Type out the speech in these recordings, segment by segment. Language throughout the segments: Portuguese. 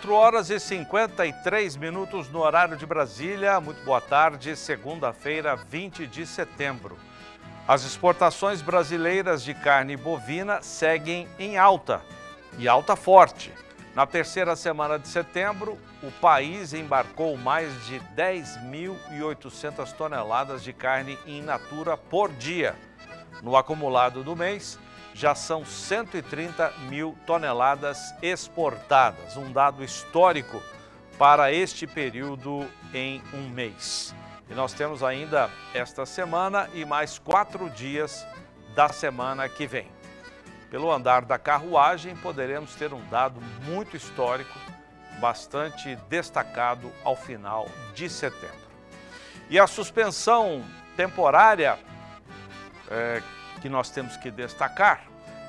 4 horas e 53 minutos no horário de Brasília. Muito boa tarde, segunda-feira, 20 de setembro. As exportações brasileiras de carne bovina seguem em alta, e alta forte. Na terceira semana de setembro, o país embarcou mais de 10.800 toneladas de carne in natura por dia. No acumulado do mês, já são 130 mil toneladas exportadas, um dado histórico para este período em um mês. E nós temos ainda esta semana e mais quatro dias da semana que vem. Pelo andar da carruagem, poderemos ter um dado muito histórico, bastante destacado ao final de setembro. E a suspensão temporária é, que nós temos que destacar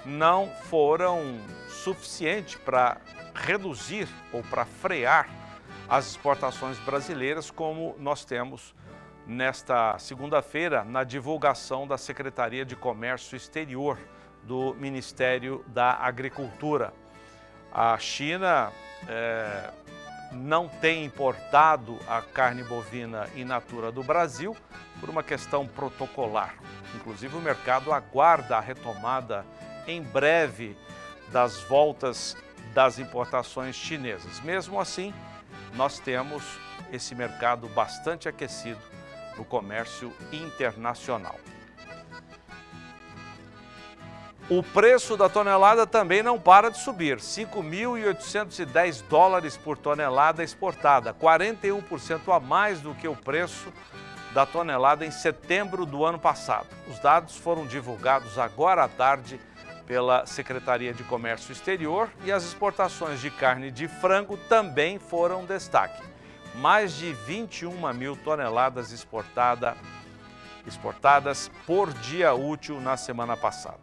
não foram suficientes para reduzir ou para frear as exportações brasileiras, como nós temos nesta segunda-feira na divulgação da Secretaria de Comércio Exterior do Ministério da Agricultura. A China é, não tem importado a carne bovina in natura do Brasil, por uma questão protocolar. Inclusive, o mercado aguarda a retomada em breve das voltas das importações chinesas. Mesmo assim, nós temos esse mercado bastante aquecido no comércio internacional. O preço da tonelada também não para de subir, 5.810 dólares por tonelada exportada, 41% a mais do que o preço da tonelada em setembro do ano passado. Os dados foram divulgados agora à tarde pela Secretaria de Comércio Exterior e as exportações de carne de frango também foram destaque. Mais de 21 mil toneladas exportada, exportadas por dia útil na semana passada.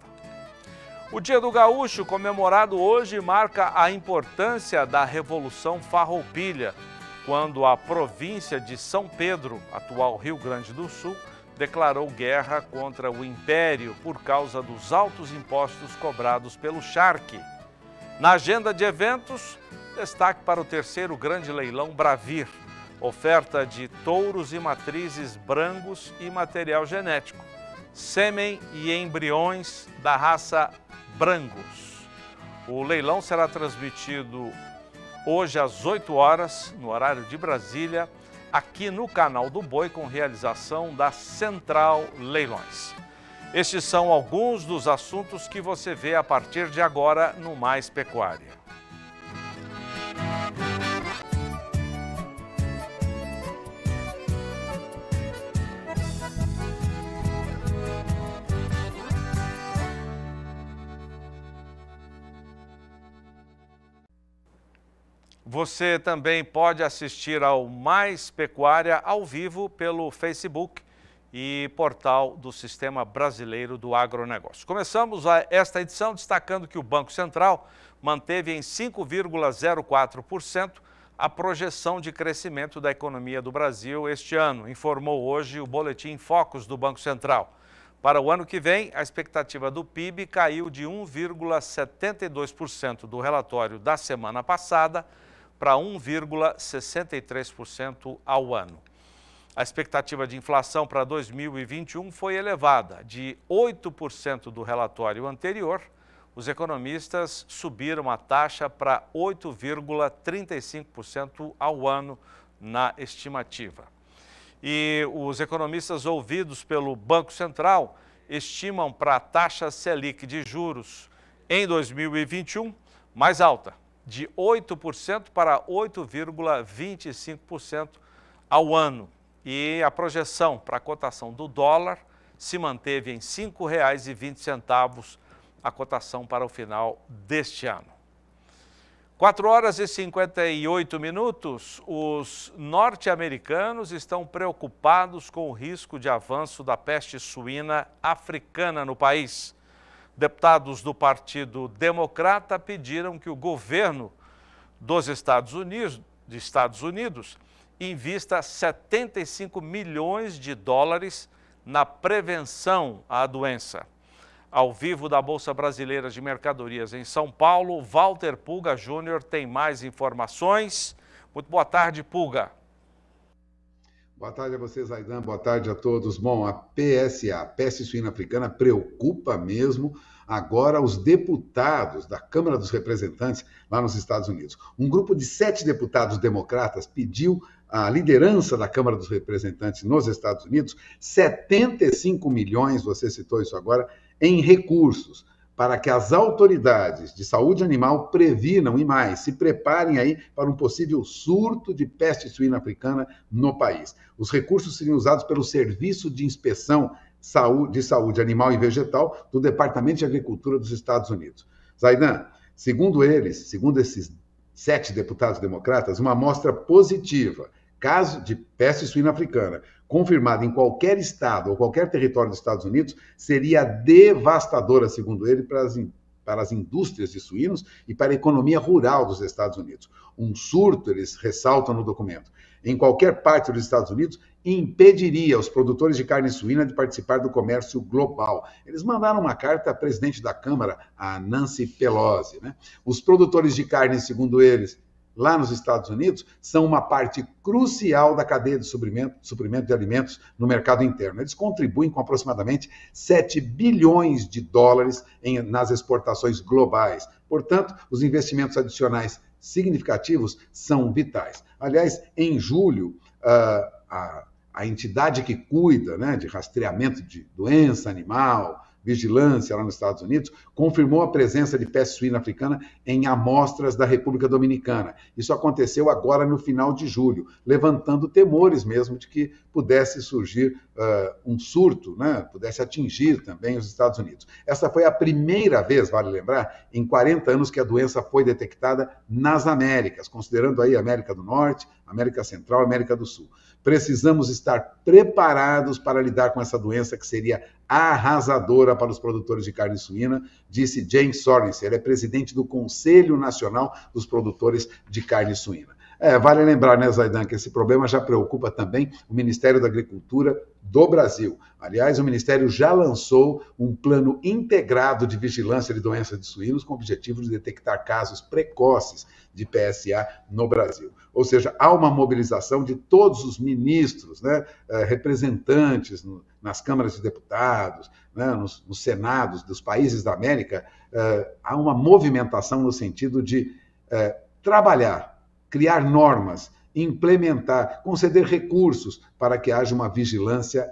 O Dia do Gaúcho, comemorado hoje, marca a importância da Revolução Farroupilha, quando a província de São Pedro, atual Rio Grande do Sul, declarou guerra contra o Império por causa dos altos impostos cobrados pelo Charque. Na agenda de eventos, destaque para o terceiro grande leilão Bravir, oferta de touros e matrizes brancos e material genético, sêmen e embriões da raça brancos. O leilão será transmitido hoje às 8 horas, no horário de Brasília, aqui no canal do Boi, com realização da Central Leilões. Estes são alguns dos assuntos que você vê a partir de agora no Mais Pecuária. Você também pode assistir ao Mais Pecuária ao vivo pelo Facebook e portal do Sistema Brasileiro do Agronegócio. Começamos esta edição destacando que o Banco Central manteve em 5,04% a projeção de crescimento da economia do Brasil este ano, informou hoje o Boletim Focos do Banco Central. Para o ano que vem, a expectativa do PIB caiu de 1,72% do relatório da semana passada para 1,63% ao ano. A expectativa de inflação para 2021 foi elevada, de 8% do relatório anterior. Os economistas subiram a taxa para 8,35% ao ano na estimativa. E os economistas ouvidos pelo Banco Central estimam para a taxa Selic de juros em 2021 mais alta, de 8% para 8,25% ao ano. E a projeção para a cotação do dólar se manteve em R$ 5,20 a cotação para o final deste ano. 4 horas e 58 minutos, os norte-americanos estão preocupados com o risco de avanço da peste suína africana no país. Deputados do Partido Democrata pediram que o governo dos Estados Unidos, de Estados Unidos invista 75 milhões de dólares na prevenção à doença. Ao vivo da Bolsa Brasileira de Mercadorias em São Paulo, Walter Pulga Júnior tem mais informações. Muito boa tarde, Pulga. Boa tarde a vocês, Aidan. Boa tarde a todos. Bom, a PSA, peste suína africana, preocupa mesmo agora os deputados da Câmara dos Representantes lá nos Estados Unidos. Um grupo de sete deputados democratas pediu à liderança da Câmara dos Representantes nos Estados Unidos 75 milhões, você citou isso agora, em recursos para que as autoridades de saúde animal previnam e mais se preparem aí para um possível surto de peste suína africana no país. Os recursos seriam usados pelo Serviço de Inspeção de Saúde Animal e Vegetal do Departamento de Agricultura dos Estados Unidos. Zaidan, segundo eles, segundo esses sete deputados democratas, uma amostra positiva caso de peste suína africana confirmada em qualquer estado ou qualquer território dos Estados Unidos, seria devastadora, segundo ele, para as, para as indústrias de suínos e para a economia rural dos Estados Unidos. Um surto, eles ressaltam no documento, em qualquer parte dos Estados Unidos impediria os produtores de carne suína de participar do comércio global. Eles mandaram uma carta à presidente da Câmara, a Nancy Pelosi. Né? Os produtores de carne, segundo eles, lá nos Estados Unidos, são uma parte crucial da cadeia de suprimento, suprimento de alimentos no mercado interno. Eles contribuem com aproximadamente 7 bilhões de dólares em, nas exportações globais. Portanto, os investimentos adicionais significativos são vitais. Aliás, em julho, a, ah, a, a entidade que cuida né, de rastreamento de doença animal, Vigilância, lá nos Estados Unidos, confirmou a presença de peste suína africana em amostras da República Dominicana. Isso aconteceu agora no final de julho, levantando temores mesmo de que pudesse surgir uh, um surto, né? pudesse atingir também os Estados Unidos. Essa foi a primeira vez, vale lembrar, em 40 anos que a doença foi detectada nas Américas, considerando aí América do Norte, América Central, América do Sul. Precisamos estar preparados para lidar com essa doença que seria arrasadora para os produtores de carne suína, disse James Sorensen. Ele é presidente do Conselho Nacional dos Produtores de Carne Suína. É, vale lembrar, né, Zaidan, que esse problema já preocupa também o Ministério da Agricultura do Brasil. Aliás, o Ministério já lançou um plano integrado de vigilância de doenças de suínos com o objetivo de detectar casos precoces de PSA no Brasil. Ou seja, há uma mobilização de todos os ministros, né, eh, representantes nas câmaras de deputados, né, nos, nos, senados dos países da América, uh, há uma movimentação no sentido de uh, trabalhar criar normas, implementar, conceder recursos para que haja uma vigilância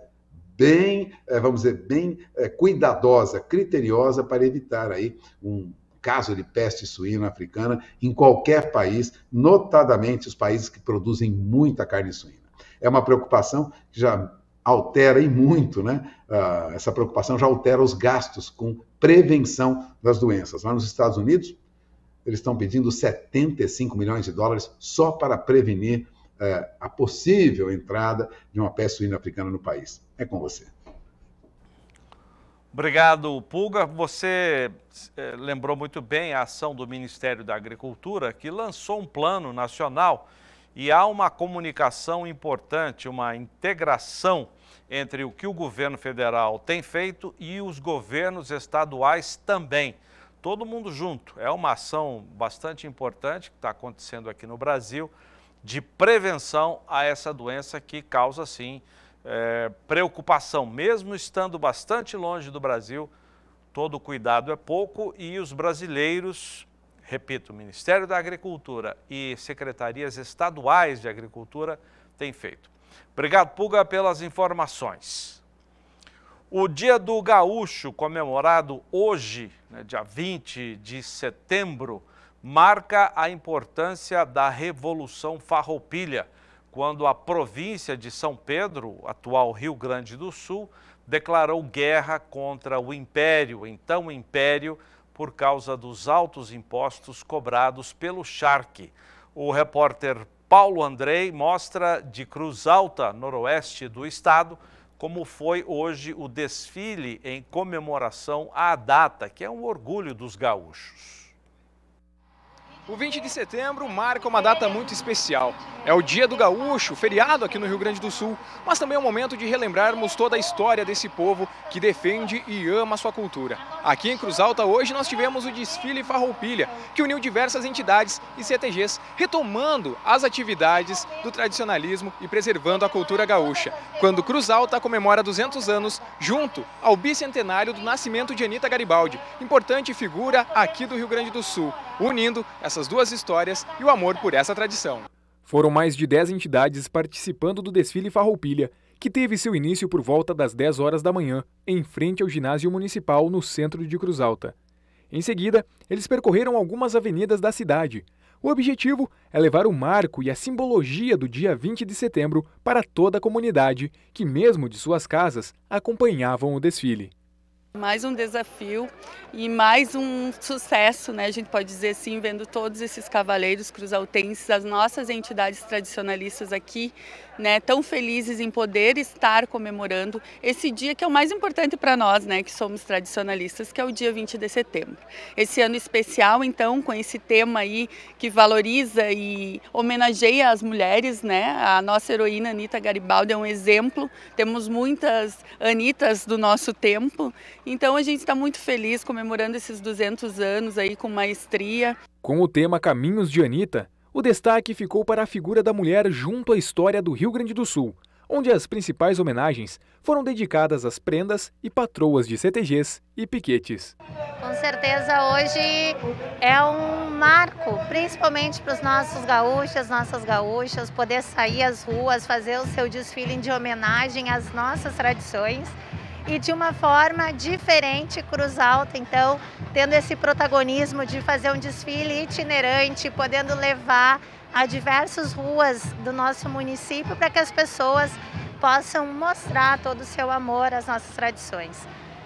bem, eh, vamos dizer, bem eh, cuidadosa, criteriosa para evitar aí um caso de peste suína africana em qualquer país, notadamente os países que produzem muita carne suína. É uma preocupação que já altera e muito, né? Ah, essa preocupação já altera os gastos com prevenção das doenças. Lá nos Estados Unidos, eles estão pedindo 75 milhões de dólares só para prevenir é, a possível entrada de uma peste suína africana no país. É com você. Obrigado, Pulga. Você é, lembrou muito bem a ação do Ministério da Agricultura, que lançou um plano nacional e há uma comunicação importante, uma integração entre o que o governo federal tem feito e os governos estaduais também todo mundo junto. É uma ação bastante importante que está acontecendo aqui no Brasil de prevenção a essa doença que causa, sim, é, preocupação. Mesmo estando bastante longe do Brasil, todo cuidado é pouco e os brasileiros, repito, Ministério da Agricultura e secretarias estaduais de agricultura têm feito. Obrigado, Puga, pelas informações. O Dia do Gaúcho, comemorado hoje, né, dia 20 de setembro, marca a importância da Revolução Farroupilha, quando a província de São Pedro, atual Rio Grande do Sul, declarou guerra contra o Império, então Império, por causa dos altos impostos cobrados pelo charque. O repórter Paulo Andrei mostra de Cruz Alta, noroeste do estado, como foi hoje o desfile em comemoração à data, que é um orgulho dos gaúchos. O 20 de setembro marca uma data muito especial. É o Dia do Gaúcho, feriado aqui no Rio Grande do Sul, mas também é um momento de relembrarmos toda a história desse povo que defende e ama sua cultura. Aqui em Cruz Alta, hoje, nós tivemos o desfile Farroupilha, que uniu diversas entidades e CTGs, retomando as atividades do tradicionalismo e preservando a cultura gaúcha, quando Cruz Alta comemora 200 anos junto ao bicentenário do nascimento de Anita Garibaldi, importante figura aqui do Rio Grande do Sul unindo essas duas histórias e o amor por essa tradição. Foram mais de 10 entidades participando do desfile Farroupilha, que teve seu início por volta das 10 horas da manhã, em frente ao ginásio municipal no centro de Cruz Alta. Em seguida, eles percorreram algumas avenidas da cidade. O objetivo é levar o marco e a simbologia do dia 20 de setembro para toda a comunidade, que, mesmo de suas casas, acompanhavam o desfile. Mais um desafio e mais um sucesso, né? A gente pode dizer assim, vendo todos esses cavaleiros cruzaltenses, as nossas entidades tradicionalistas aqui né, tão felizes em poder estar comemorando esse dia que é o mais importante para nós, né, que somos tradicionalistas, que é o dia 20 de setembro. Esse ano especial, então, com esse tema aí que valoriza e homenageia as mulheres, né? A nossa heroína Anita Garibaldi é um exemplo. Temos muitas Anitas do nosso tempo. Então a gente está muito feliz comemorando esses 200 anos aí com maestria. Com o tema Caminhos de Anita, o destaque ficou para a figura da mulher junto à história do Rio Grande do Sul, onde as principais homenagens foram dedicadas às prendas e patroas de CTGs e piquetes. Com certeza hoje é um marco, principalmente para os nossos gaúchos, nossas gaúchas, poder sair às ruas, fazer o seu desfile de homenagem às nossas tradições e de uma forma diferente Cruz Alta, então, tendo esse protagonismo de fazer um desfile itinerante, podendo levar a diversas ruas do nosso município para que as pessoas possam mostrar todo o seu amor às nossas tradições.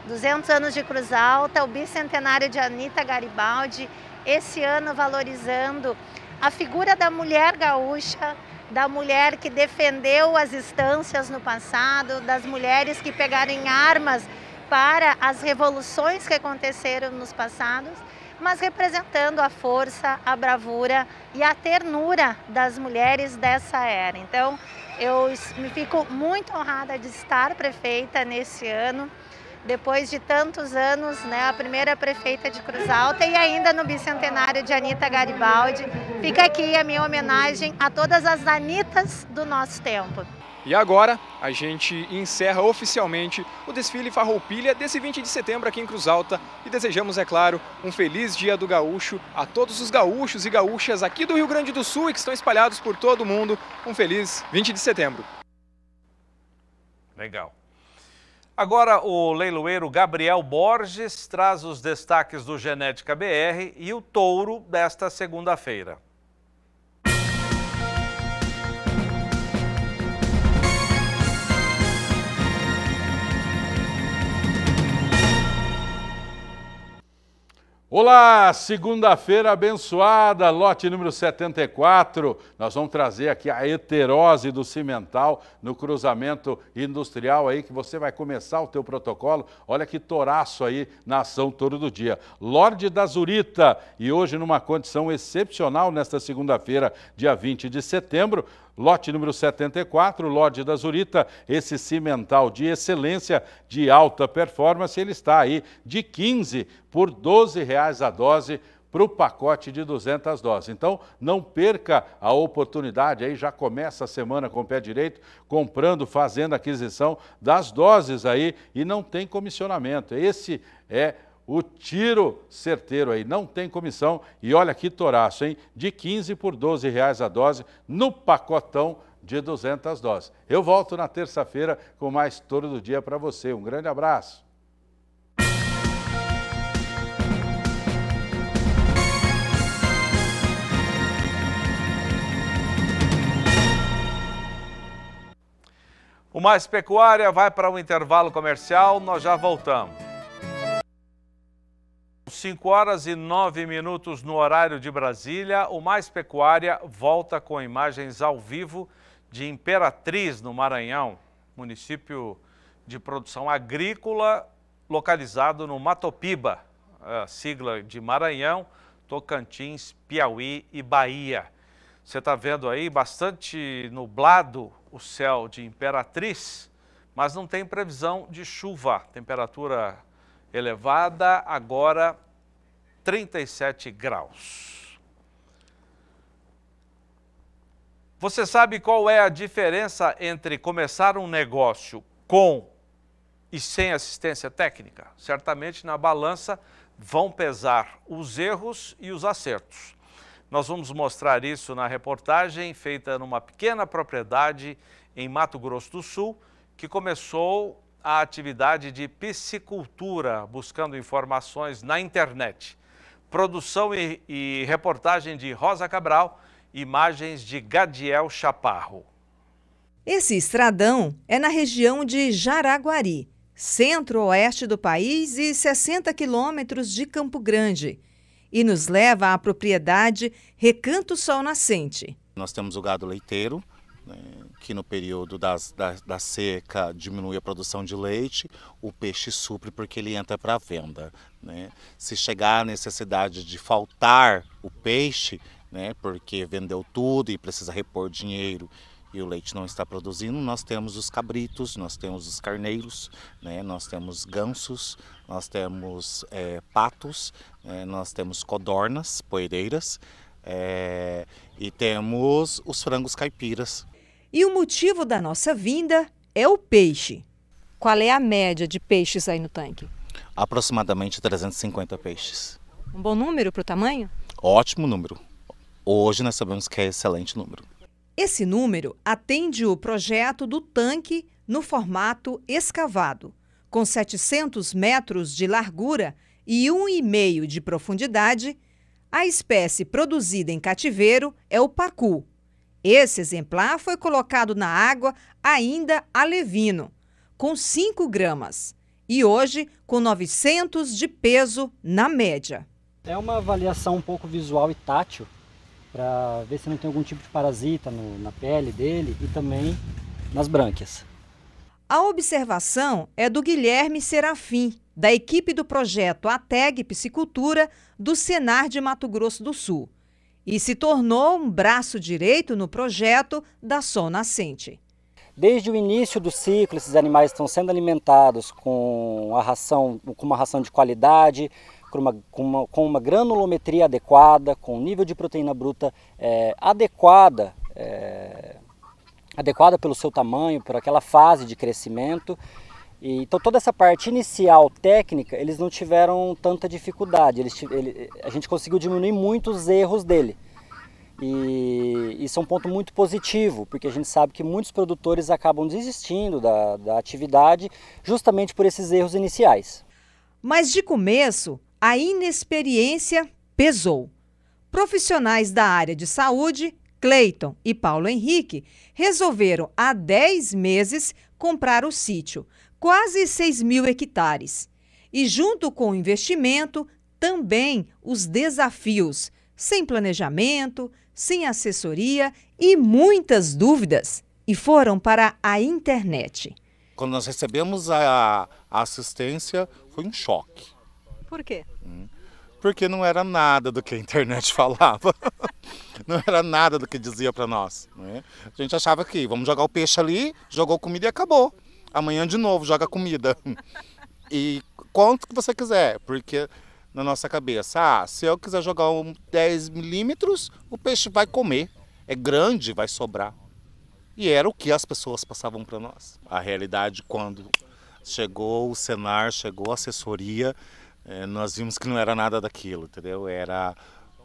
200 anos de Cruz Alta, o bicentenário de Anita Garibaldi, esse ano valorizando a figura da mulher gaúcha, da mulher que defendeu as instâncias no passado, das mulheres que pegaram em armas para as revoluções que aconteceram nos passados, mas representando a força, a bravura e a ternura das mulheres dessa era. Então, eu me fico muito honrada de estar prefeita nesse ano depois de tantos anos, né, a primeira prefeita de Cruz Alta e ainda no bicentenário de Anita Garibaldi. Fica aqui a minha homenagem a todas as Anitas do nosso tempo. E agora a gente encerra oficialmente o desfile Farroupilha desse 20 de setembro aqui em Cruz Alta e desejamos, é claro, um feliz dia do gaúcho a todos os gaúchos e gaúchas aqui do Rio Grande do Sul e que estão espalhados por todo o mundo. Um feliz 20 de setembro. Legal. Agora o leiloeiro Gabriel Borges traz os destaques do Genética BR e o touro desta segunda-feira. Olá, segunda-feira abençoada, lote número 74. Nós vamos trazer aqui a heterose do cimental no cruzamento industrial aí que você vai começar o teu protocolo. Olha que toraço aí na ação todo do dia. Lorde da Zurita e hoje numa condição excepcional nesta segunda-feira, dia 20 de setembro, Lote número 74, lote da Zurita, esse cimental de excelência, de alta performance, ele está aí de 15 por R$ reais a dose para o pacote de 200 doses. Então, não perca a oportunidade aí, já começa a semana com o pé direito, comprando, fazendo aquisição das doses aí e não tem comissionamento. Esse é o tiro certeiro aí, não tem comissão. E olha que toraço, hein? De 15 por 12 reais a dose no pacotão de 200 doses. Eu volto na terça-feira com mais Toro do Dia para você. Um grande abraço. O Mais Pecuária vai para o um intervalo comercial, nós já voltamos. 5 horas e 9 minutos no horário de Brasília, o Mais Pecuária volta com imagens ao vivo de Imperatriz, no Maranhão, município de produção agrícola localizado no Matopiba, sigla de Maranhão, Tocantins, Piauí e Bahia. Você está vendo aí bastante nublado o céu de Imperatriz, mas não tem previsão de chuva. Temperatura elevada agora 37 graus. Você sabe qual é a diferença entre começar um negócio com e sem assistência técnica? Certamente na balança vão pesar os erros e os acertos. Nós vamos mostrar isso na reportagem feita numa pequena propriedade em Mato Grosso do Sul, que começou a atividade de piscicultura, buscando informações na internet. Produção e, e reportagem de Rosa Cabral, imagens de Gadiel Chaparro. Esse estradão é na região de Jaraguari, centro-oeste do país e 60 quilômetros de Campo Grande. E nos leva à propriedade Recanto Sol Nascente. Nós temos o gado leiteiro, que no período das, da, da, seca diminui a produção de leite, o peixe supre porque ele entra para venda. Né? Se chegar a necessidade de faltar o peixe, né, porque vendeu tudo e precisa repor dinheiro e o leite não está produzindo, nós temos os cabritos, nós temos os carneiros, né, nós temos gansos, nós temos é, patos, é, nós temos codornas, poeireiras, é, e temos os frangos caipiras, e o motivo da nossa vinda é o peixe. Qual é a média de peixes aí no tanque? Aproximadamente 350 peixes. Um bom número para o tamanho? Ótimo número. Hoje nós sabemos que é excelente número. Esse número atende o projeto do tanque no formato escavado, com 700 metros de largura e 1,5 de profundidade. A espécie produzida em cativeiro é o pacu, esse exemplar foi colocado na água ainda a levino, com 5 gramas, e hoje com 900 de peso na média. É uma avaliação um pouco visual e tátil, para ver se não tem algum tipo de parasita no, na pele dele e também nas brânquias. A observação é do Guilherme Serafim, da equipe do projeto ATEG Psicultura do Senar de Mato Grosso do Sul e se tornou um braço direito no projeto da Sol Nascente. Desde o início do ciclo, esses animais estão sendo alimentados com, a ração, com uma ração de qualidade, com uma, com uma, com uma granulometria adequada, com um nível de proteína bruta é, adequada, é, adequada pelo seu tamanho, por aquela fase de crescimento então toda essa parte inicial técnica eles não tiveram tanta dificuldade. Eles, ele, a gente conseguiu diminuir muito os erros dele. E isso é um ponto muito positivo, porque a gente sabe que muitos produtores acabam desistindo da, da atividade justamente por esses erros iniciais. Mas de começo, a inexperiência pesou. Profissionais da área de saúde, Cleiton e Paulo Henrique, resolveram há 10 meses comprar o sítio quase 6 mil hectares. E junto com o investimento, também os desafios, sem planejamento, sem assessoria e muitas dúvidas. E foram para a internet. Quando nós recebemos a, a assistência, foi um choque. Por quê? Hum. porque não era nada do que a internet falava. não era nada do que dizia para nós. Né? A gente achava que vamos jogar o peixe ali, jogou comida e acabou amanhã de novo joga comida. E quanto que você quiser, porque na nossa cabeça, ah, se eu quiser jogar um 10 milímetros, o peixe vai comer. É grande, vai sobrar. E era o que as pessoas passavam para nós. A realidade, quando chegou o cenário, chegou a assessoria, eh, nós vimos que não era nada daquilo, entendeu? Era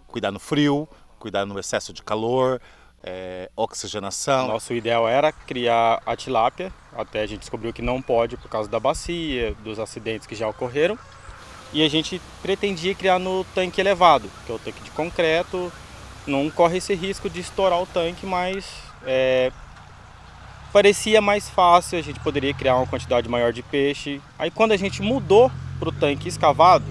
cuidar no frio, cuidar no excesso de calor, é, oxigenação? Nosso ideal era criar a tilápia, até a gente descobriu que não pode por causa da bacia, dos acidentes que já ocorreram. E a gente pretendia criar no tanque elevado, que é o tanque de concreto. Não corre esse risco de estourar o tanque, mas é, parecia mais fácil, a gente poderia criar uma quantidade maior de peixe. Aí quando a gente mudou para o tanque escavado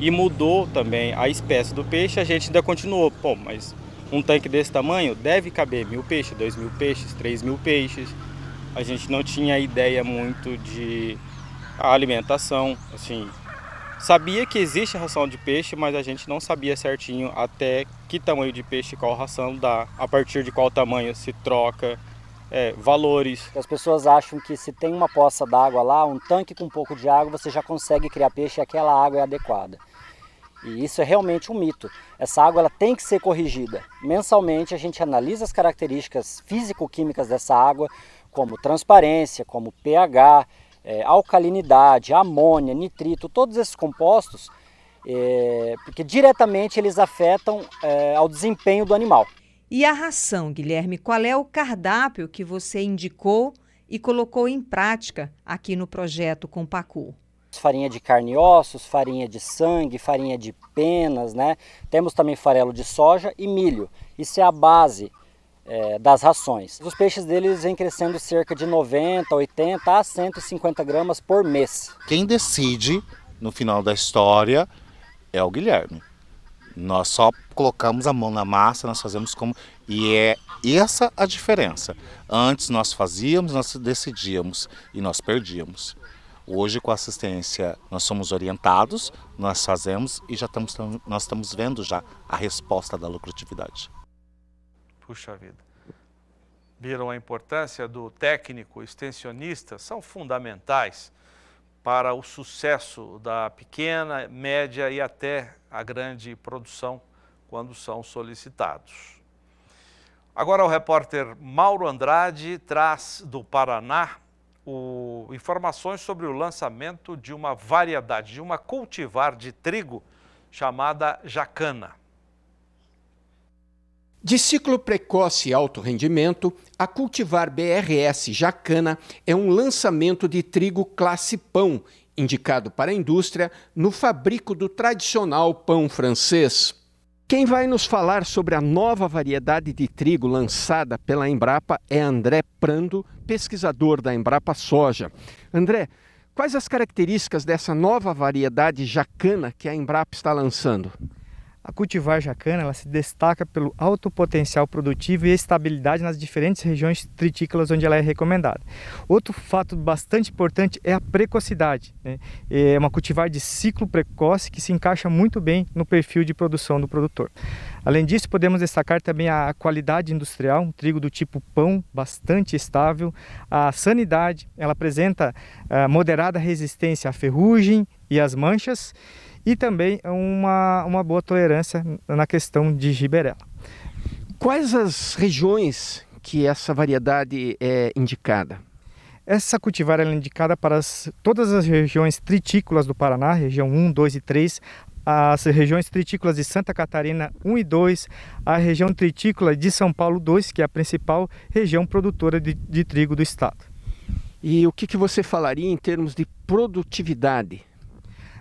e mudou também a espécie do peixe, a gente ainda continuou. Pô, mas um tanque desse tamanho deve caber mil peixes, dois mil peixes, três mil peixes. A gente não tinha ideia muito de alimentação, assim. Sabia que existe ração de peixe, mas a gente não sabia certinho até que tamanho de peixe qual ração dá, a partir de qual tamanho se troca, é, valores. As pessoas acham que se tem uma poça d'água lá, um tanque com um pouco de água, você já consegue criar peixe e aquela água é adequada. E isso é realmente um mito. Essa água ela tem que ser corrigida. Mensalmente a gente analisa as características físico-químicas dessa água, como transparência, como pH, é, alcalinidade, amônia, nitrito, todos esses compostos, é, porque diretamente eles afetam é, ao desempenho do animal. E a ração, Guilherme, qual é o cardápio que você indicou e colocou em prática aqui no projeto Compacu? farinha de carne e ossos, farinha de sangue, farinha de penas, né? Temos também farelo de soja e milho. Isso é a base é, das rações. Os peixes deles vêm crescendo cerca de 90, 80 a 150 gramas por mês. Quem decide no final da história é o Guilherme. Nós só colocamos a mão na massa, nós fazemos como. E é essa a diferença. Antes nós fazíamos, nós decidíamos e nós perdíamos. Hoje, com a assistência, nós somos orientados, nós fazemos e já estamos, nós estamos vendo já a resposta da lucratividade. Puxa vida. Viram a importância do técnico extensionista, são fundamentais para o sucesso da pequena, média e até a grande produção quando são solicitados. Agora o repórter Mauro Andrade traz do Paraná o, informações sobre o lançamento de uma variedade, de uma cultivar de trigo chamada jacana. De ciclo precoce e alto rendimento, a cultivar BRS Jacana é um lançamento de trigo classe pão, indicado para a indústria no fabrico do tradicional pão francês. Quem vai nos falar sobre a nova variedade de trigo lançada pela Embrapa é André Prando, pesquisador da Embrapa Soja. André, quais as características dessa nova variedade jacana que a Embrapa está lançando? A cultivar jacana ela se destaca pelo alto potencial produtivo e estabilidade nas diferentes regiões tritícolas onde ela é recomendada. Outro fato bastante importante é a precocidade. Né? É uma cultivar de ciclo precoce que se encaixa muito bem no perfil de produção do produtor. Além disso, podemos destacar também a qualidade industrial, um trigo do tipo pão, bastante estável, a sanidade, ela apresenta ah, moderada resistência à ferrugem e às manchas, e também uma, uma boa tolerância na questão de giberela. Quais as regiões que essa variedade é indicada? Essa cultivar é indicada para as, todas as regiões tritículas do Paraná, região 1, 2 e 3, as regiões tritículas de Santa Catarina 1 e 2, a região tritícula de São Paulo 2, que é a principal região produtora de, de trigo do estado. E o que, que você falaria em termos de produtividade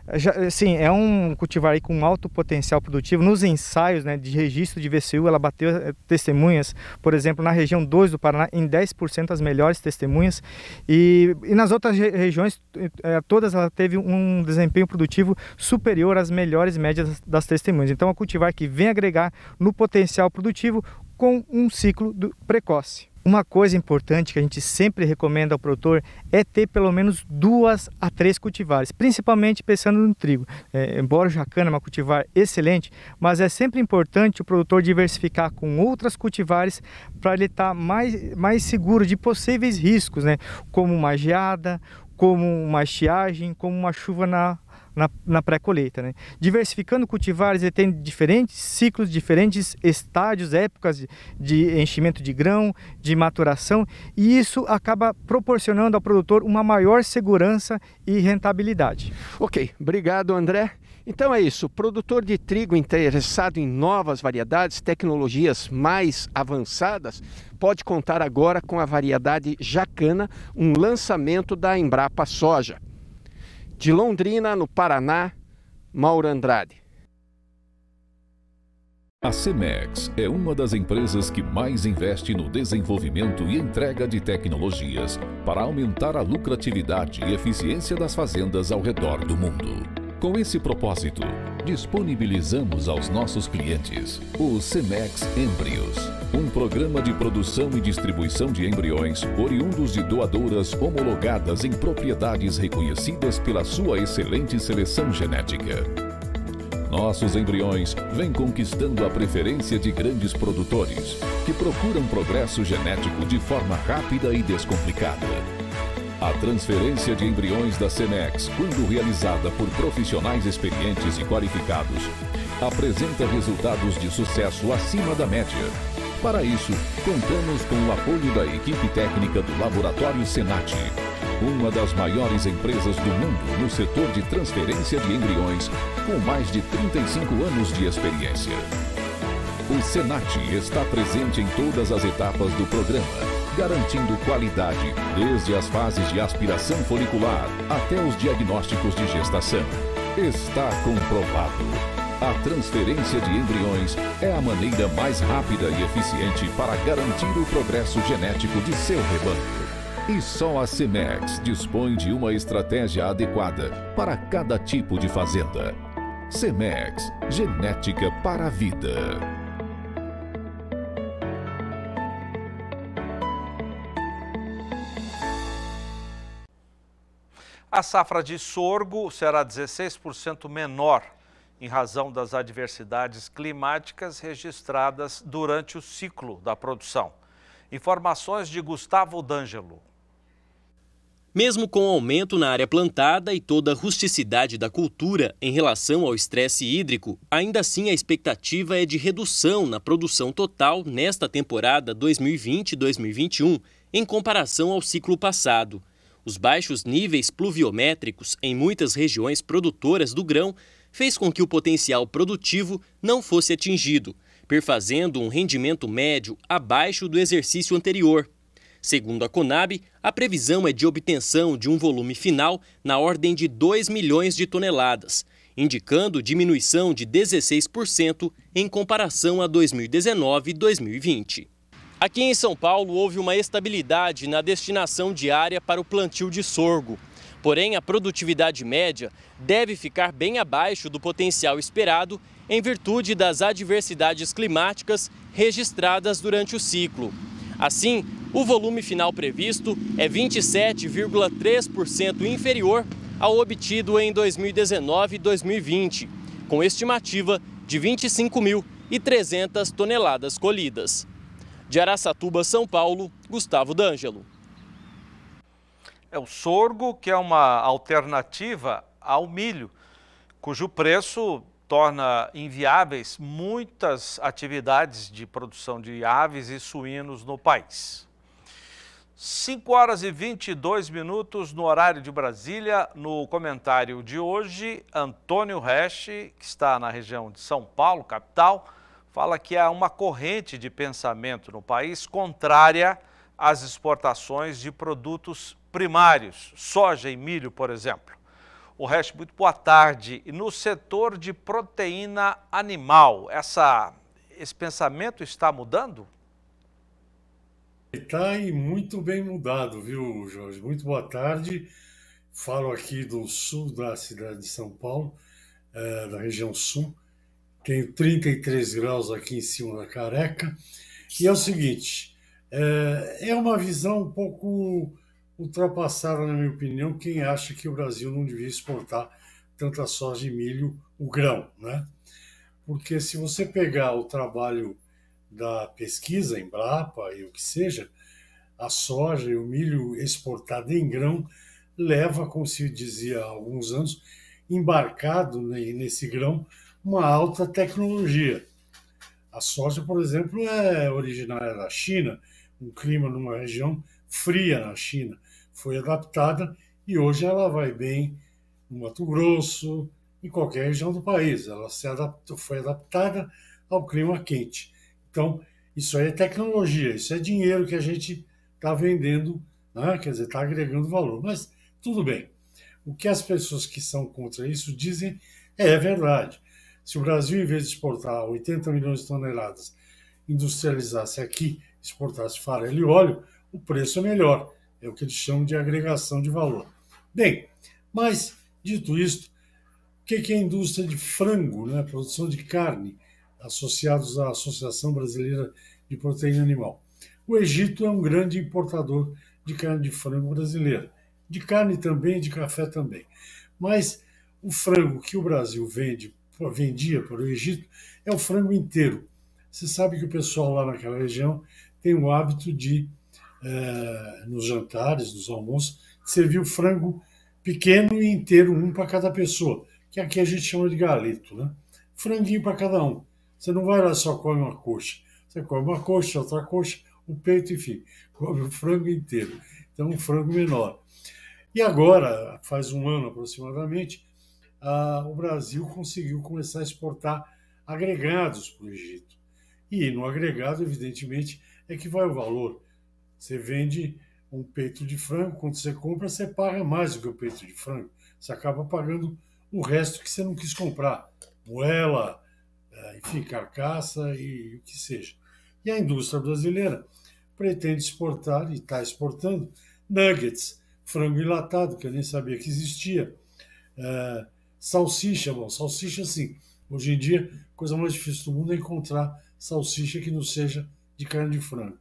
é, já, sim, é um cultivar aí com alto potencial produtivo. Nos ensaios né, de registro de VCU, ela bateu é, testemunhas, por exemplo, na região 2 do Paraná, em 10% as melhores testemunhas. E, e nas outras re regiões, é, todas ela teve um desempenho produtivo superior às melhores médias das, das testemunhas. Então, é um cultivar que vem agregar no potencial produtivo com um ciclo do, precoce. Uma coisa importante que a gente sempre recomenda ao produtor é ter pelo menos duas a três cultivares, principalmente pensando no trigo. É, embora o jacana é uma cultivar excelente, mas é sempre importante o produtor diversificar com outras cultivares para ele estar tá mais, mais seguro de possíveis riscos, né? como uma geada, como uma estiagem, como uma chuva na na, na pré-colheita. Né? Diversificando cultivares, ele tem diferentes ciclos, diferentes estágios, épocas de, de enchimento de grão, de maturação, e isso acaba proporcionando ao produtor uma maior segurança e rentabilidade. Ok, obrigado André. Então é isso, produtor de trigo interessado em novas variedades, tecnologias mais avançadas, pode contar agora com a variedade Jacana, um lançamento da Embrapa Soja. De Londrina, no Paraná, Mauro Andrade. A CEMEX é uma das empresas que mais investe no desenvolvimento e entrega de tecnologias para aumentar a lucratividade e eficiência das fazendas ao redor do mundo. Com esse propósito, disponibilizamos aos nossos clientes o Cemex Embryos, um programa de produção e distribuição de embriões oriundos de doadoras homologadas em propriedades reconhecidas pela sua excelente seleção genética. Nossos embriões vêm conquistando a preferência de grandes produtores, que procuram progresso genético de forma rápida e descomplicada a transferência de embriões da Cenex, quando realizada por profissionais experientes e qualificados, apresenta resultados de sucesso acima da média. Para isso, contamos com o apoio da equipe técnica do Laboratório Senate, uma das maiores empresas do mundo no setor de transferência de embriões, com mais de 35 anos de experiência. O Senate está presente em todas as etapas do programa garantindo qualidade desde as fases de aspiração folicular até os diagnósticos de gestação. Está comprovado. A transferência de embriões é a maneira mais rápida e eficiente para garantir o progresso genético de seu rebanho. E só a Cimex dispõe de uma estratégia adequada para cada tipo de fazenda. Cemex, genética para a vida. A safra de sorgo será 16% menor em razão das adversidades climáticas registradas durante o ciclo da produção. Informações de Gustavo D'Angelo. Mesmo com o aumento na área plantada e toda a rusticidade da cultura em relação ao estresse hídrico, ainda assim a expectativa é de redução na produção total nesta temporada 2020-2021 em comparação ao ciclo passado. Os baixos níveis pluviométricos em muitas regiões produtoras do grão fez com que o potencial produtivo não fosse atingido, perfazendo um rendimento médio abaixo do exercício anterior. Segundo a Conab, a previsão é de obtenção de um volume final na ordem de 2 milhões de toneladas, indicando diminuição de 16% em comparação a 2019 2020. Aqui em São Paulo houve uma estabilidade na destinação diária para o plantio de sorgo. Porém, a produtividade média deve ficar bem abaixo do potencial esperado em virtude das adversidades climáticas registradas durante o ciclo. Assim, o volume final previsto é 27,3% inferior ao obtido em 2019 e 2020, com estimativa de 25.300 toneladas colhidas. De Araçatuba, São Paulo, Gustavo D'Angelo. É o sorgo, que é uma alternativa ao milho, cujo preço torna inviáveis muitas atividades de produção de aves e suínos no país. 5 horas e 22 minutos no horário de Brasília. No comentário de hoje, Antônio Resch, que está na região de São Paulo, capital, fala que há uma corrente de pensamento no país contrária às exportações de produtos primários, soja e milho, por exemplo. O resto, muito boa tarde. E no setor de proteína animal, essa, esse pensamento está mudando? Está e muito bem mudado, viu, Jorge? Muito boa tarde. Falo aqui do sul da cidade de São Paulo, eh, da região sul, tenho 33 graus aqui em cima da careca. E é o seguinte: eh, é, uma visão um pouco ultrapassada, na minha opinião, quem acha que o Brasil não devia exportar tanta soja e milho, o grão, né? Porque se você pegar o trabalho da pesquisa, Embrapa e o que seja, a soja e o milho exportado em grão leva, como se dizia há alguns anos, embarcado né, nesse grão uma alta tecnologia. A soja, por exemplo, é originária da China, um clima numa região fria na China. Foi adaptada e hoje ela vai bem no Mato Grosso, em qualquer região do país. Ela se adaptou, foi adaptada ao clima quente. Então, isso aí é tecnologia, isso é dinheiro que a gente está vendendo, né? quer dizer, está agregando valor. Mas tudo bem. O que as pessoas que são contra isso dizem é verdade. Se o Brasil, em vez de exportar 80 milhões de toneladas, industrializasse aqui, exportasse farelo e óleo, o preço é melhor. É o que eles chamam de agregação de valor. Bem, mas, dito isto, o que é a indústria de frango, né? produção de carne, associados à Associação Brasileira de Proteína Animal? O Egito é um grande importador de carne de frango brasileira, de carne também de café também. Mas o frango que o Brasil vende vendia para o Egito é o frango inteiro. Você sabe que o pessoal lá naquela região tem o hábito de, eh, nos jantares, nos almoços, servir o frango pequeno e inteiro, um para cada pessoa, que aqui a gente chama de galeto, né? Franguinho para cada um. Você não vai lá só come uma coxa. Você come uma coxa, outra coxa, o peito, enfim, come o frango inteiro. Então, um frango menor. E agora, faz um ano aproximadamente, uh, o Brasil conseguiu começar a exportar agregados para o Egito. E no agregado, evidentemente, é que vai o valor. Você vende um peito de frango, quando você compra, você paga mais do que o peito de frango. Você acaba pagando o resto que você não quis comprar. Moela, é, enfim, carcaça e o que seja. E a indústria brasileira pretende exportar, e está exportando, nuggets, frango enlatado, que eu nem sabia que existia, é, salsicha, bom, salsicha sim. Hoje em dia, a coisa mais difícil do mundo é encontrar salsicha que não seja de carne de frango.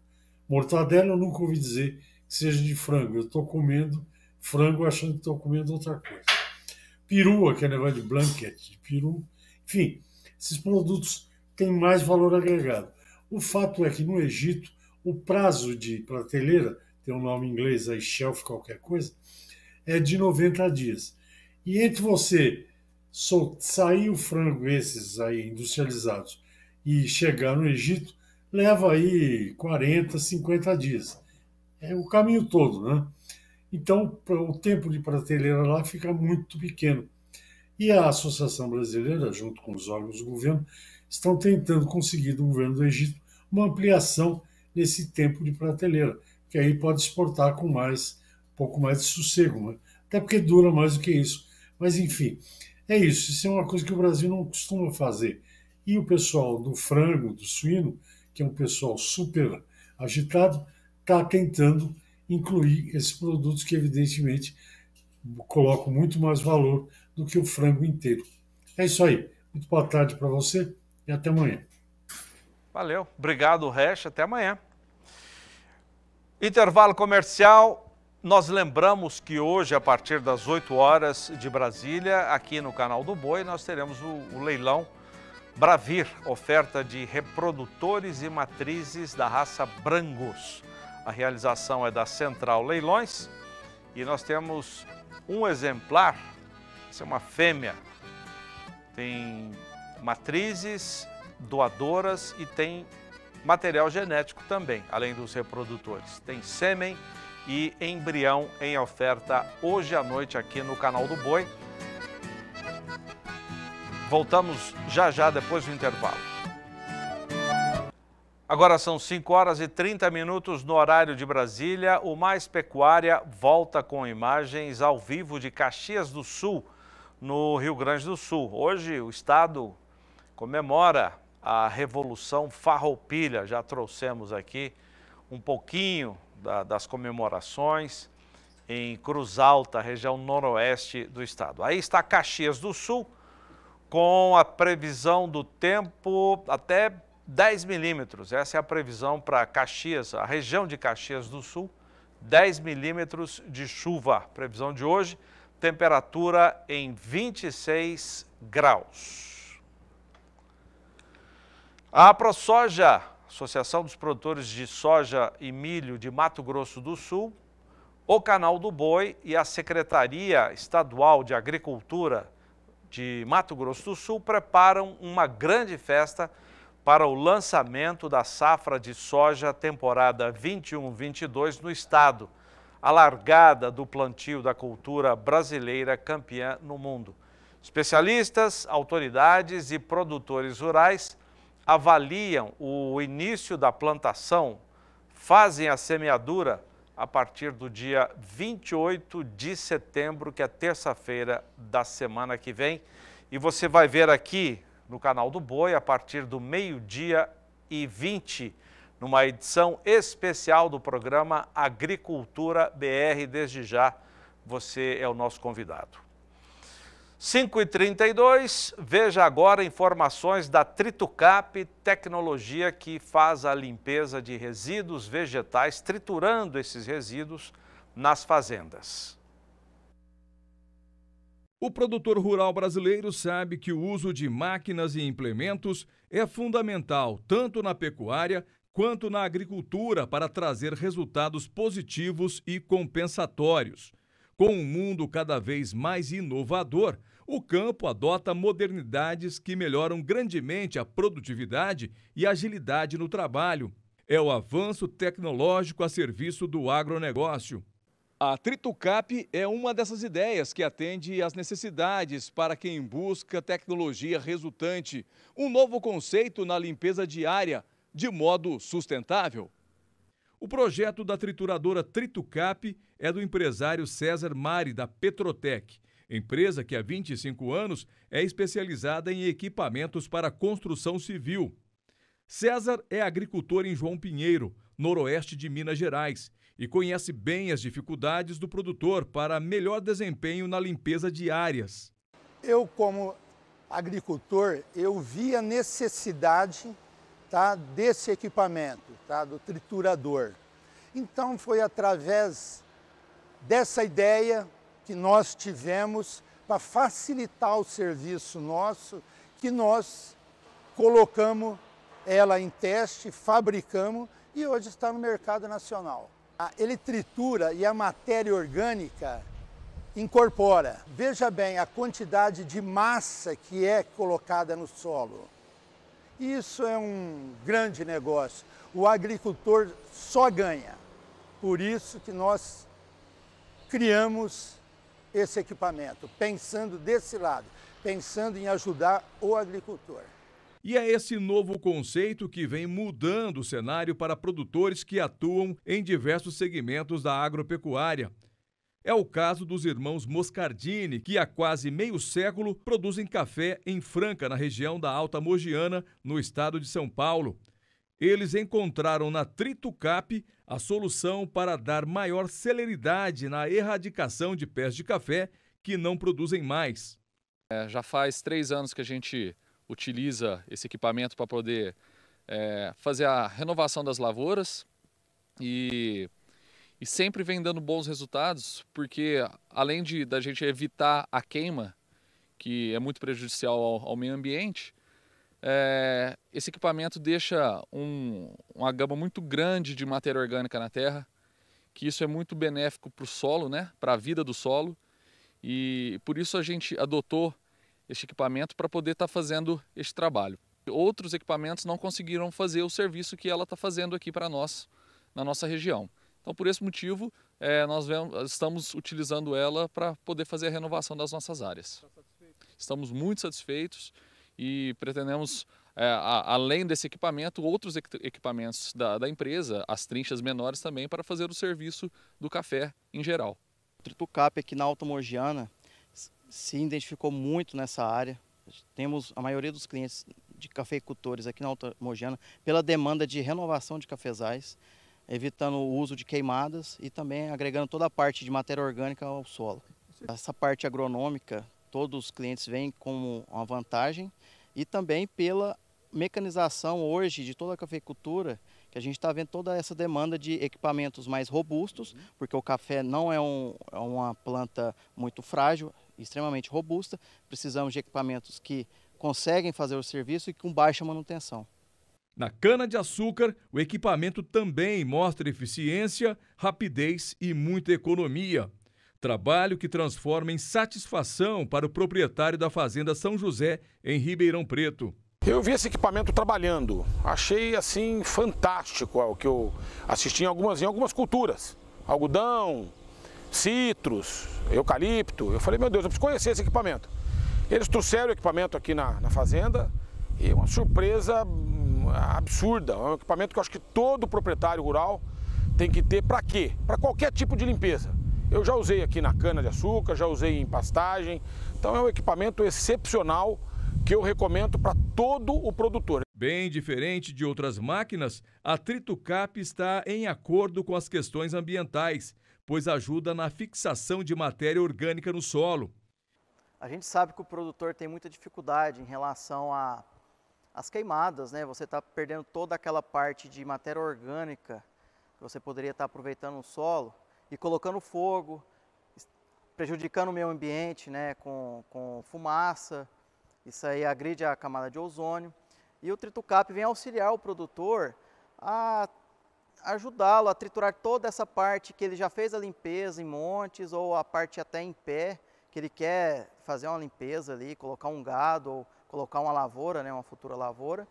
Mortadela eu nunca ouvi dizer que seja de frango. Eu estou comendo frango achando que estou comendo outra coisa. Peru, que é negócio de blanket, de peru. Enfim, esses produtos têm mais valor agregado. O fato é que no Egito, o prazo de prateleira, tem um nome em inglês aí, shelf, qualquer coisa, é de 90 dias. E entre você sol, sair o frango esses aí industrializados e chegar no Egito, leva aí 40, 50 dias. É o caminho todo, né? Então, o tempo de prateleira lá fica muito pequeno. E a Associação Brasileira, junto com os órgãos do governo, estão tentando conseguir do governo do Egito uma ampliação nesse tempo de prateleira, que aí pode exportar com mais, um pouco mais de sossego, né? até porque dura mais do que isso. Mas, enfim, é isso, isso é uma coisa que o Brasil não costuma fazer. E o pessoal do frango, do suíno, que é um pessoal super agitado, está tentando incluir esses produtos que, evidentemente, colocam muito mais valor do que o frango inteiro. É isso aí. Muito boa tarde para você e até amanhã. Valeu. Obrigado, Resch. Até amanhã. Intervalo comercial. Nós lembramos que hoje, a partir das 8 horas de Brasília, aqui no canal do Boi, nós teremos o, o leilão Bravir, oferta de reprodutores e matrizes da raça Brangus. A realização é da Central Leilões e nós temos um exemplar, essa é uma fêmea, tem matrizes, doadoras e tem material genético também, além dos reprodutores. Tem sêmen, e embrião em oferta hoje à noite aqui no canal do Boi. Voltamos já já depois do intervalo. Agora são 5 horas e 30 minutos no horário de Brasília. O Mais Pecuária volta com imagens ao vivo de Caxias do Sul, no Rio Grande do Sul. Hoje o estado comemora a Revolução Farroupilha. Já trouxemos aqui um pouquinho da, das comemorações em Cruz Alta, região noroeste do estado. Aí está Caxias do Sul, com a previsão do tempo até 10 milímetros. Essa é a previsão para Caxias, a região de Caxias do Sul, 10 milímetros de chuva. Previsão de hoje, temperatura em 26 graus. A ProSoja Associação dos Produtores de Soja e Milho de Mato Grosso do Sul, o Canal do Boi e a Secretaria Estadual de Agricultura de Mato Grosso do Sul preparam uma grande festa para o lançamento da safra de soja temporada 21-22 no estado, a largada do plantio da cultura brasileira campeã no mundo. Especialistas, autoridades e produtores rurais avaliam o início da plantação, fazem a semeadura a partir do dia 28 de setembro, que é terça-feira da semana que vem. E você vai ver aqui no canal do Boi a partir do meio-dia e 20, numa edição especial do programa Agricultura BR. Desde já, você é o nosso convidado. 5h32, veja agora informações da Tritucap, tecnologia que faz a limpeza de resíduos vegetais, triturando esses resíduos nas fazendas. O produtor rural brasileiro sabe que o uso de máquinas e implementos é fundamental tanto na pecuária quanto na agricultura para trazer resultados positivos e compensatórios. Com um mundo cada vez mais inovador, o campo adota modernidades que melhoram grandemente a produtividade e agilidade no trabalho. É o avanço tecnológico a serviço do agronegócio. A Tritucap é uma dessas ideias que atende às necessidades para quem busca tecnologia resultante, um novo conceito na limpeza diária de modo sustentável. O projeto da trituradora Tritucap é do empresário César Mari, da Petrotec empresa que há 25 anos é especializada em equipamentos para construção civil. César é agricultor em João Pinheiro, noroeste de Minas Gerais, e conhece bem as dificuldades do produtor para melhor desempenho na limpeza de áreas. Eu, como agricultor, eu vi a necessidade tá, desse equipamento, tá, do triturador. Então foi através dessa ideia que nós tivemos para facilitar o serviço nosso, que nós colocamos ela em teste, fabricamos e hoje está no mercado nacional. A tritura e a matéria orgânica incorpora. Veja bem a quantidade de massa que é colocada no solo. Isso é um grande negócio. O agricultor só ganha. Por isso que nós criamos esse equipamento, pensando desse lado, pensando em ajudar o agricultor. E é esse novo conceito que vem mudando o cenário para produtores que atuam em diversos segmentos da agropecuária. É o caso dos irmãos Moscardini, que há quase meio século produzem café em Franca, na região da Alta Mogiana, no estado de São Paulo eles encontraram na Tritucap a solução para dar maior celeridade na erradicação de pés de café que não produzem mais. É, já faz três anos que a gente utiliza esse equipamento para poder é, fazer a renovação das lavouras e, e sempre vem dando bons resultados, porque além de da gente evitar a queima, que é muito prejudicial ao, ao meio ambiente, é, esse equipamento deixa um, uma gama muito grande de matéria orgânica na terra, que isso é muito benéfico para o solo, né? para a vida do solo. E por isso a gente adotou este equipamento para poder estar tá fazendo este trabalho. Outros equipamentos não conseguiram fazer o serviço que ela está fazendo aqui para nós, na nossa região. Então, por esse motivo, é, nós estamos utilizando ela para poder fazer a renovação das nossas áreas. Estamos muito satisfeitos e pretendemos, é, a, além desse equipamento, outros equipamentos da, da empresa, as trinchas menores também, para fazer o serviço do café em geral. O Tritucap aqui na Alta Mogiana se identificou muito nessa área. Temos a maioria dos clientes de cafeicultores aqui na Alta Mogiana pela demanda de renovação de cafezais, evitando o uso de queimadas e também agregando toda a parte de matéria orgânica ao solo. Essa parte agronômica, todos os clientes veem como uma vantagem e também pela mecanização hoje de toda a cafeicultura, que a gente está vendo toda essa demanda de equipamentos mais robustos, porque o café não é, um, é uma planta muito frágil, extremamente robusta, precisamos de equipamentos que conseguem fazer o serviço e com baixa manutenção. Na cana-de-açúcar, o equipamento também mostra eficiência, rapidez e muita economia. Trabalho que transforma em satisfação para o proprietário da Fazenda São José, em Ribeirão Preto. Eu vi esse equipamento trabalhando, achei assim fantástico o que eu assisti em algumas, em algumas culturas. Algodão, citros, eucalipto. Eu falei, meu Deus, eu preciso conhecer esse equipamento. Eles trouxeram o equipamento aqui na, na fazenda e uma surpresa hum, absurda. É um equipamento que eu acho que todo proprietário rural tem que ter para quê? Para qualquer tipo de limpeza. Eu já usei aqui na cana-de-açúcar, já usei em pastagem. Então é um equipamento excepcional que eu recomendo para todo o produtor. Bem diferente de outras máquinas, a TrituCap está em acordo com as questões ambientais, pois ajuda na fixação de matéria orgânica no solo. A gente sabe que o produtor tem muita dificuldade em relação às queimadas, né? Você está perdendo toda aquela parte de matéria orgânica que você poderia estar tá aproveitando no solo e colocando fogo, prejudicando o meio ambiente né, com, com fumaça, isso aí agride a camada de ozônio. E o TrituCap vem auxiliar o produtor a ajudá-lo a triturar toda essa parte que ele já fez a limpeza em montes ou a parte até em pé, que ele quer fazer uma limpeza ali, colocar um gado ou colocar uma lavoura, né, uma futura lavoura.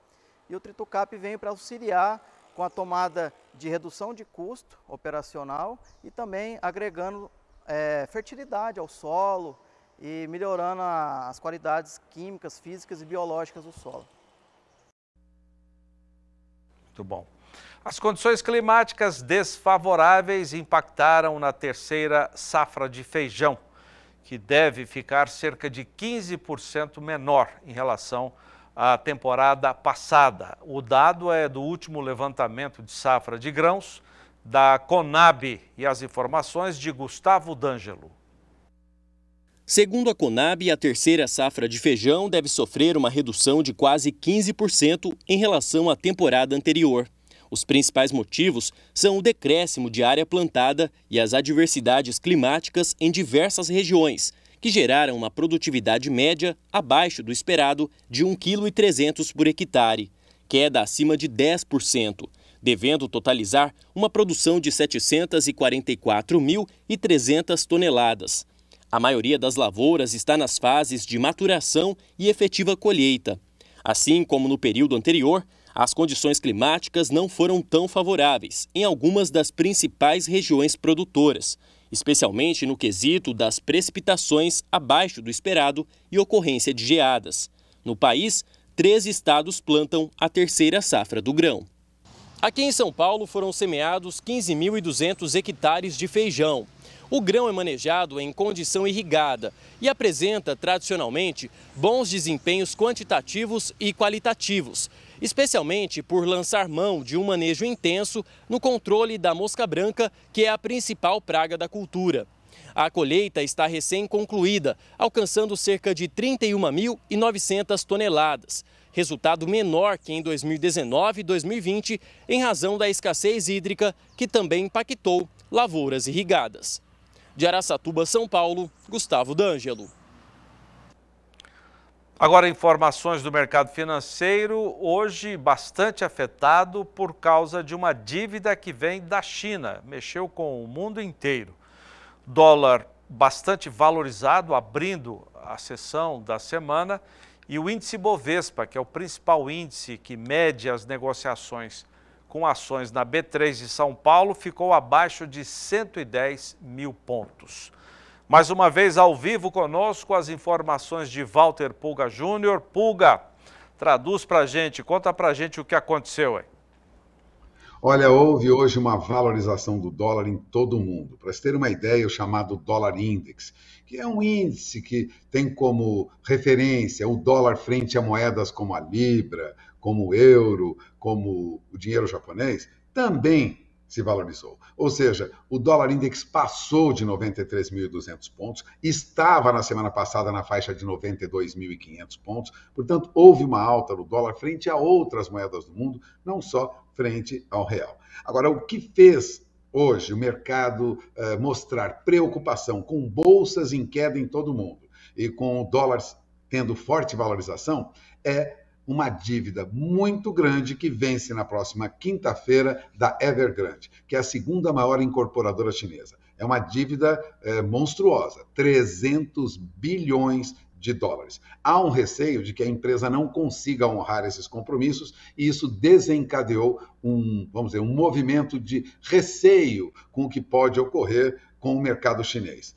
E o TrituCap vem para auxiliar com a tomada de redução de custo operacional e também agregando é, fertilidade ao solo e melhorando a, as qualidades químicas, físicas e biológicas do solo. Muito bom. As condições climáticas desfavoráveis impactaram na terceira safra de feijão, que deve ficar cerca de 15% menor em relação ao a temporada passada. O dado é do último levantamento de safra de grãos da Conab e as informações de Gustavo D'Angelo. Segundo a Conab, a terceira safra de feijão deve sofrer uma redução de quase 15% em relação à temporada anterior. Os principais motivos são o decréscimo de área plantada e as adversidades climáticas em diversas regiões, que geraram uma produtividade média abaixo do esperado de 1,3 kg por hectare, queda acima de 10%, devendo totalizar uma produção de 744.300 toneladas. A maioria das lavouras está nas fases de maturação e efetiva colheita. Assim como no período anterior, as condições climáticas não foram tão favoráveis em algumas das principais regiões produtoras, especialmente no quesito das precipitações abaixo do esperado e ocorrência de geadas. No país, três estados plantam a terceira safra do grão. Aqui em São Paulo foram semeados 15.200 hectares de feijão. O grão é manejado em condição irrigada e apresenta, tradicionalmente, bons desempenhos quantitativos e qualitativos, especialmente por lançar mão de um manejo intenso no controle da mosca branca, que é a principal praga da cultura. A colheita está recém-concluída, alcançando cerca de 31.900 toneladas, resultado menor que em 2019 e 2020, em razão da escassez hídrica que também impactou lavouras irrigadas. De Araçatuba, São Paulo, Gustavo D'Angelo. Agora, informações do mercado financeiro, hoje bastante afetado por causa de uma dívida que vem da China, mexeu com o mundo inteiro. Dólar bastante valorizado, abrindo a sessão da semana, e o índice Bovespa, que é o principal índice que mede as negociações com ações na B3 de São Paulo, ficou abaixo de 110 mil pontos. Mais uma vez ao vivo conosco as informações de Walter Pulga Júnior. Pulga, traduz para a gente, conta para a gente o que aconteceu aí. Olha, houve hoje uma valorização do dólar em todo o mundo. Para se ter uma ideia, o chamado dólar index, que é um índice que tem como referência o dólar frente a moedas como a libra, como o euro, como o dinheiro japonês, também se valorizou. Ou seja, o dólar index passou de 93.200 pontos, estava na semana passada na faixa de 92.500 pontos, portanto, houve uma alta no dólar frente a outras moedas do mundo, não só frente ao real. Agora, o que fez hoje o mercado uh, mostrar preocupação com bolsas em queda em todo o mundo e com dólares tendo forte valorização é uma dívida muito grande que vence na próxima quinta-feira da Evergrande, que é a segunda maior incorporadora chinesa. É uma dívida é, monstruosa, 300 bilhões de dólares. Há um receio de que a empresa não consiga honrar esses compromissos e isso desencadeou um, vamos dizer, um movimento de receio com o que pode ocorrer com o mercado chinês.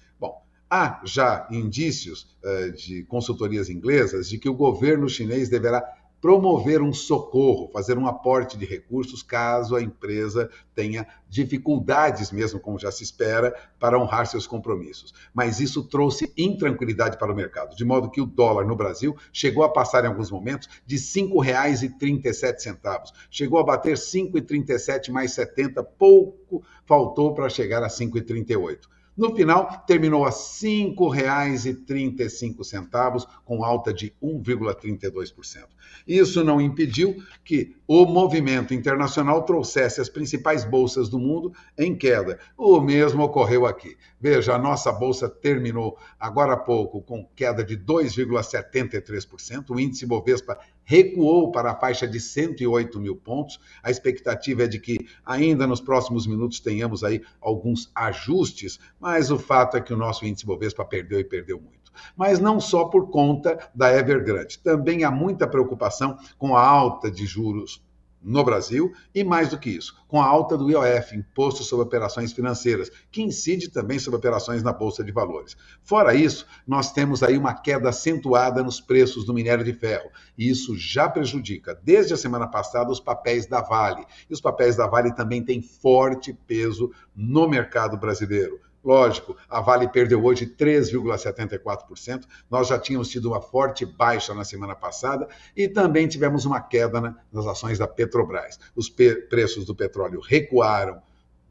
Há já indícios uh, de consultorias inglesas de que o governo chinês deverá promover um socorro, fazer um aporte de recursos caso a empresa tenha dificuldades mesmo, como já se espera, para honrar seus compromissos. Mas isso trouxe intranquilidade para o mercado, de modo que o dólar no Brasil chegou a passar em alguns momentos de R$ 5,37, chegou a bater 5,37 mais 70, pouco faltou para chegar a 5,38. No final, terminou a R$ 5,35, com alta de 1,32%. Isso não impediu que o movimento internacional trouxesse as principais bolsas do mundo em queda. O mesmo ocorreu aqui. Veja, a nossa bolsa terminou agora há pouco com queda de 2,73%, o índice Bovespa recuou para a faixa de 108 mil pontos. A expectativa é de que ainda nos próximos minutos tenhamos aí alguns ajustes, mas o fato é que o nosso índice Bovespa perdeu e perdeu muito mas não só por conta da Evergrande. Também há muita preocupação com a alta de juros no Brasil e, mais do que isso, com a alta do IOF, Imposto sobre Operações Financeiras, que incide também sobre operações na Bolsa de Valores. Fora isso, nós temos aí uma queda acentuada nos preços do minério de ferro, e isso já prejudica, desde a semana passada, os papéis da Vale. E os papéis da Vale também têm forte peso no mercado brasileiro. Lógico, a Vale perdeu hoje 3,74%. Nós já tínhamos tido uma forte baixa na semana passada e também tivemos uma queda né, nas ações da Petrobras. Os preços do petróleo recuaram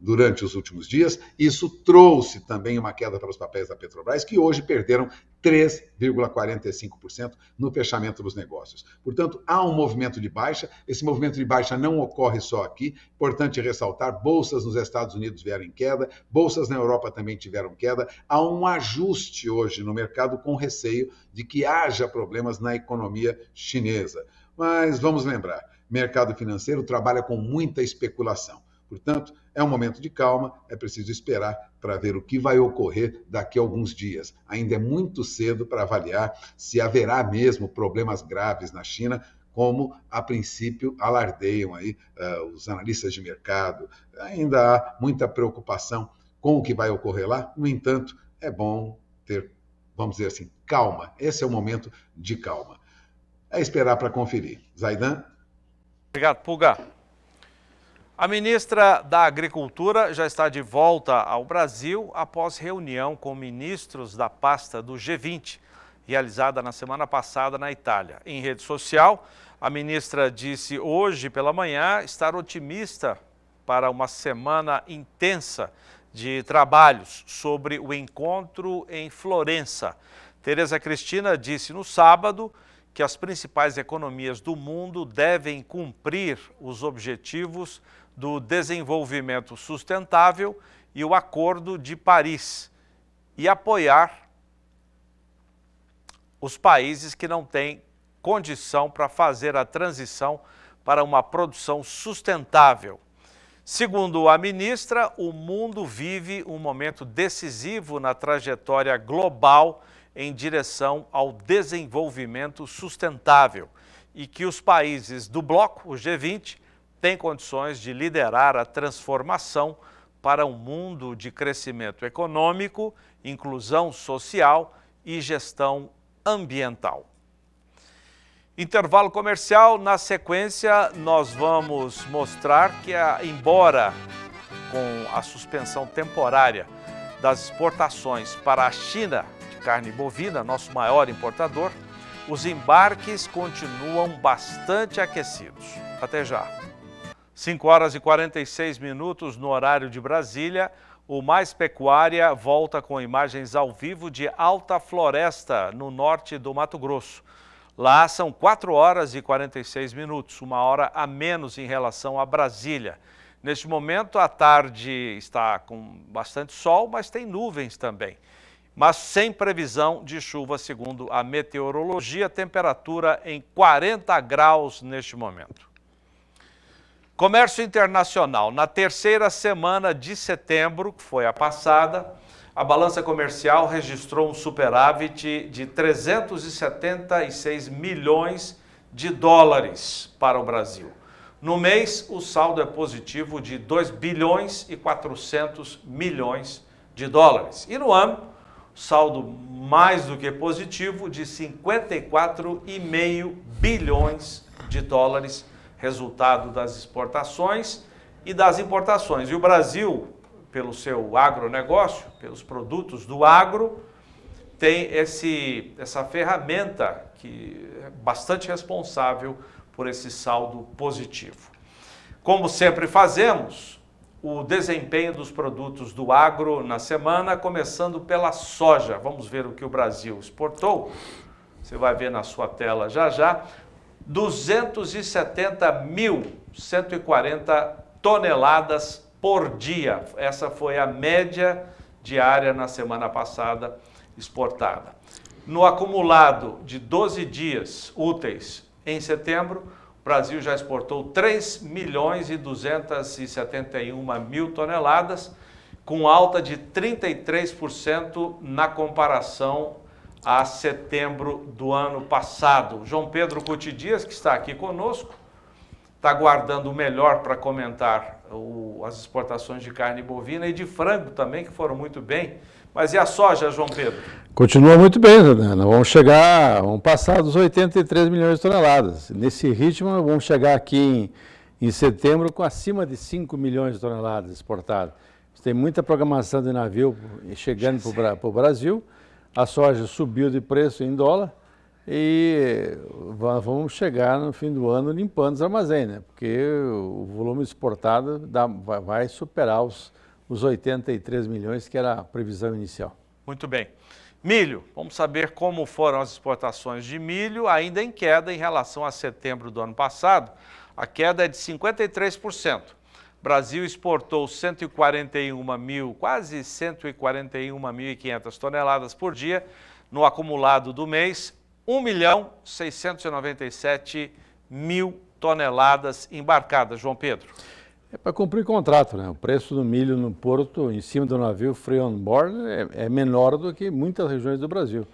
durante os últimos dias. Isso trouxe também uma queda para os papéis da Petrobras, que hoje perderam 3,45% no fechamento dos negócios. Portanto, há um movimento de baixa. Esse movimento de baixa não ocorre só aqui. Importante ressaltar: bolsas nos Estados Unidos vieram em queda, bolsas na Europa também tiveram queda. Há um ajuste hoje no mercado com receio de que haja problemas na economia chinesa. Mas vamos lembrar: mercado financeiro trabalha com muita especulação. Portanto, é um momento de calma, é preciso esperar para ver o que vai ocorrer daqui a alguns dias. Ainda é muito cedo para avaliar se haverá mesmo problemas graves na China, como a princípio alardeiam aí uh, os analistas de mercado. Ainda há muita preocupação com o que vai ocorrer lá. No entanto, é bom ter, vamos dizer assim, calma. Esse é o momento de calma. É esperar para conferir. Zaidan? Obrigado, Pulga. A ministra da Agricultura já está de volta ao Brasil após reunião com ministros da pasta do G20, realizada na semana passada na Itália. Em rede social, a ministra disse hoje pela manhã estar otimista para uma semana intensa de trabalhos sobre o encontro em Florença. Tereza Cristina disse no sábado que as principais economias do mundo devem cumprir os objetivos do Desenvolvimento Sustentável e o Acordo de Paris e apoiar os países que não têm condição para fazer a transição para uma produção sustentável. Segundo a ministra, o mundo vive um momento decisivo na trajetória global em direção ao desenvolvimento sustentável e que os países do bloco, o G20, tem condições de liderar a transformação para um mundo de crescimento econômico, inclusão social e gestão ambiental. Intervalo comercial, na sequência nós vamos mostrar que, ah, embora com a suspensão temporária das exportações para a China de carne bovina, nosso maior importador, os embarques continuam bastante aquecidos. Até já! 5 horas e 46 minutos no horário de Brasília. O Mais Pecuária volta com imagens ao vivo de Alta Floresta, no norte do Mato Grosso. Lá são 4 horas e 46 minutos, uma hora a menos em relação a Brasília. Neste momento, a tarde está com bastante sol, mas tem nuvens também. Mas sem previsão de chuva, segundo a meteorologia, temperatura em 40 graus neste momento. Comércio internacional. Na terceira semana de setembro, que foi a passada, a balança comercial registrou um superávit de 376 milhões de dólares para o Brasil. No mês, o saldo é positivo de 2 bilhões e 400 milhões de dólares. E no ano, saldo mais do que positivo de 54,5 bilhões de dólares resultado das exportações e das importações. E o Brasil, pelo seu agronegócio, pelos produtos do agro, tem esse, essa ferramenta que é bastante responsável por esse saldo positivo. Como sempre fazemos, o desempenho dos produtos do agro na semana, começando pela soja. Vamos ver o que o Brasil exportou. Você vai ver na sua tela já já. 270.140 toneladas por dia. Essa foi a média diária na semana passada exportada. No acumulado de 12 dias úteis em setembro, o Brasil já exportou 3 milhões e 271 mil toneladas, com alta de 33% na comparação a setembro do ano passado. João Pedro Cuti Dias, que está aqui conosco, está guardando o melhor para comentar o, as exportações de carne bovina e de frango também, que foram muito bem. Mas e a soja, João Pedro? Continua muito bem, Nós Vamos chegar, vamos passar dos 83 milhões de toneladas. Nesse ritmo, vamos chegar aqui em, em setembro com acima de 5 milhões de toneladas exportadas. Tem muita programação de navio chegando para o Brasil a soja subiu de preço em dólar e vamos chegar no fim do ano limpando os armazéns, né? porque o volume exportado dá, vai superar os, os 83 milhões, que era a previsão inicial. Muito bem. Milho, vamos saber como foram as exportações de milho, ainda em queda em relação a setembro do ano passado. A queda é de 53%. Brasil exportou 141 mil, quase 141.500 toneladas por dia. No acumulado do mês, 1 milhão 697 mil toneladas embarcadas. João Pedro. É para cumprir contrato, né? O preço do milho no porto, em cima do navio free on board, é, é menor do que muitas regiões do Brasil.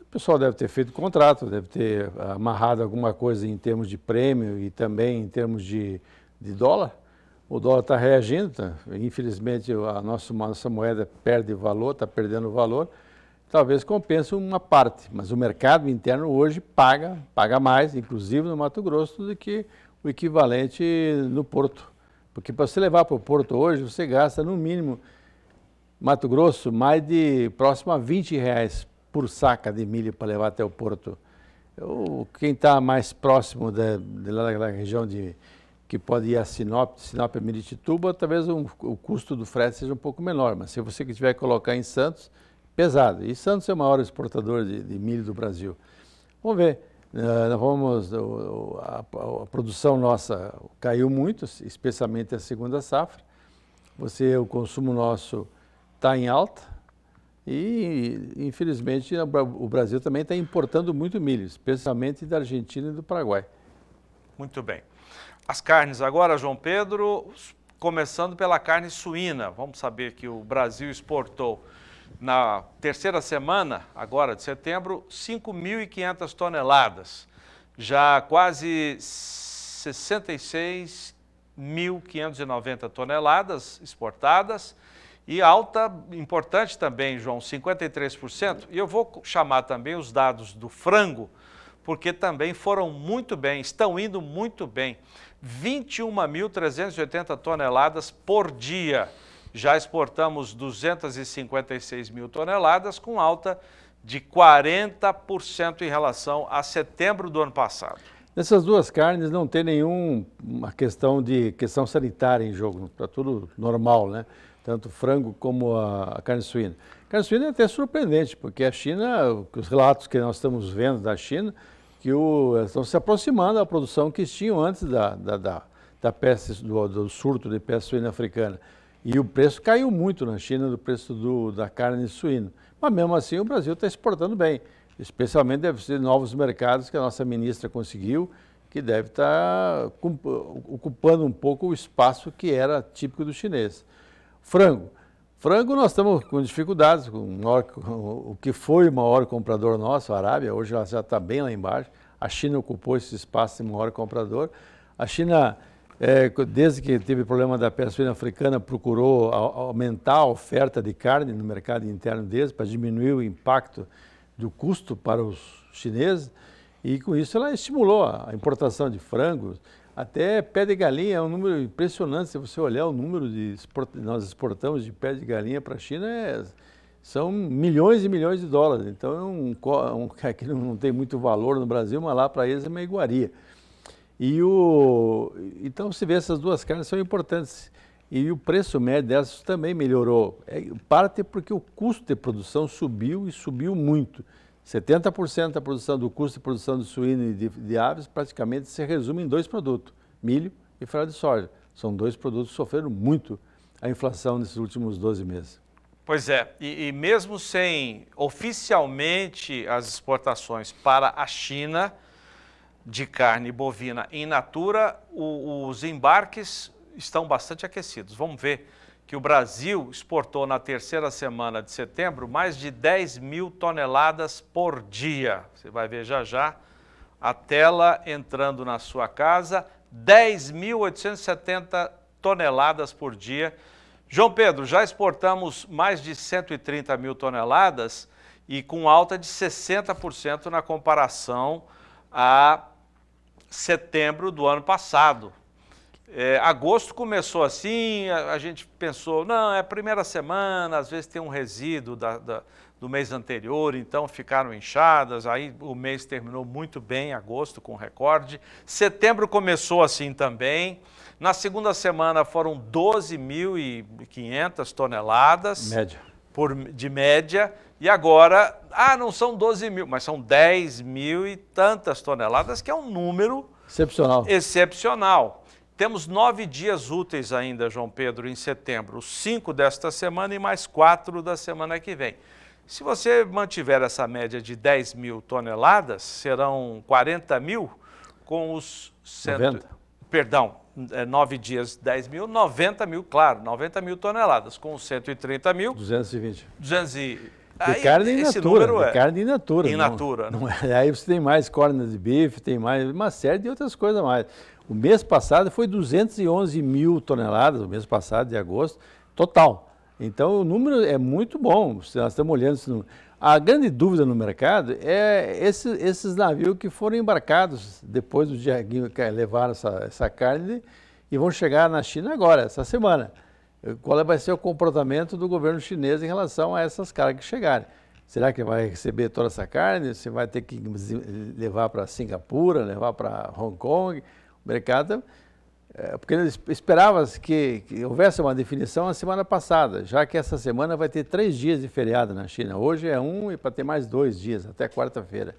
O pessoal deve ter feito contrato, deve ter amarrado alguma coisa em termos de prêmio e também em termos de, de dólar. O dólar está reagindo, tá? infelizmente a nossa, nossa moeda perde valor, está perdendo valor. Talvez compense uma parte, mas o mercado interno hoje paga, paga mais, inclusive no Mato Grosso, do que o equivalente no Porto. Porque para você levar para o Porto hoje, você gasta no mínimo, Mato Grosso, mais de próximo a 20 reais por saca de milho para levar até o Porto. Eu, quem está mais próximo da região de que pode ir a Sinop, Sinop a Miritituba, talvez um, o custo do frete seja um pouco menor, mas se você que tiver que colocar em Santos, pesado. E Santos é o maior exportador de, de milho do Brasil. Vamos ver. Uh, vamos, uh, a, a, produção nossa caiu muito, especialmente a segunda safra. Você, o consumo nosso está em alta e, infelizmente, o Brasil também está importando muito milho, especialmente da Argentina e do Paraguai. Muito bem. As carnes agora, João Pedro, começando pela carne suína. Vamos saber que o Brasil exportou na terceira semana, agora de setembro, 5.500 toneladas. Já quase 66.590 toneladas exportadas e alta importante também, João, 53%. E eu vou chamar também os dados do frango, porque também foram muito bem, estão indo muito bem. 21.380 toneladas por dia. Já exportamos 256 mil toneladas, com alta de 40% em relação a setembro do ano passado. Nessas duas carnes não tem nenhuma questão de questão sanitária em jogo, está tudo normal, né? Tanto frango como a, a carne suína. A carne suína é até surpreendente, porque a China, os relatos que nós estamos vendo da China, que o, estão se aproximando da produção que tinham antes da, da, da, da peste, do, do, surto de peste suína africana. E o preço caiu muito na China do preço do, da carne suína. Mas mesmo assim o Brasil está exportando bem, especialmente deve ser novos mercados que a nossa ministra conseguiu, que deve estar tá ocupando um pouco o espaço que era típico do chinês. Frango. Frango, nós estamos com dificuldades. Com o que foi o maior comprador nosso, a Arábia, hoje ela já está bem lá embaixo. A China ocupou esse espaço de maior comprador. A China, é, desde que teve o problema da peste suína africana, procurou aumentar a oferta de carne no mercado interno deles para diminuir o impacto do custo para os chineses. E com isso ela estimulou a importação de frangos até pé de galinha é um número impressionante. Se você olhar o número de export... nós exportamos de pé de galinha para a China, é... são milhões e milhões de dólares. Então é um, é um que não tem muito valor no Brasil, mas lá para eles é uma iguaria. E o... Então se vê essas duas carnes são importantes. E o preço médio dessas também melhorou. É parte porque o custo de produção subiu e subiu muito. 70% da produção do custo de produção de suíno e de, de aves praticamente se resume em dois produtos, milho e farelo de soja. São dois produtos que sofreram muito a inflação nesses últimos 12 meses. Pois é, e, e mesmo sem oficialmente as exportações para a China de carne bovina in natura, o, os embarques estão bastante aquecidos. Vamos ver que o Brasil exportou na terceira semana de setembro mais de 10 mil toneladas por dia. Você vai ver já já a tela entrando na sua casa, 10.870 toneladas por dia. João Pedro, já exportamos mais de 130 mil toneladas e com alta de 60% na comparação a setembro do ano passado. É, agosto começou assim, a, a, gente pensou, não, é a primeira semana, às vezes tem um resíduo da, da, do mês anterior, então ficaram inchadas, aí o mês terminou muito bem, agosto com recorde. Setembro começou assim também. Na segunda semana foram 12.500 toneladas. Média. Por, de média. E agora, ah, não são 12 mil, mas são 10 mil e tantas toneladas, que é um número... Excepcional. Excepcional. Temos nove dias úteis ainda, João Pedro, em setembro. Cinco desta semana e mais quatro da semana que vem. Se você mantiver essa média de 10 mil toneladas, serão 40 mil com os... Cento... 90. Perdão, é, nove dias 10 mil, 90 mil, claro, 90 mil toneladas, com 130 mil... 220. 220. De carne in natura, é. carne in natura. In natura. Não, né? não é. aí você tem mais corna de bife, tem mais uma série de outras coisas mais. O mês passado foi 211 mil toneladas, o mês passado, de agosto, total. Então o número é muito bom, nós estamos olhando esse número. A grande dúvida no mercado é esse, esses navios que foram embarcados depois do dia que levaram essa, essa carne e vão chegar na China agora, essa semana. Eh, qual é, vai ser o comportamento do governo chinês em relação a essas cargas que chegarem? Será que vai receber toda essa carne? Você vai ter que levar para Singapura, levar para Hong Kong? mercado, é, porque esperava que, que houvesse uma definição na semana passada, já que essa semana vai ter três dias de feriado na China. Hoje é um e para ter mais dois dias, até quarta-feira.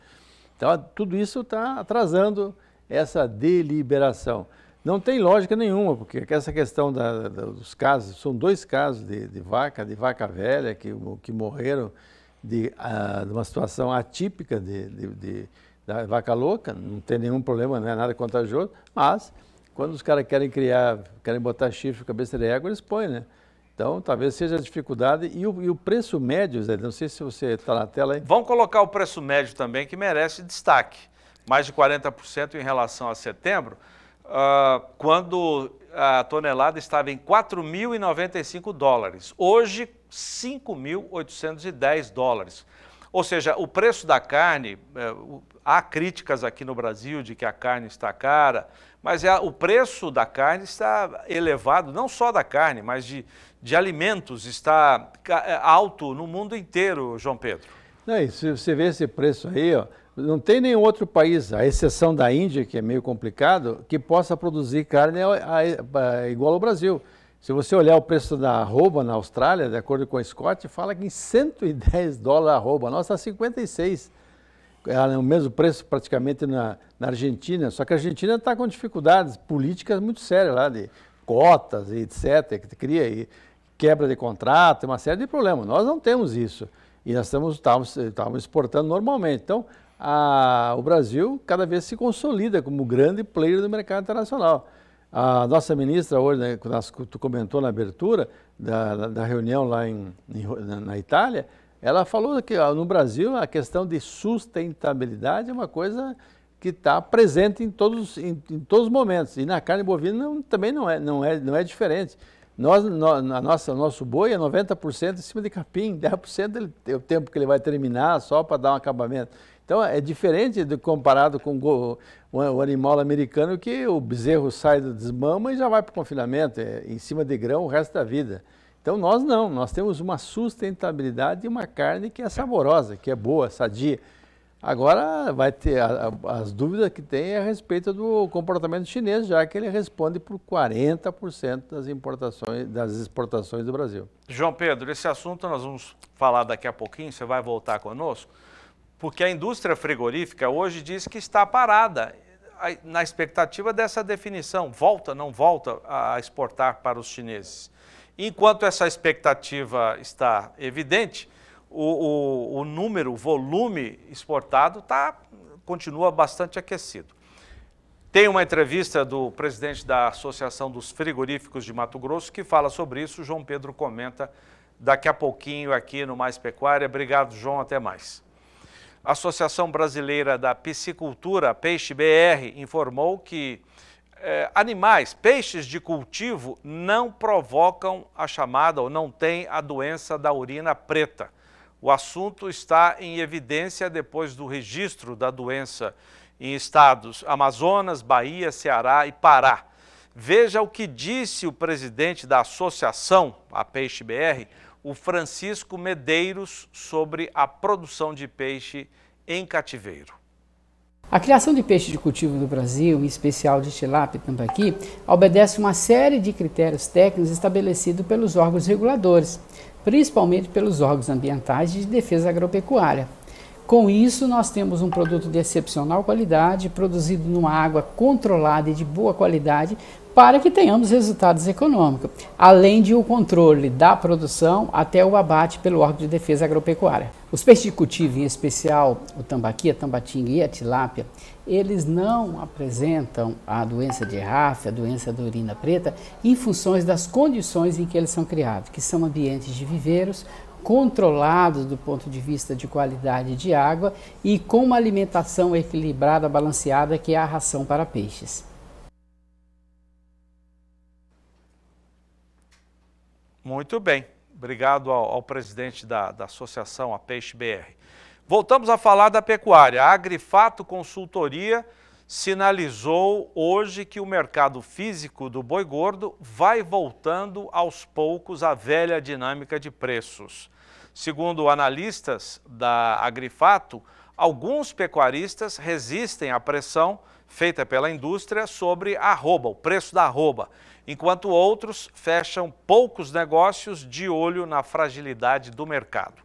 Então, tudo isso está atrasando essa deliberação. Não tem lógica nenhuma, porque essa questão da, da, dos casos, são dois casos de, de, vaca, de vaca velha, que, que morreram de, uh, de uma situação atípica de, de da vaca louca, não tem nenhum problema, não é nada contagioso, mas quando os caras querem criar, querem botar chifre, cabeça de égua, eles põem, né? Então, talvez seja a dificuldade. E o, e o preço médio, Zé, não sei se você está na tela aí. Vamos colocar o preço médio também, que merece destaque. Mais de 40% em relação a setembro, uh, quando a tonelada estava em 4.095 dólares. Hoje, 5.810 dólares. Ou seja, o preço da carne, eh, Há críticas aqui no Brasil de que a carne está cara, mas é, o preço da carne está elevado, não só da carne, mas de, de alimentos, está é, alto no mundo inteiro, João Pedro. se você vê esse preço aí, ó, não tem nenhum outro país, à exceção da Índia, que é meio complicado, que possa produzir carne igual ao Brasil. Se você olhar o preço da arroba na Austrália, de acordo com o Scott, fala que em 110 dólares a arroba, a nossa 56 ela é o mesmo preço praticamente na, na Argentina, só que a Argentina está com dificuldades políticas muito sérias lá, de cotas e etc., que cria aí quebra de contrato, uma série de problemas. Nós não temos isso. E nós estamos, estávamos exportando normalmente. Então, a, o Brasil cada vez se consolida como grande player do mercado internacional. A nossa ministra hoje, né, que tu comentou na abertura da, da reunião lá em, na Itália, ela falou que no Brasil a questão de sustentabilidade é uma coisa que está presente em todos, em, em, todos os momentos. E na carne bovina não, também não é, não é, não é diferente. Nós, no, na nossa, nosso boi é 90% em cima de capim, 10% ele, é o tempo que ele vai terminar só para dar um acabamento. Então é diferente de comparado com o, o, o, animal americano que o bezerro sai do desmama e já vai para o confinamento, é, em cima de grão o resto da vida. Então nós não, nós temos uma sustentabilidade e uma carne que é saborosa, que é boa, sadia. Agora vai ter a, a, as dúvidas que tem é a respeito do comportamento chinês, já que ele responde por 40% das importações, das exportações do Brasil. João Pedro, esse assunto nós vamos falar daqui a pouquinho, você vai voltar conosco, porque a indústria frigorífica hoje diz que está parada na expectativa dessa definição, volta, não volta a exportar para os chineses. Enquanto essa expectativa está evidente, o, o, o número, o volume exportado tá, continua bastante aquecido. Tem uma entrevista do presidente da Associação dos Frigoríficos de Mato Grosso que fala sobre isso. João Pedro comenta daqui a pouquinho aqui no Mais Pecuária. Obrigado, João. Até mais. A Associação Brasileira da Piscicultura, Peixe BR, informou que é, animais, peixes de cultivo, não provocam a chamada ou não têm a doença da urina preta. O assunto está em evidência depois do registro da doença em estados Amazonas, Bahia, Ceará e Pará. Veja o que disse o presidente da associação, a Peixe BR, o Francisco Medeiros, sobre a produção de peixe em cativeiro. A criação de peixe de cultivo no Brasil, em especial de tilápia e tambaqui, obedece uma série de critérios técnicos estabelecidos pelos órgãos reguladores, principalmente pelos órgãos ambientais de defesa agropecuária. Com isso, nós temos um produto de excepcional qualidade, produzido numa água controlada e de boa qualidade, para que tenhamos resultados econômicos, além de o controle da produção até o abate pelo órgão de defesa agropecuária. Os peixes de cultivo, em especial o tambaqui, a tambatinga e a tilápia, eles não apresentam a doença de RAF, a doença da urina preta, em funções das condições em que eles são criados, que são ambientes de viveiros, controlados do ponto de vista de qualidade de água e com uma alimentação equilibrada, balanceada, que é a ração para peixes. Muito bem. Obrigado ao, ao presidente da, da associação, a Peixe BR. Voltamos a falar da pecuária. A Agrifato Consultoria sinalizou hoje que o mercado físico do boi gordo vai voltando aos poucos à velha dinâmica de preços. Segundo analistas da Agrifato, alguns pecuaristas resistem à pressão feita pela indústria sobre a arroba, o preço da arroba enquanto outros fecham poucos negócios de olho na fragilidade do mercado.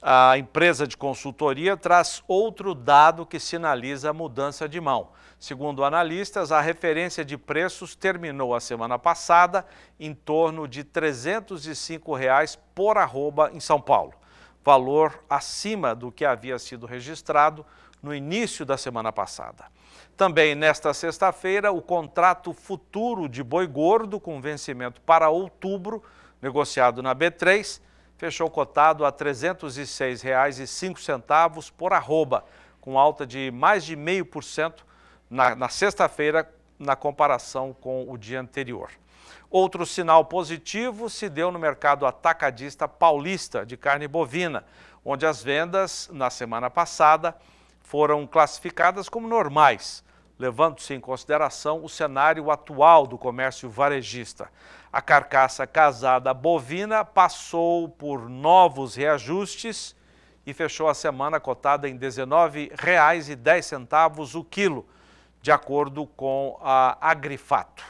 A empresa de consultoria traz outro dado que sinaliza a mudança de mão. Segundo analistas, a referência de preços terminou a semana passada em torno de R$ 305 reais por arroba em São Paulo, valor acima do que havia sido registrado no início da semana passada. Também nesta sexta-feira, o contrato futuro de boi gordo com vencimento para outubro, negociado na B3, fechou cotado a R$ 306,05 por arroba, com alta de mais de 0,5% na, na sexta-feira, na comparação com o dia anterior. Outro sinal positivo se deu no mercado atacadista paulista de carne bovina, onde as vendas, na semana passada, foram classificadas como normais, levando-se em consideração o cenário atual do comércio varejista. A carcaça casada bovina passou por novos reajustes e fechou a semana cotada em R$ 19,10 o quilo, de acordo com a Agrifato.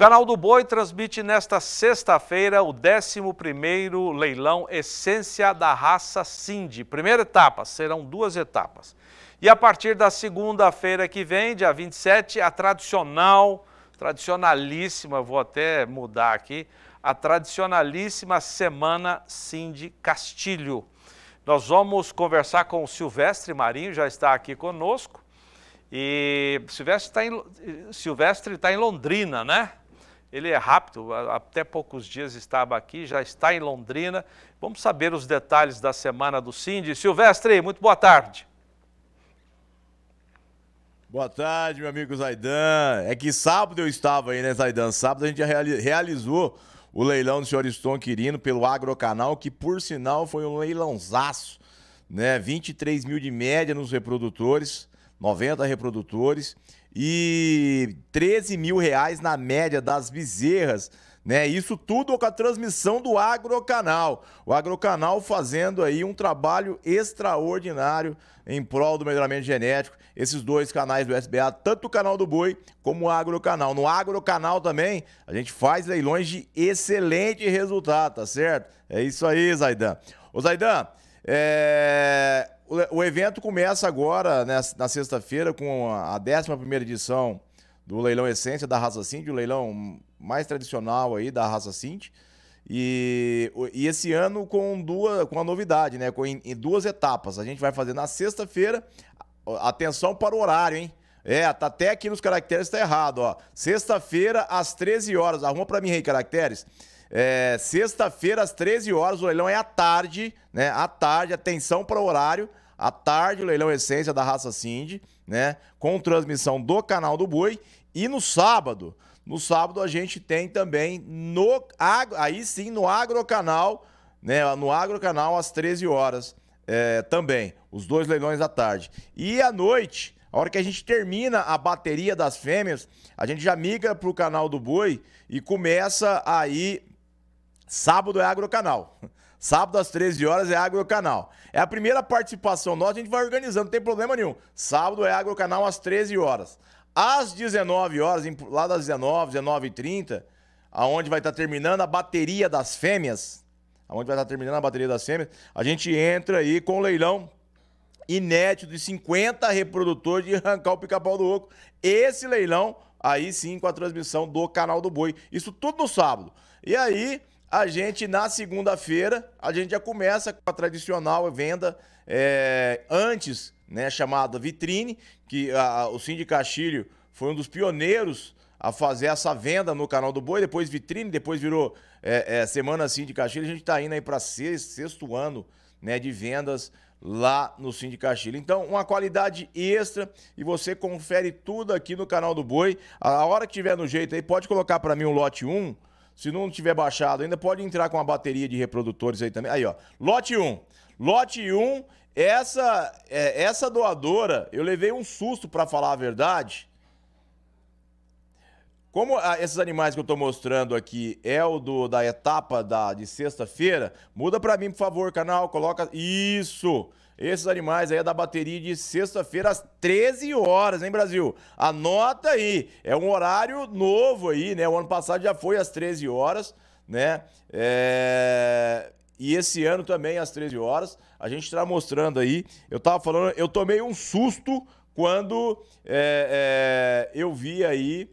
Canal do Boi transmite nesta sexta-feira o 11º leilão Essência da Raça Cindy. Primeira etapa, serão duas etapas. E a partir da segunda-feira que vem, dia 27, a tradicional, tradicionalíssima, vou até mudar aqui, a tradicionalíssima Semana Cindy Castilho. Nós vamos conversar com o Silvestre Marinho, já está aqui conosco. E Silvestre está em, eh, tá em Londrina, né? Ele é rápido, até poucos dias estava aqui, já está em Londrina. Vamos saber os detalhes da semana do Cindy. Silvestre, muito boa tarde. Boa tarde, meu amigo Zaidan. É que sábado eu estava aí, né, Zaidan? Sábado a gente realizou o leilão do senhor Stone Quirino pelo Agrocanal, que por sinal foi um leilãozaço, né? 23 mil de média nos reprodutores, 90 reprodutores e 13 mil reais na média das bezerras. Né? Isso tudo com a transmissão do Agrocanal. O Agrocanal fazendo aí um trabalho extraordinário em prol do melhoramento genético. Esses dois canais do SBA, tanto o canal do Boi como o Agrocanal. No Agrocanal também, a gente faz leilões de excelente resultado, tá certo? É isso aí, Zaidan. Ô Zaidan, é o evento começa agora, né, na sexta-feira, com a 11 edição do leilão Essência da Raça Cinti, o leilão mais tradicional aí da Raça Cinti. E, e, esse ano com duas com a novidade, né? Com, em, em, duas etapas. A gente vai fazer na sexta-feira. Atenção para o horário, hein? É, tá até aqui nos caracteres tá errado, ó. Sexta-feira às 13 horas. Arruma para mim aí, caracteres. É, sexta-feira às 13 horas, o leilão é à tarde, né? À tarde, atenção para o horário à tarde, o leilão essência da raça Cindy, né? Com transmissão do canal do Boi. E no sábado, no sábado a gente tem também no aí sim no Agrocanal, né? No Agrocanal às 13 horas é, também, os dois leilões da tarde. E à noite, a hora que a gente termina a bateria das fêmeas, a gente já migra pro canal do Boi e começa aí sábado é Agrocanal. Sábado às 13 horas é Agrocanal. É a primeira participação nossa, a gente vai organizando, não tem problema nenhum. Sábado é Agrocanal às 13 horas. Às 19 horas, lá das 19, 19h30, aonde vai estar tá terminando a bateria das fêmeas, aonde vai estar tá terminando a bateria das fêmeas, a gente entra aí com o leilão inédito de 50 reprodutores de arrancar o pica-pau do oco. Esse leilão aí sim com a transmissão do canal do Boi. Isso tudo no sábado. E aí, a gente, na segunda-feira, a gente já começa com a tradicional venda é, antes, né, chamada vitrine, que a, o Cindy foi um dos pioneiros a fazer essa venda no canal do Boi, depois vitrine, depois virou é, é, Semana Cindy A gente está indo aí para sexto, sexto ano né, de vendas lá no Cindy Então, uma qualidade extra e você confere tudo aqui no canal do Boi. A hora que tiver no jeito aí, pode colocar para mim o um lote 1. Se não tiver baixado ainda, pode entrar com a bateria de reprodutores aí também. Aí, ó. Lote 1. Lote 1, essa, é, essa doadora, eu levei um susto para falar a verdade. Como ah, esses animais que eu estou mostrando aqui é o do, da etapa da, de sexta-feira, muda para mim, por favor, canal, coloca... Isso! Esses animais aí é da bateria de sexta-feira às 13 horas, hein, Brasil? Anota aí, é um horário novo aí, né? O ano passado já foi às 13 horas, né? É... E esse ano também às 13 horas. A gente está mostrando aí. Eu tava falando, eu tomei um susto quando é, é, eu vi aí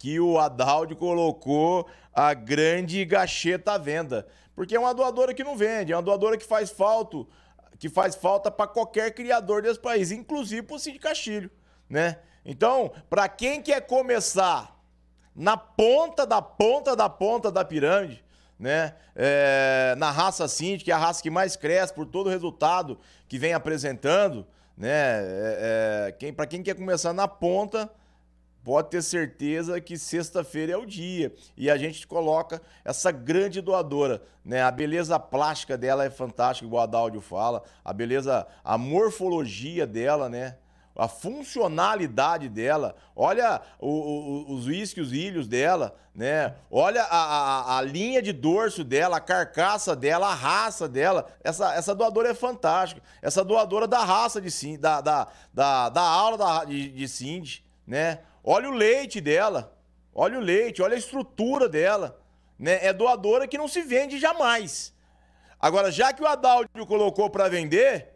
que o Adaldi colocou a grande gacheta à venda. Porque é uma doadora que não vende, é uma doadora que faz falta, que faz falta para qualquer criador desse país, inclusive para o Cid Castilho, né? Então, para quem quer começar na ponta da ponta da ponta da pirâmide, né? É, na raça Cinti, que é a raça que mais cresce por todo o resultado que vem apresentando, né? É, é, quem, para quem quer começar na ponta pode ter certeza que sexta-feira é o dia. E a gente coloca essa grande doadora, né? A beleza plástica dela é fantástica, igual a Dáudio fala. A beleza, a morfologia dela, né? A funcionalidade dela, olha o, o, os isquios, os ilhos dela, né? Olha a, a, a, linha de dorso dela, a carcaça dela, a raça dela. Essa, essa doadora é fantástica. Essa doadora da raça de Cindy, da, da, da, da aula da, de, de Cindy, né? Olha o leite dela. Olha o leite, olha a estrutura dela. Né? É doadora que não se vende jamais. Agora, já que o Adaldo colocou para vender,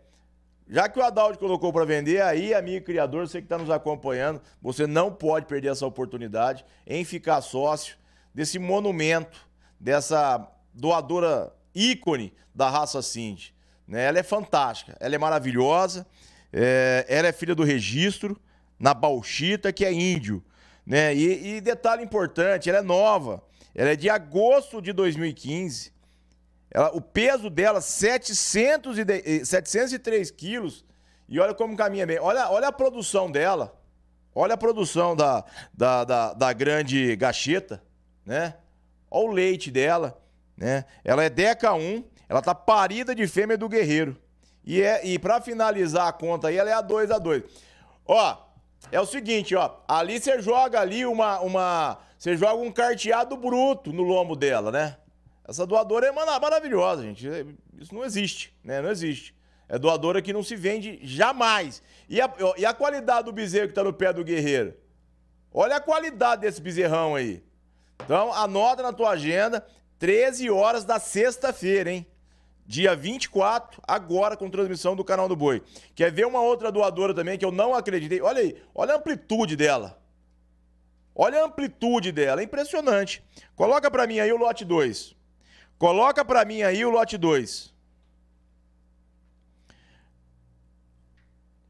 já que o Adaldo colocou para vender, aí, amigo criador, você que está nos acompanhando, você não pode perder essa oportunidade em ficar sócio desse monumento, dessa doadora ícone da raça Cindy. Né? Ela é fantástica, ela é maravilhosa, é... ela é filha do registro, na bauxita, que é índio. Né? E, e detalhe importante, ela é nova. Ela é de agosto de 2015. Ela, o peso dela, 710, 703 eh, quilos. E olha como caminha bem. Olha, olha a produção dela. Olha a produção da, da, da, da grande gacheta, né? Olha o leite dela, né? Ela é Deca 1, ela tá parida de fêmea do guerreiro. E, é, e para finalizar a conta aí, ela é a 2 a 2 Ó, é o seguinte, ó. Ali você joga ali uma. uma você joga um carteado bruto no lombo dela, né? Essa doadora é maravilhosa, gente. É, isso não existe, né? Não existe. É doadora que não se vende jamais. E a, e a qualidade do bezerro que tá no pé do guerreiro? Olha a qualidade desse bezerrão aí. Então, anota na tua agenda, 13 horas da sexta-feira, hein? dia 24, agora com transmissão do canal do Boi. Quer ver uma outra doadora também que eu não acreditei? Olha aí, olha a amplitude dela. Olha a amplitude dela, é impressionante. Coloca para mim aí o lote 2. Coloca para mim aí o lote 2.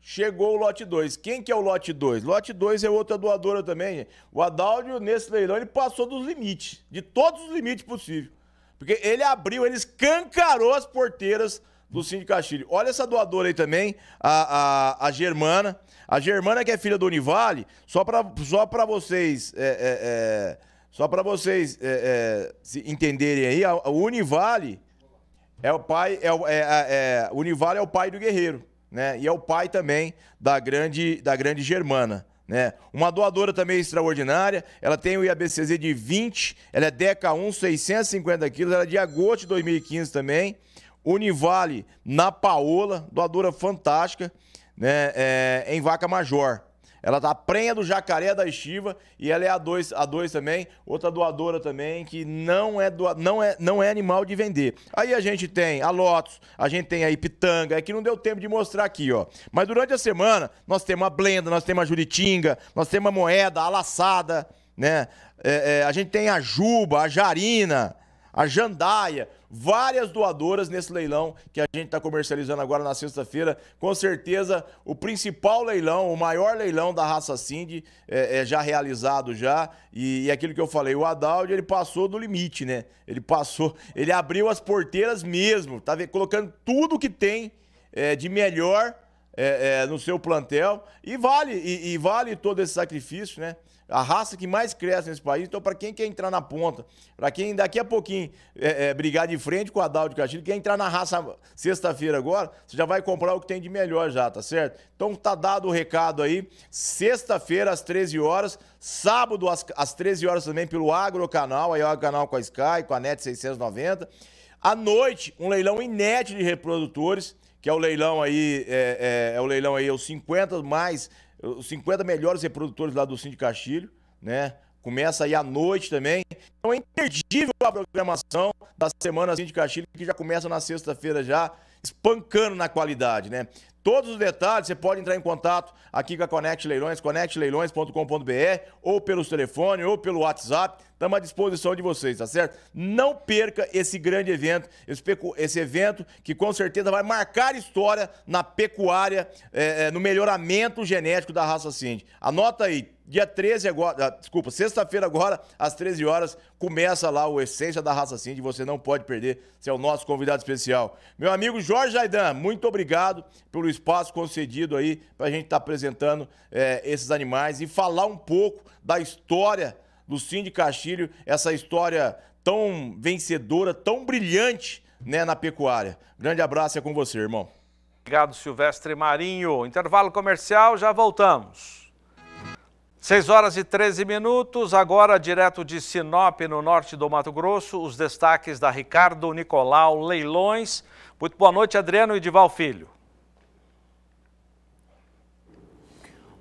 Chegou o lote 2. Quem que é o lote 2? Lote 2 é outra doadora também. O Adaldo, nesse leilão, ele passou dos limites, de todos os limites possíveis. Porque ele abriu, ele escancarou as porteiras do Cine Castilho. Olha essa doadora aí também, a, a, a Germana. A Germana, que é filha do Univale, só para só vocês. É, é, é, só para vocês é, é, entenderem aí, o Univale é o pai, é, é, é Univale é o pai do guerreiro, né? E é o pai também da grande, da grande Germana. Né? Uma doadora também extraordinária, ela tem o IABCZ de 20, ela é DECA 1, 650 quilos, ela é de agosto de 2015 também. Univale na Paola, doadora fantástica, né? É, em vaca major. Ela tá prenha do Jacaré da Estiva e ela é a dois a dois também, outra doadora também que não é doa, não é não é animal de vender. Aí a gente tem a Lotus, a gente tem a Ipitanga, é que não deu tempo de mostrar aqui, ó. Mas durante a semana nós temos a Blenda, nós temos a Juritinga, nós temos a Moeda, a Laçada, né? É, é, a gente tem a Juba, a Jarina, a Jandaia, várias doadoras nesse leilão que a gente está comercializando agora na sexta-feira. Com certeza, o principal leilão, o maior leilão da raça Cindy, é, é já realizado já. E, e, aquilo que eu falei, o Adaldi, ele passou do limite, né? Ele passou, ele abriu as porteiras mesmo, tá colocando tudo que tem é, de melhor é, é, no seu plantel. E vale, e, e vale todo esse sacrifício, né? a raça que mais cresce nesse país. Então, para quem quer entrar na ponta, para quem daqui a pouquinho é, é, brigar de frente com o Adaldo Castilho, quer entrar na raça sexta-feira agora, você já vai comprar o que tem de melhor já, tá certo? Então, tá dado o recado aí. Sexta-feira, às 13 horas. Sábado, às, às 13 horas também, pelo Agro Canal. Aí, é o Canal com a Sky, com a NET 690. À noite, um leilão inédito de reprodutores que é o leilão aí, é, é, é, o leilão aí, é os 50 mais os 50 melhores reprodutores lá do Cine Castilho, né? Começa aí à noite também. Então é imperdível a programação da Semana Cine Castilho, que já começa na sexta-feira já, espancando na qualidade, né? Todos os detalhes você pode entrar em contato aqui com a Conect Leilões, conectleilões.com.br, ou pelos telefones, ou pelo WhatsApp. Estamos à disposição de vocês, tá certo? Não perca esse grande evento, esse, esse evento que com certeza vai marcar história na pecuária, é, no melhoramento genético da raça Cindy. Anota aí, Dia 13 agora, ah, desculpa, sexta-feira agora, às 13 horas, começa lá o Essência da Raça Cindy, você não pode perder, você é o nosso convidado especial. Meu amigo Jorge Aidan, muito obrigado pelo espaço concedido aí para a gente estar tá apresentando é, esses animais e falar um pouco da história do Cindy Castilho, essa história tão vencedora, tão brilhante né, na pecuária. Grande abraço, é com você, irmão. Obrigado, Silvestre Marinho. Intervalo comercial, já voltamos. 6 horas e 13 minutos, agora direto de Sinop, no norte do Mato Grosso, os destaques da Ricardo Nicolau Leilões. Muito boa noite, Adriano e Dival Filho.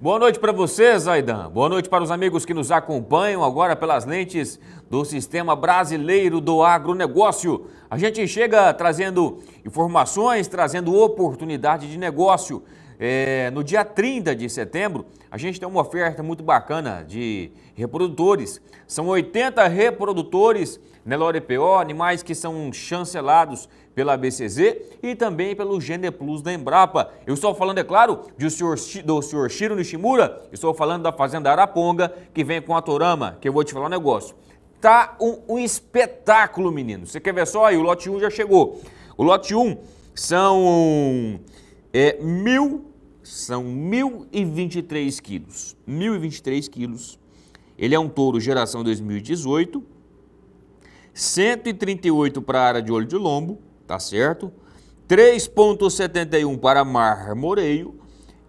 Boa noite para você, Zaidan. Boa noite para os amigos que nos acompanham agora pelas lentes do Sistema Brasileiro do Agronegócio. A gente chega trazendo informações, trazendo oportunidade de negócio. É, no dia 30 de setembro, a gente tem uma oferta muito bacana de reprodutores. São 80 reprodutores Nelore né, PO, animais que são chancelados pela BCZ e também pelo Gene Plus da Embrapa. Eu estou falando, é claro, de senhor, do senhor Shiro Nishimura, estou falando da Fazenda Araponga, que vem com a Torama, que eu vou te falar um negócio. Tá um, um espetáculo, menino. Você quer ver só aí? O lote 1 já chegou. O lote 1 são é mil, são 1.023 quilos. 1.023 quilos. Ele é um touro geração 2018, 138 para a área de olho de lombo, tá certo? 3,71 para marmoreio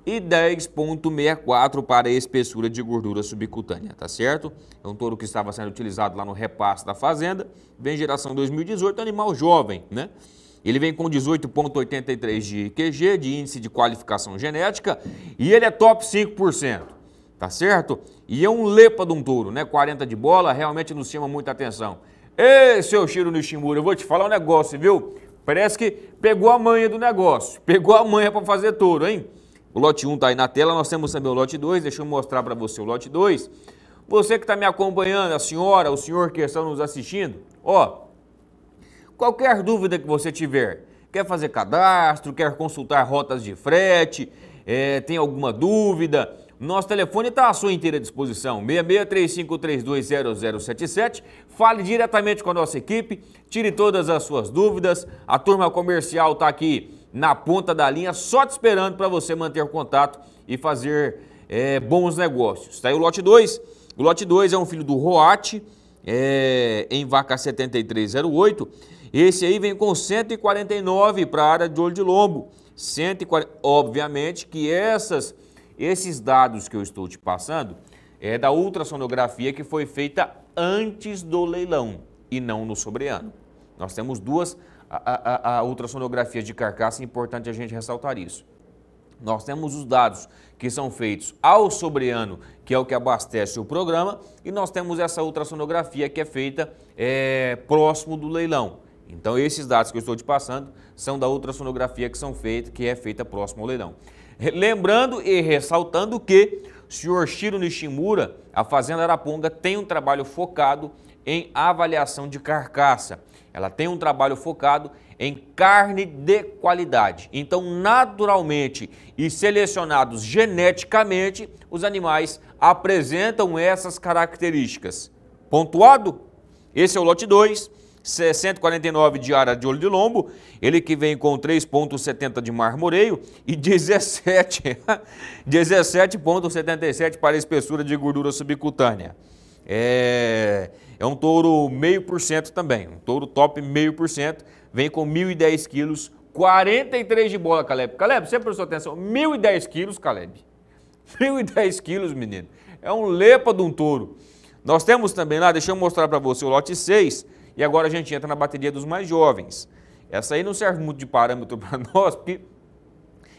e 10,64 para espessura de gordura subcutânea, tá certo? É um touro que estava sendo utilizado lá no repasse da fazenda, vem geração 2018, animal jovem, né? Ele vem com 18,83 de QG, de índice de qualificação genética, e ele é top 5%, tá certo? E é um lepa de um touro, né? 40 de bola, realmente nos chama muita atenção. Ei, seu Shiro Nishimura, eu vou te falar um negócio, viu? Parece que pegou a manha do negócio, pegou a manha para fazer touro, hein? O lote 1 tá aí na tela, nós temos também o lote 2, deixa eu mostrar para você o lote 2. Você que está me acompanhando, a senhora, o senhor que está nos assistindo, ó, Qualquer dúvida que você tiver, quer fazer cadastro, quer consultar rotas de frete, é, tem alguma dúvida, nosso telefone está à sua inteira disposição, 6635320077. Fale diretamente com a nossa equipe, tire todas as suas dúvidas. A turma comercial está aqui na ponta da linha, só te esperando para você manter o contato e fazer é, bons negócios. Está aí o lote 2. O lote 2 é um filho do Roate, é, em vaca 7308. Esse aí vem com 149 para a área de olho de lombo. 140, obviamente que essas, esses dados que eu estou te passando é da ultrassonografia que foi feita antes do leilão e não no sobreano. Nós temos duas a, a, a ultrassonografia de carcaça, é importante a gente ressaltar isso. Nós temos os dados que são feitos ao sobreano, que é o que abastece o programa, e nós temos essa ultrassonografia que é feita é, próximo do leilão. Então esses dados que eu estou te passando são da ultrassonografia que, são feita, que é feita próximo ao leilão. Lembrando e ressaltando que o senhor Shiro Nishimura, a Fazenda Araponga, tem um trabalho focado em avaliação de carcaça. Ela tem um trabalho focado em carne de qualidade. Então, naturalmente e selecionados geneticamente, os animais apresentam essas características. Pontuado? Esse é o lote 2. 649 de área de olho de lombo, ele que vem com 3,70 de marmoreio e 17,77 17 para espessura de gordura subcutânea. É, é um touro meio por cento também, um touro top meio por cento, vem com 1.010 quilos, 43 de bola, Caleb. Caleb, você prestou atenção, 1.010 quilos, Caleb. 1.010 quilos, menino. É um lepa de um touro. Nós temos também lá, deixa eu mostrar para você, o lote 6, e agora a gente entra na bateria dos mais jovens. Essa aí não serve muito de parâmetro para nós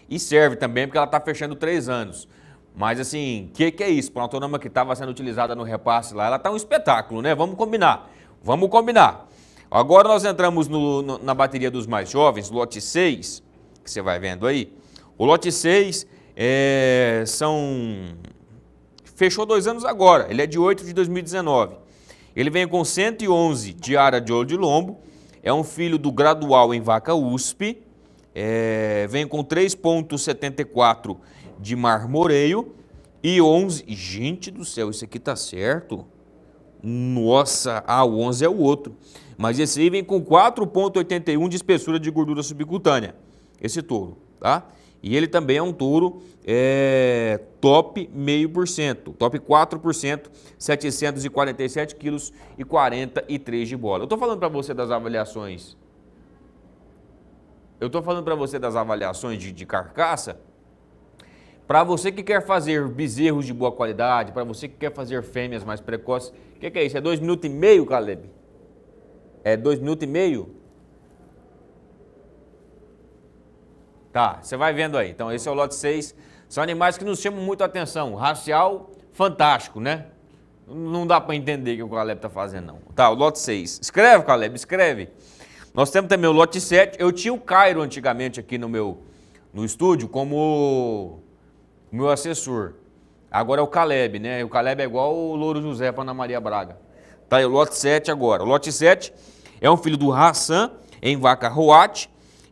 e serve também porque ela está fechando três anos. Mas assim, o que, que é isso? Para a autonômica que estava sendo utilizada no repasse lá, ela está um espetáculo, né? Vamos combinar. Vamos combinar. Agora nós entramos no, no, na bateria dos mais jovens, lote 6, que você vai vendo aí. O lote 6 é, são. Fechou dois anos agora, ele é de 8 de 2019. Ele vem com 111 de área de ouro de lombo, é um filho do gradual em vaca USP, é, vem com 3,74 de marmoreio e 11. Gente do céu, isso aqui tá certo? Nossa, ah, o 11 é o outro. Mas esse aí vem com 4,81 de espessura de gordura subcutânea, esse touro, tá? E ele também é um touro é, top meio por cento, top 4%, 747 quilos e 43 de bola. Eu estou falando para você das avaliações. Eu estou falando para você das avaliações de, de carcaça. Para você que quer fazer bezerros de boa qualidade, para você que quer fazer fêmeas mais precoces, o que, que, é isso? É dois minutos e meio, Caleb? É dois minutos e meio? Tá, você vai vendo aí. Então, esse é o lote 6. São animais que nos chamam muito a atenção. Racial, fantástico, né? Não dá para entender o que o Caleb tá fazendo, não. Tá, o lote 6. Escreve, Caleb, escreve. Nós temos também o lote 7. Eu tinha o Cairo antigamente aqui no meu no estúdio como meu assessor. Agora é o Caleb, né? O Caleb é igual o Louro José para Ana Maria Braga. Tá aí o lote 7 agora. O lote 7 é um filho do Hassan em vaca Roate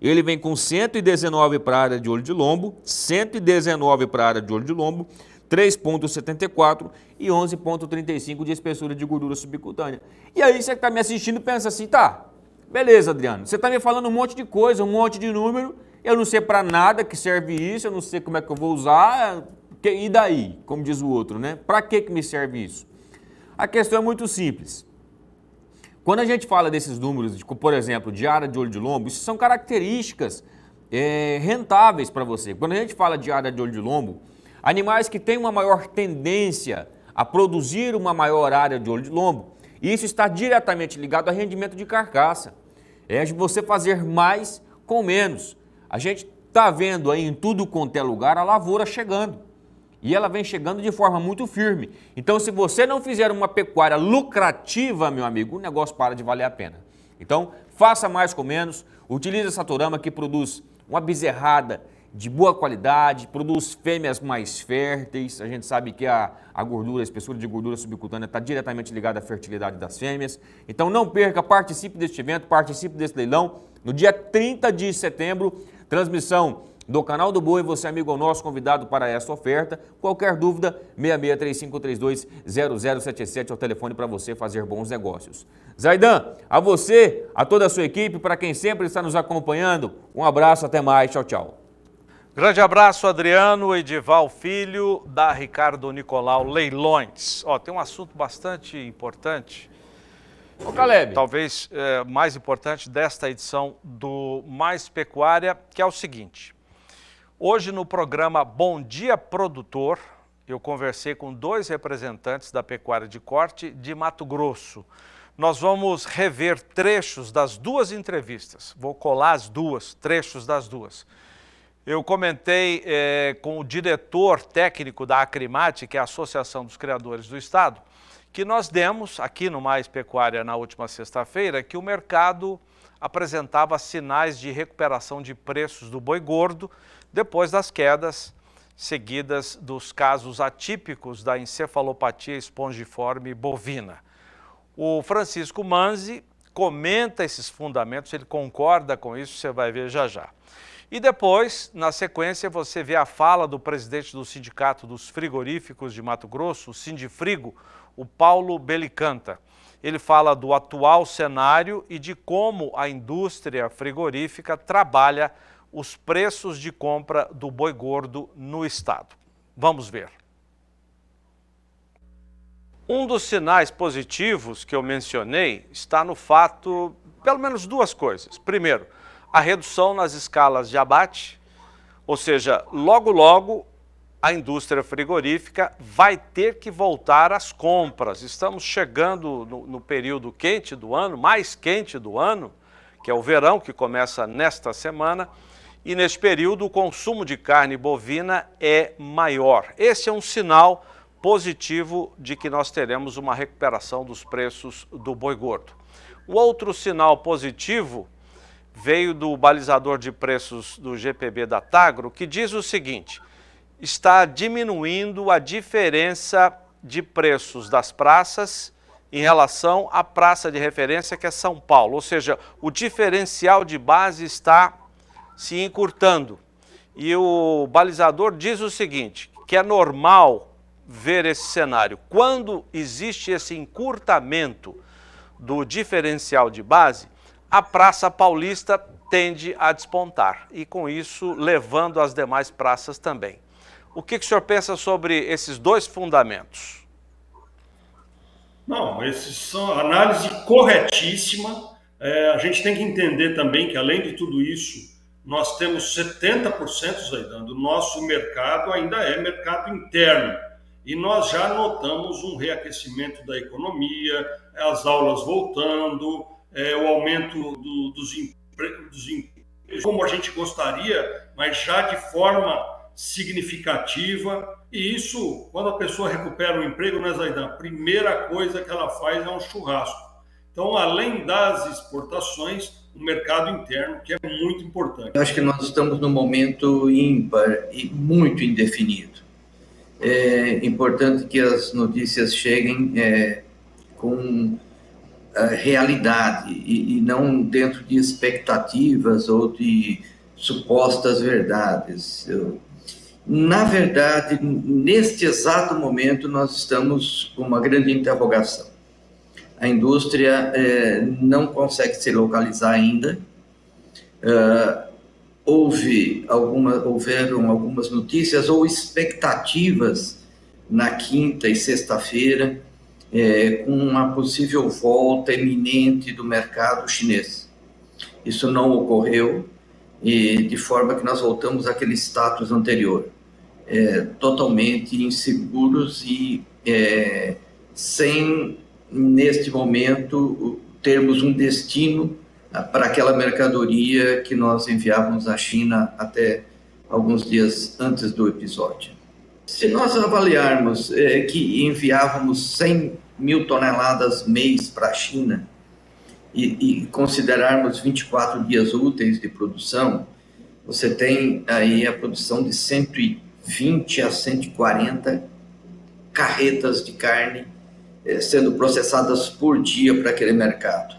ele vem com 119 para a área de olho de lombo, 119 para a área de olho de lombo, 3,74 e 11,35 de espessura de gordura subcutânea. E aí você que está me assistindo pensa assim, tá, beleza Adriano, você está me falando um monte de coisa, um monte de número, eu não sei para nada que serve isso, eu não sei como é que eu vou usar, e daí? Como diz o outro, né? Para que, que me serve isso? A questão é muito simples. Quando a gente fala desses números, de, por exemplo, de área de olho de lombo, isso são características é, rentáveis para você. Quando a gente fala de área de olho de lombo, animais que têm uma maior tendência a produzir uma maior área de olho de lombo, isso está diretamente ligado a rendimento de carcaça. É de você fazer mais com menos. A gente está vendo aí em tudo quanto é lugar a lavoura chegando. E ela vem chegando de forma muito firme. Então, se você não fizer uma pecuária lucrativa, meu amigo, o negócio para de valer a pena. Então, faça mais com menos, utilize essa torama que produz uma bezerrada de boa qualidade, produz fêmeas mais férteis. A gente sabe que a, a gordura, a espessura de gordura subcutânea está diretamente ligada à fertilidade das fêmeas. Então não perca, participe deste evento, participe desse leilão. No dia 30 de setembro, transmissão do canal do Boi, você amigo é o nosso convidado para esta oferta. Qualquer dúvida, 6635320077 é o telefone para você fazer bons negócios. Zaidan, a você, a toda a sua equipe, para quem sempre está nos acompanhando, um abraço, até mais, tchau, tchau. Grande abraço, Adriano, Edival Filho, da Ricardo Nicolau Leilões. Ó, tem um assunto bastante importante. Ô, Caleb. Talvez é, mais importante desta edição do Mais Pecuária, que é o seguinte. Hoje, no programa Bom Dia Produtor, eu conversei com dois representantes da pecuária de corte de Mato Grosso. Nós vamos rever trechos das duas entrevistas. Vou colar as duas, trechos das duas. Eu comentei eh, com o diretor técnico da Acrimate, que é a Associação dos Criadores do Estado, que nós demos aqui no Mais Pecuária na última sexta-feira que o mercado apresentava sinais de recuperação de preços do boi gordo depois das quedas seguidas dos casos atípicos da encefalopatia espongiforme bovina. O Francisco Manzi comenta esses fundamentos, ele concorda com isso, você vai ver já já. E depois, na sequência, você vê a fala do presidente do Sindicato dos Frigoríficos de Mato Grosso, o Sindifrigo, o Paulo Belicanta. Ele fala do atual cenário e de como a indústria frigorífica trabalha os preços de compra do boi gordo no estado. Vamos ver. Um dos sinais positivos que eu mencionei está no fato, pelo menos duas coisas. Primeiro, a redução nas escalas de abate, ou seja, logo logo a indústria frigorífica vai ter que voltar às compras. Estamos chegando no, no, período quente do ano, mais quente do ano, que é o verão, que começa nesta semana, e nesse período o consumo de carne bovina é maior. Esse é um sinal positivo de que nós teremos uma recuperação dos preços do boi gordo. O outro sinal positivo veio do balizador de preços do GPB da Tagro, que diz o seguinte: está diminuindo a diferença de preços das praças em relação à praça de referência que é São Paulo, ou seja, o diferencial de base está se encurtando. E o balizador diz o seguinte, que é normal ver esse cenário. Quando existe esse encurtamento do diferencial de base, a Praça Paulista tende a despontar e com isso levando as demais praças também. O que, que o senhor pensa sobre esses dois fundamentos? Não, esses são análise corretíssima. É, a gente tem que entender também que além de tudo isso, nós temos 70%, Zaidan, do nosso mercado ainda é mercado interno. E nós já notamos um reaquecimento da economia, as aulas voltando, é, o aumento do, dos, empre, empregos, como a gente gostaria, mas já de forma significativa. E isso, quando a pessoa recupera o emprego, né, Zaidan? A primeira coisa que ela faz é um churrasco. Então, além das exportações, o mercado interno, que é muito importante. Eu acho que nós estamos num momento ímpar e muito indefinido. É importante que as notícias cheguem é, com a realidade e, e não dentro de expectativas ou de supostas verdades. Eu, na verdade, neste exato momento, nós estamos com uma grande interrogação a indústria eh, não consegue se localizar ainda. Eh, houve alguma, houveram algumas notícias ou expectativas na quinta e sexta-feira eh, com uma possível volta iminente do mercado chinês. Isso não ocorreu e de forma que nós voltamos àquele status anterior, totalmente inseguros e sem neste momento, termos um destino ah, para aquela mercadoria que nós enviávamos à China até alguns dias antes do episódio. Se nós avaliarmos é, que enviávamos 100 mil toneladas mês para a China e, e, considerarmos 24 dias úteis de produção, você tem aí a produção de 120 a 140 carretas de carne é, sendo processadas por dia para aquele mercado.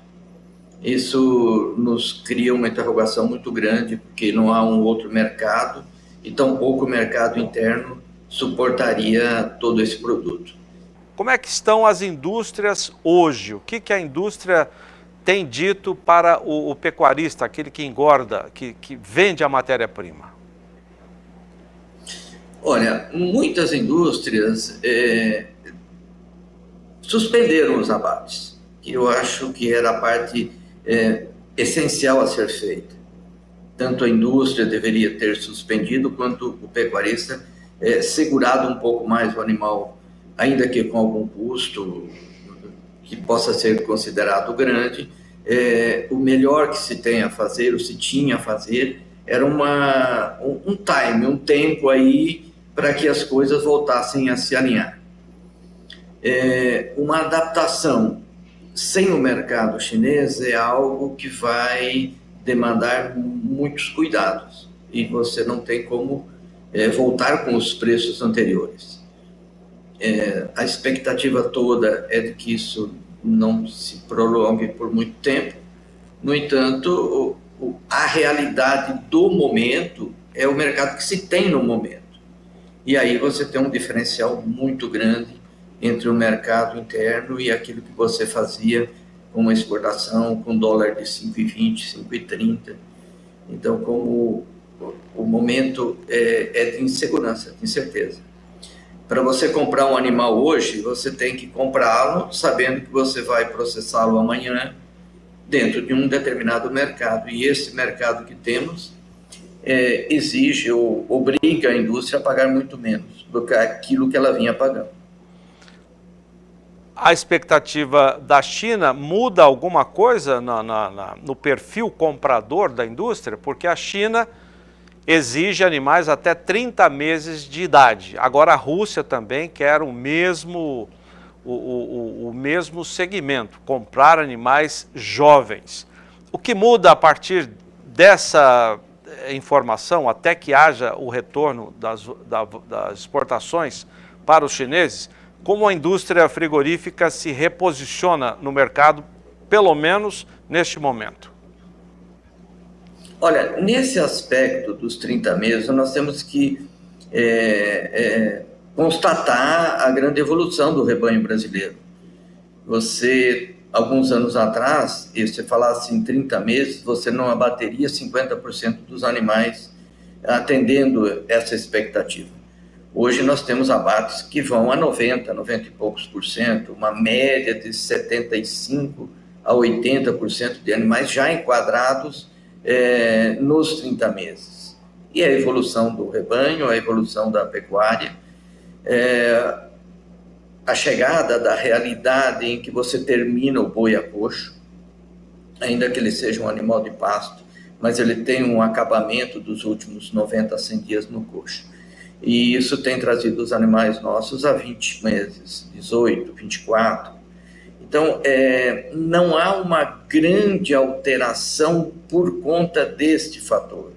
Isso nos cria uma interrogação muito grande, porque não há um outro mercado e tampouco o mercado interno suportaria todo esse produto. Como é que estão as indústrias hoje? O que, que a indústria tem dito para o, o pecuarista, aquele que engorda, que, que vende a matéria-prima? Olha, muitas indústrias é, suspenderam os abates, que eu acho que era a parte é, essencial a ser feita. Tanto a indústria deveria ter suspendido, quanto o pecuarista é, segurado um pouco mais o animal, ainda que com algum custo que possa ser considerado grande. É, o melhor que se tem a fazer, ou se tinha a fazer, era uma, um time, um tempo aí para que as coisas voltassem a se alinhar é, uma adaptação sem o mercado chinês é algo que vai demandar muitos cuidados e você não tem como é, voltar com os preços anteriores. É, a expectativa toda é de que isso não se prolongue por muito tempo. No entanto, o, o, a realidade do momento é o mercado que se tem no momento. E aí você tem um diferencial muito grande entre o mercado interno e aquilo que você fazia com uma exportação com dólar de 5,20, 5,30. Então, como o momento é, é de insegurança, de incerteza. Para você comprar um animal hoje, você tem que comprá-lo sabendo que você vai processá-lo amanhã dentro de um determinado mercado. E esse mercado que temos é, exige ou obriga a indústria a pagar muito menos do que aquilo que ela vinha pagando a expectativa da China muda alguma coisa na, na, na, no perfil comprador da indústria? Porque a China exige animais até 30 meses de idade. Agora a Rússia também quer o mesmo, o, o, o mesmo segmento, comprar animais jovens. O que muda a partir dessa eh, informação, até que haja o retorno das, da, das exportações para os chineses? como a indústria frigorífica se reposiciona no mercado, pelo menos neste momento? Olha, nesse aspecto dos 30 meses, nós temos que é, é, constatar a grande evolução do rebanho brasileiro. Você, alguns anos atrás, se você falasse em 30 meses, você não abateria 50% dos animais atendendo essa expectativa. Hoje nós temos abates que vão a 90, 90 e poucos por cento, uma média de 75 a 80 por cento de animais já enquadrados é, nos 30 meses. E a evolução do rebanho, a evolução da pecuária, é, a chegada da realidade em que você termina o boi a coxo, ainda que ele seja um animal de pasto, mas ele tem um acabamento dos últimos 90 a 100 dias no coxo. E isso tem trazido os animais nossos a 20 meses, 18, 24. Então, é, não há uma grande alteração por conta deste fator.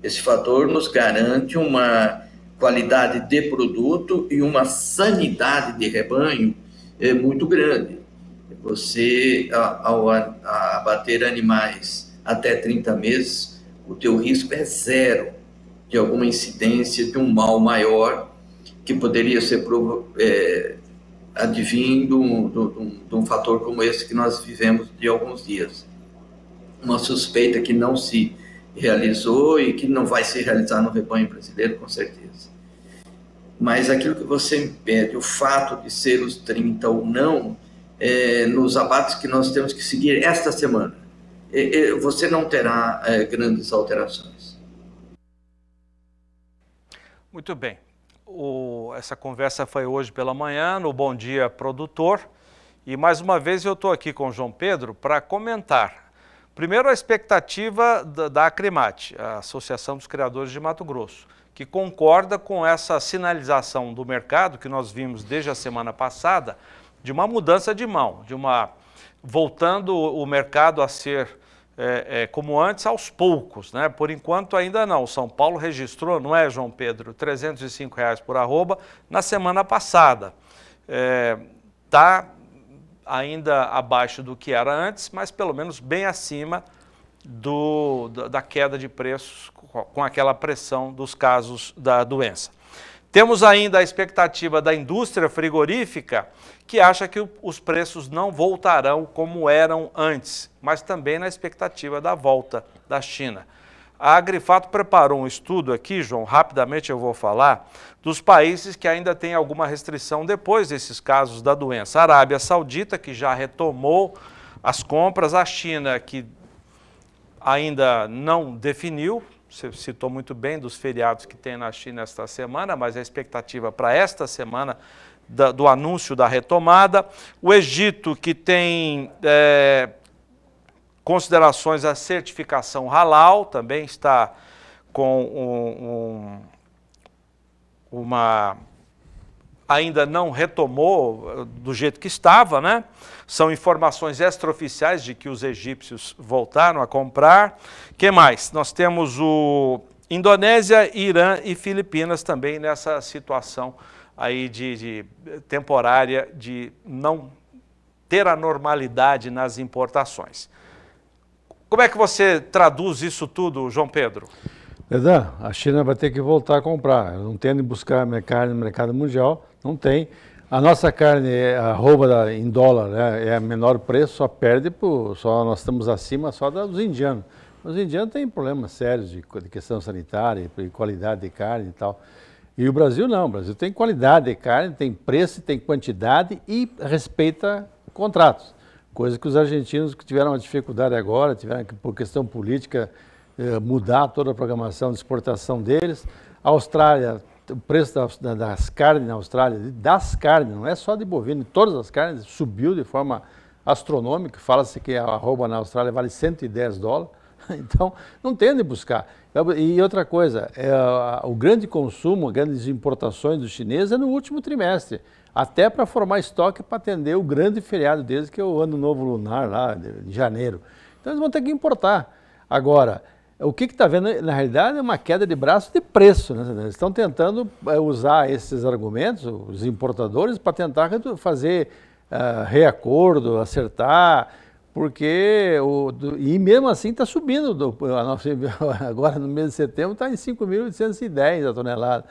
Esse fator nos garante uma qualidade de produto e uma sanidade de rebanho é, muito grande. Você, ao abater animais até 30 meses, o teu risco é zero de alguma incidência de um mal maior que poderia ser é, advindo de um, um fator como esse que nós vivemos de alguns dias. Uma suspeita que não se realizou e que não vai se realizar no rebanho brasileiro, com certeza. Mas aquilo que você impede, pede, o fato de ser os 30 ou não, é, nos abates que nós temos que seguir esta semana, é, você não terá é, grandes alterações. Muito bem. O, essa conversa foi hoje pela manhã no Bom Dia Produtor. E mais uma vez eu estou aqui com o João Pedro para comentar. Primeiro, a expectativa da, da Acrimate, a Associação dos Criadores de Mato Grosso, que concorda com essa sinalização do mercado que nós vimos desde a semana passada, de uma mudança de mão, de uma voltando o mercado a ser é, é, como antes, aos poucos. Né? Por enquanto, ainda não. São Paulo registrou, não é, João Pedro, R$ 305 reais por arroba na semana passada. Está é, ainda abaixo do que era antes, mas pelo menos bem acima do, da queda de preços com aquela pressão dos casos da doença. Temos ainda a expectativa da indústria frigorífica que acha que os preços não voltarão como eram antes, mas também na expectativa da volta da China. A Agrifato preparou um estudo aqui, João, rapidamente eu vou falar, dos países que ainda têm alguma restrição depois desses casos da doença. A Arábia Saudita, que já retomou as compras, a China, que ainda não definiu, você citou muito bem dos feriados que tem na China esta semana, mas a expectativa para esta semana da, do anúncio da retomada. O Egito, que tem é, considerações à certificação halal, também está com um, um, uma. ainda não retomou eh, do jeito que estava, né? São informações extraoficiais de que os egípcios voltaram a comprar. que mais? Nós temos o. Indonésia, Irã e Filipinas também nessa situação aí de, de temporária de não ter a normalidade nas importações. Como é que você traduz isso tudo, João Pedro? Dedan, a China vai ter que voltar a comprar. Não tem onde buscar carne no mercado mundial, não tem. A nossa carne, é, a rouba em dólar, né, é a menor preço, só perde, por, só nós estamos acima só dos indianos. Os indianos têm problemas sérios de, de questão sanitária, de qualidade de carne e tal. E o Brasil não, o Brasil tem qualidade de carne, tem preço, tem quantidade e respeita contratos. Coisa que os argentinos que tiveram uma dificuldade agora, tiveram que, por questão política, eh, mudar toda a programação de exportação deles. A Austrália, o preço das carnes na Austrália, das carnes, não é só de bovino, todas as carnes, subiu de forma astronômica. Fala-se que a arroba na Austrália vale 110 dólares. Então, não tem onde buscar. É e outra coisa, é, o grande consumo, grandes importações dos chineses é no último trimestre, até para formar estoque para atender o grande feriado deles, que é o Ano Novo Lunar, lá em janeiro. Então eles vão ter que importar. Agora, o que está vendo, na realidade, é uma queda de braço de preço. Né? Eles estão tentando é, usar esses argumentos, os importadores, para tentar fazer uh, reacordo, acertar porque o, e mesmo assim está subindo, do, nossa, agora no mês de setembro está em 5.810 a tonelada,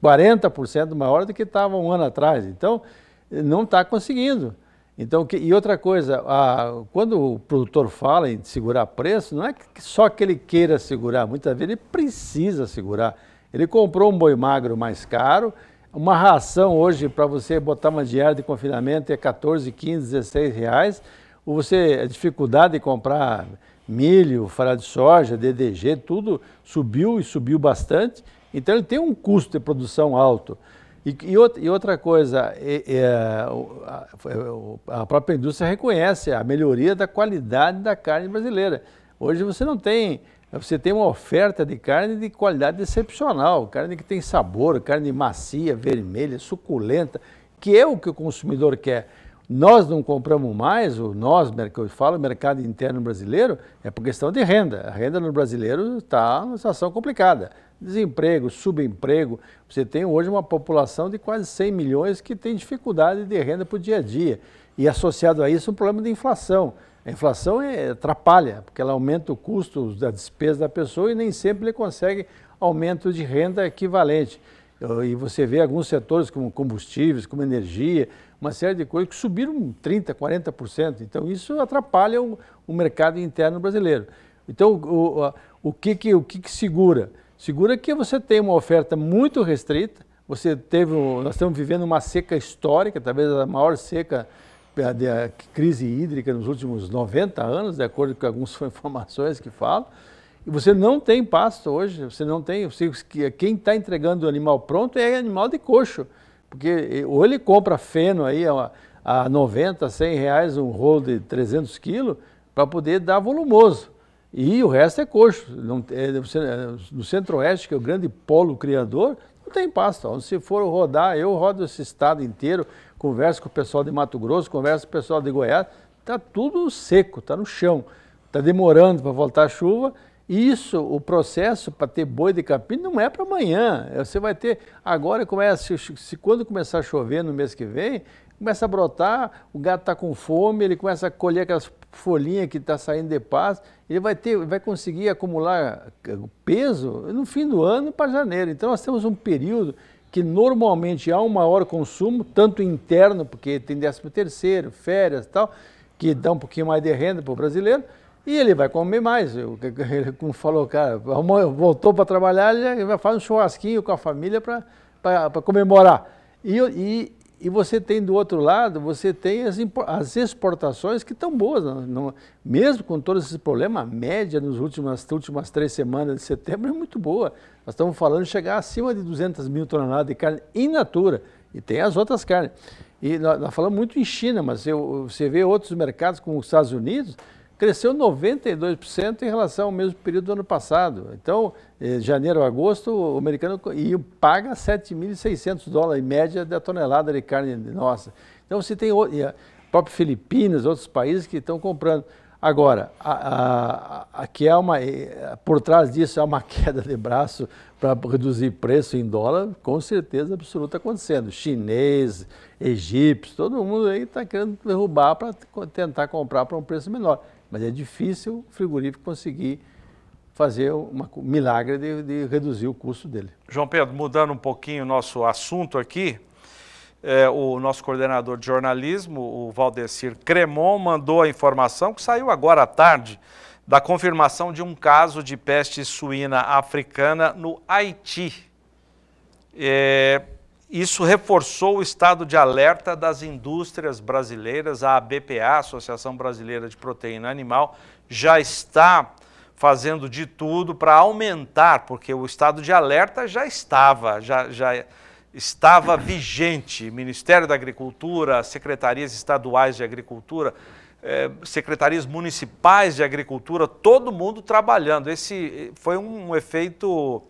40% maior do que estava um ano atrás, então não está conseguindo. Então, que, e outra coisa, a, quando o produtor fala em segurar preço, não é só que ele queira segurar, muitas vezes ele precisa segurar. Ele comprou um boi magro mais caro, uma ração hoje para você botar uma diária de confinamento é 14, 15, 16 reais, ou você, a dificuldade de comprar milho, farinha de soja, DDG, tudo subiu e subiu bastante. Então ele tem um custo de produção alto. E, e outra coisa, é, é, a própria indústria reconhece a melhoria da qualidade da carne brasileira. Hoje você não tem, você tem uma oferta de carne de qualidade excepcional, carne que tem sabor, carne macia, vermelha, suculenta, que é o que o consumidor quer nós não compramos mais, o nós, que eu falo, mercado interno brasileiro, é por questão de renda. A renda no brasileiro está numa situação complicada. Desemprego, subemprego, você tem hoje uma população de quase 100 milhões que tem dificuldade de renda para o dia a dia. E associado a isso, um problema de inflação. A inflação é, atrapalha, porque ela aumenta o custo da despesa da pessoa e nem sempre ele consegue aumento de renda equivalente. Ah, e você vê alguns setores como combustíveis, como energia, uma série de coisas que subiram 30%, 40%. Então isso atrapalha o, o mercado interno brasileiro. Então o, o, o, que, que, o que, que segura? Segura que você tem uma oferta muito restrita, você teve, nós estamos vivendo uma seca histórica, talvez a maior seca eh, da eh, crise hídrica nos últimos 90 anos, de acordo com algumas informações que falam. E você não tem pasto hoje, você não tem. Você, quem está entregando o animal pronto é animal de coxo. Porque ou ele compra feno aí a, a 90, 100 reais um rolo de 300 quilos para poder dar volumoso. E o resto é coxo. Não, é, é, no centro-oeste, que é o grande polo criador, não tem pasto. Se for rodar, eu rodo esse estado inteiro, converso com o pessoal de Mato Grosso, converso com o pessoal de Goiás, está tudo seco, está no chão. Está demorando para voltar a chuva isso, o processo para ter boi de capim não é para amanhã. Você vai ter agora começa se quando começar a chover no mês que vem, começa a brotar, o gato está com fome, ele começa a colher aquelas folhinhas que está saindo de paz, ele vai ter, vai conseguir acumular eh, peso no fim do ano para janeiro. Então nós temos um período que normalmente há um maior consumo, tanto interno, porque tem 13 terceiro, férias e tal, que dá um pouquinho mais de renda para o brasileiro, e ele vai comer mais. Ele, como falou, cara, voltou para trabalhar, ele vai fazer um churrasquinho com a família para comemorar. E, e, e, você tem do outro lado, você tem as, as exportações que estão boas. Não, não, mesmo com todos esses problemas, a média nas últimas, últimas três semanas de setembro é muito boa. Nós estamos falando de chegar acima de 200 mil toneladas de carne in natura. E tem as outras carnes. E nós, nós falamos muito em China, mas eu, você vê outros mercados como os Estados Unidos, cresceu 92% em relação ao mesmo período do ano passado. Então, eh, janeiro a agosto, o americano e paga 7.600 dólares em média da tonelada de carne nossa. Então, você tem próprio Filipinas, outros países que estão comprando. Agora, a, a, a, que há uma, eh, por trás disso há uma queda de braço para reduzir preço em dólar, com certeza absoluta acontecendo. Chinês, egípcio, todo mundo aí está querendo derrubar para tentar comprar para um preço menor. Mas é difícil o frigorífico conseguir fazer um milagre de, de, reduzir o custo dele. João Pedro, mudando um pouquinho o nosso assunto aqui, é, o nosso coordenador de jornalismo, o Valdecir Cremon, mandou a informação que saiu agora à tarde da confirmação de um caso de peste suína africana no Haiti. É, isso reforçou o estado de alerta das indústrias brasileiras. A ABPA, Associação Brasileira de Proteína Animal, já está fazendo de tudo para aumentar, porque o estado de alerta já estava, já, já estava vigente. Ministério da Agricultura, secretarias estaduais de agricultura, eh, secretarias municipais de agricultura, todo mundo trabalhando. Esse eh, foi um efeito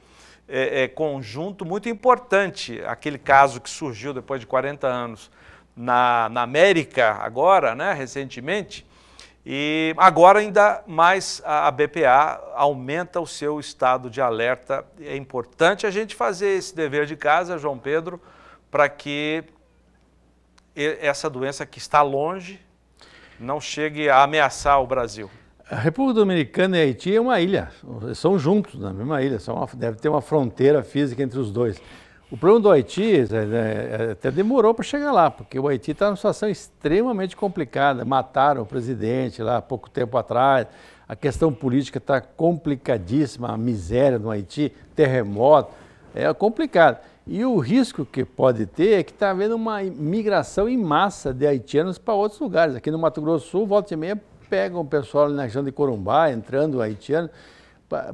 é, é, conjunto muito importante, aquele caso que surgiu depois de 40 anos na, na América, agora, né, recentemente, e agora ainda mais a BPA aumenta o seu estado de alerta. É importante a gente fazer esse dever de casa, João Pedro, para que essa doença que está longe não chegue a ameaçar o Brasil. A República Dominicana e Haiti é uma ilha, são juntos na mesma ilha, são uma, deve ter uma fronteira física entre os dois. O problema do Haiti é, é, é, até demorou para chegar lá, porque o Haiti está numa situação extremamente complicada. Mataram o presidente lá há pouco tempo atrás, a questão política está complicadíssima, a miséria no Haiti, terremoto, é complicado. E o risco que pode ter é que está havendo uma migração em massa de haitianos para outros lugares. Aqui no Mato Grosso do Sul, volta e meia, pegam o pessoal na região de Corumbá, entrando haitiano,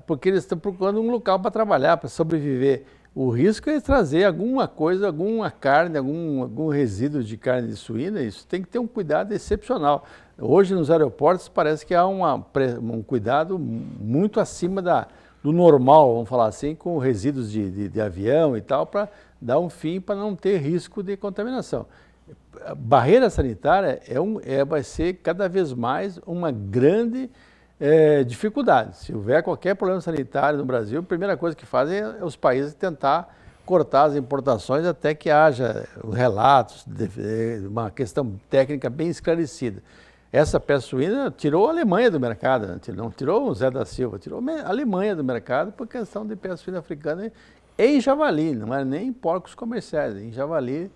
porque eles estão procurando um local para trabalhar, para sobreviver. O risco é trazer alguma coisa, alguma carne, algum, algum resíduo de carne de suína, isso tem que ter um cuidado excepcional. Hoje nos aeroportos parece que há uma, um cuidado muito acima da, do normal, vamos falar assim, com resíduos de, de, de avião e tal, para dar um fim para não ter risco de contaminação a barreira sanitária é um, é, vai ser cada vez mais uma grande é, dificuldade. Se houver qualquer problema sanitário no Brasil, a primeira coisa que fazem é os países tentar cortar as importações até que haja relatos, de, uma questão técnica bem esclarecida. Essa peça suína tirou a Alemanha do mercado, né? não tirou o Zé da Silva, tirou a Alemanha do mercado por questão de peça suína africana em javali, não era é nem em porcos comerciais, é em javali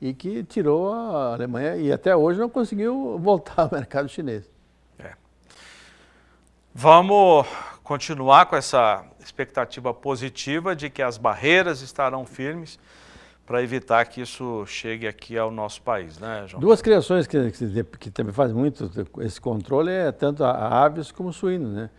e que tirou a Alemanha e até hoje não conseguiu voltar ao mercado chinês. É. Vamos continuar com essa expectativa positiva de que as barreiras estarão firmes para evitar que isso chegue aqui ao nosso país, né, João? Duas criações que, que, que também faz muito esse controle é tanto a aves como suínos, né?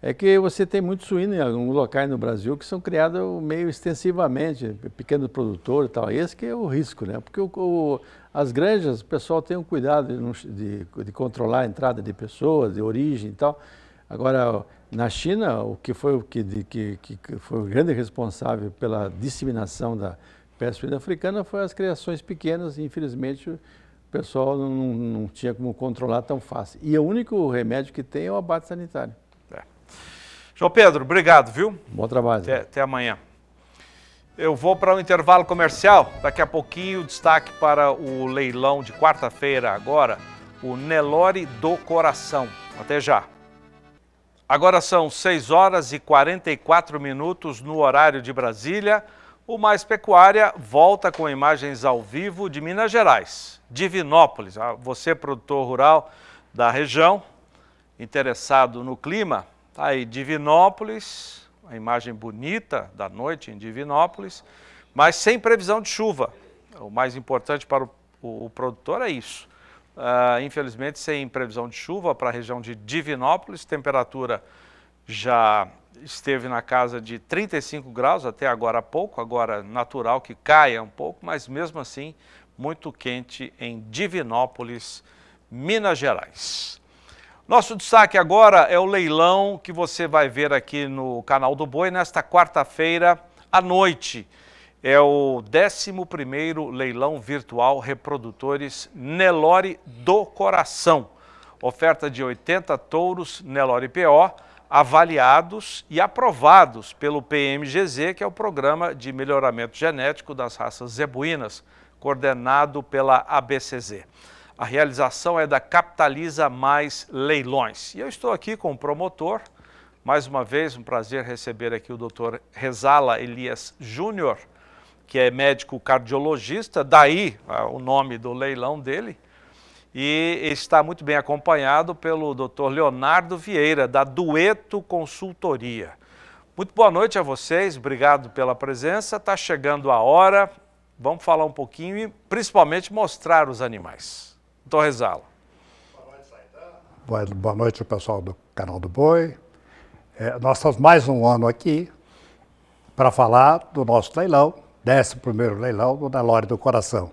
é que você tem muito suíno em alguns locais no Brasil que são criados meio extensivamente, pequeno produtor e tal. Esse que é o risco, né? Porque o, o, as granjas, o pessoal tem um cuidado de, de, de, controlar a entrada de pessoas, de origem e tal. Agora, na China, o que foi o que, de, que, que foi o grande responsável pela disseminação da peste suína africana foi as criações pequenas, e infelizmente o pessoal não, não tinha como controlar tão fácil. E o único remédio que tem é o abate sanitário. João Pedro, obrigado, viu? Bom trabalho. Até, até amanhã. Eu vou para o um intervalo comercial. Daqui a pouquinho, destaque para o leilão de quarta-feira agora, o Nelore do Coração. Até já. Agora são 6 horas e 44 minutos no horário de Brasília. O Mais Pecuária volta com imagens ao vivo de Minas Gerais, Divinópolis. Ah, você, produtor rural da região, interessado no clima, Está aí Divinópolis, a imagem bonita da noite em Divinópolis, mas sem previsão de chuva. O mais importante para o, o, o produtor é isso. Uh, infelizmente, sem previsão de chuva para a região de Divinópolis, temperatura já esteve na casa de 35 graus até agora há pouco, agora natural que caia um pouco, mas mesmo assim muito quente em Divinópolis, Minas Gerais. Nosso destaque agora é o leilão que você vai ver aqui no canal do Boi nesta quarta-feira à noite. É o 11º leilão virtual Reprodutores Nelore do Coração. Oferta de 80 touros Nelore PO, avaliados e aprovados pelo PMGZ, que é o Programa de Melhoramento Genético das Raças Zebuínas, coordenado pela ABCZ. A realização é da Capitaliza Mais Leilões. E eu estou aqui com o promotor. Mais uma vez, um prazer receber aqui o doutor Rezala Elias Júnior, que é médico cardiologista, daí ah, o nome do leilão dele. E está muito bem acompanhado pelo doutor Leonardo Vieira, da Dueto Consultoria. Muito boa noite a vocês, obrigado pela presença. Está chegando a hora, vamos falar um pouquinho e principalmente mostrar os animais. Torres Ala. Boa, boa noite, pessoal do Canal do Boi. É, nós estamos mais um ano aqui para falar do nosso leilão, 11º leilão do Nelore do Coração.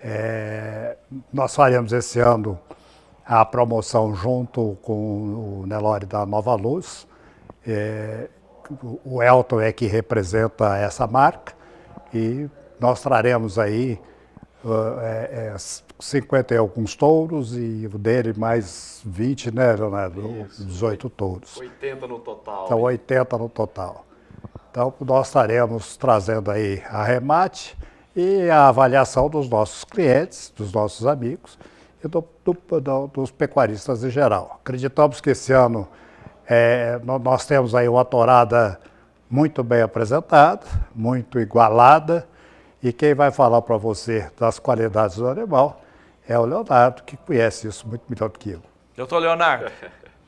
É, nós faremos esse ano a promoção junto com o Nelore da Nova Luz. É, o Elton é que representa essa marca e nós traremos aí ah, é, é 50 e alguns touros e o dele mais 20, né, Leonardo? Isso. 18 touros. 80 no total. Então, 80 no total. Então, nós estaremos trazendo aí a remate e a avaliação dos nossos clientes, dos nossos amigos e do, do, do, dos pecuaristas em geral. Acreditamos que esse ano é, nós temos aí uma tourada muito bem apresentada, muito igualada. E quem vai falar para você das qualidades do animal é o Leonardo, que conhece isso muito melhor do que eu. Doutor Leonardo.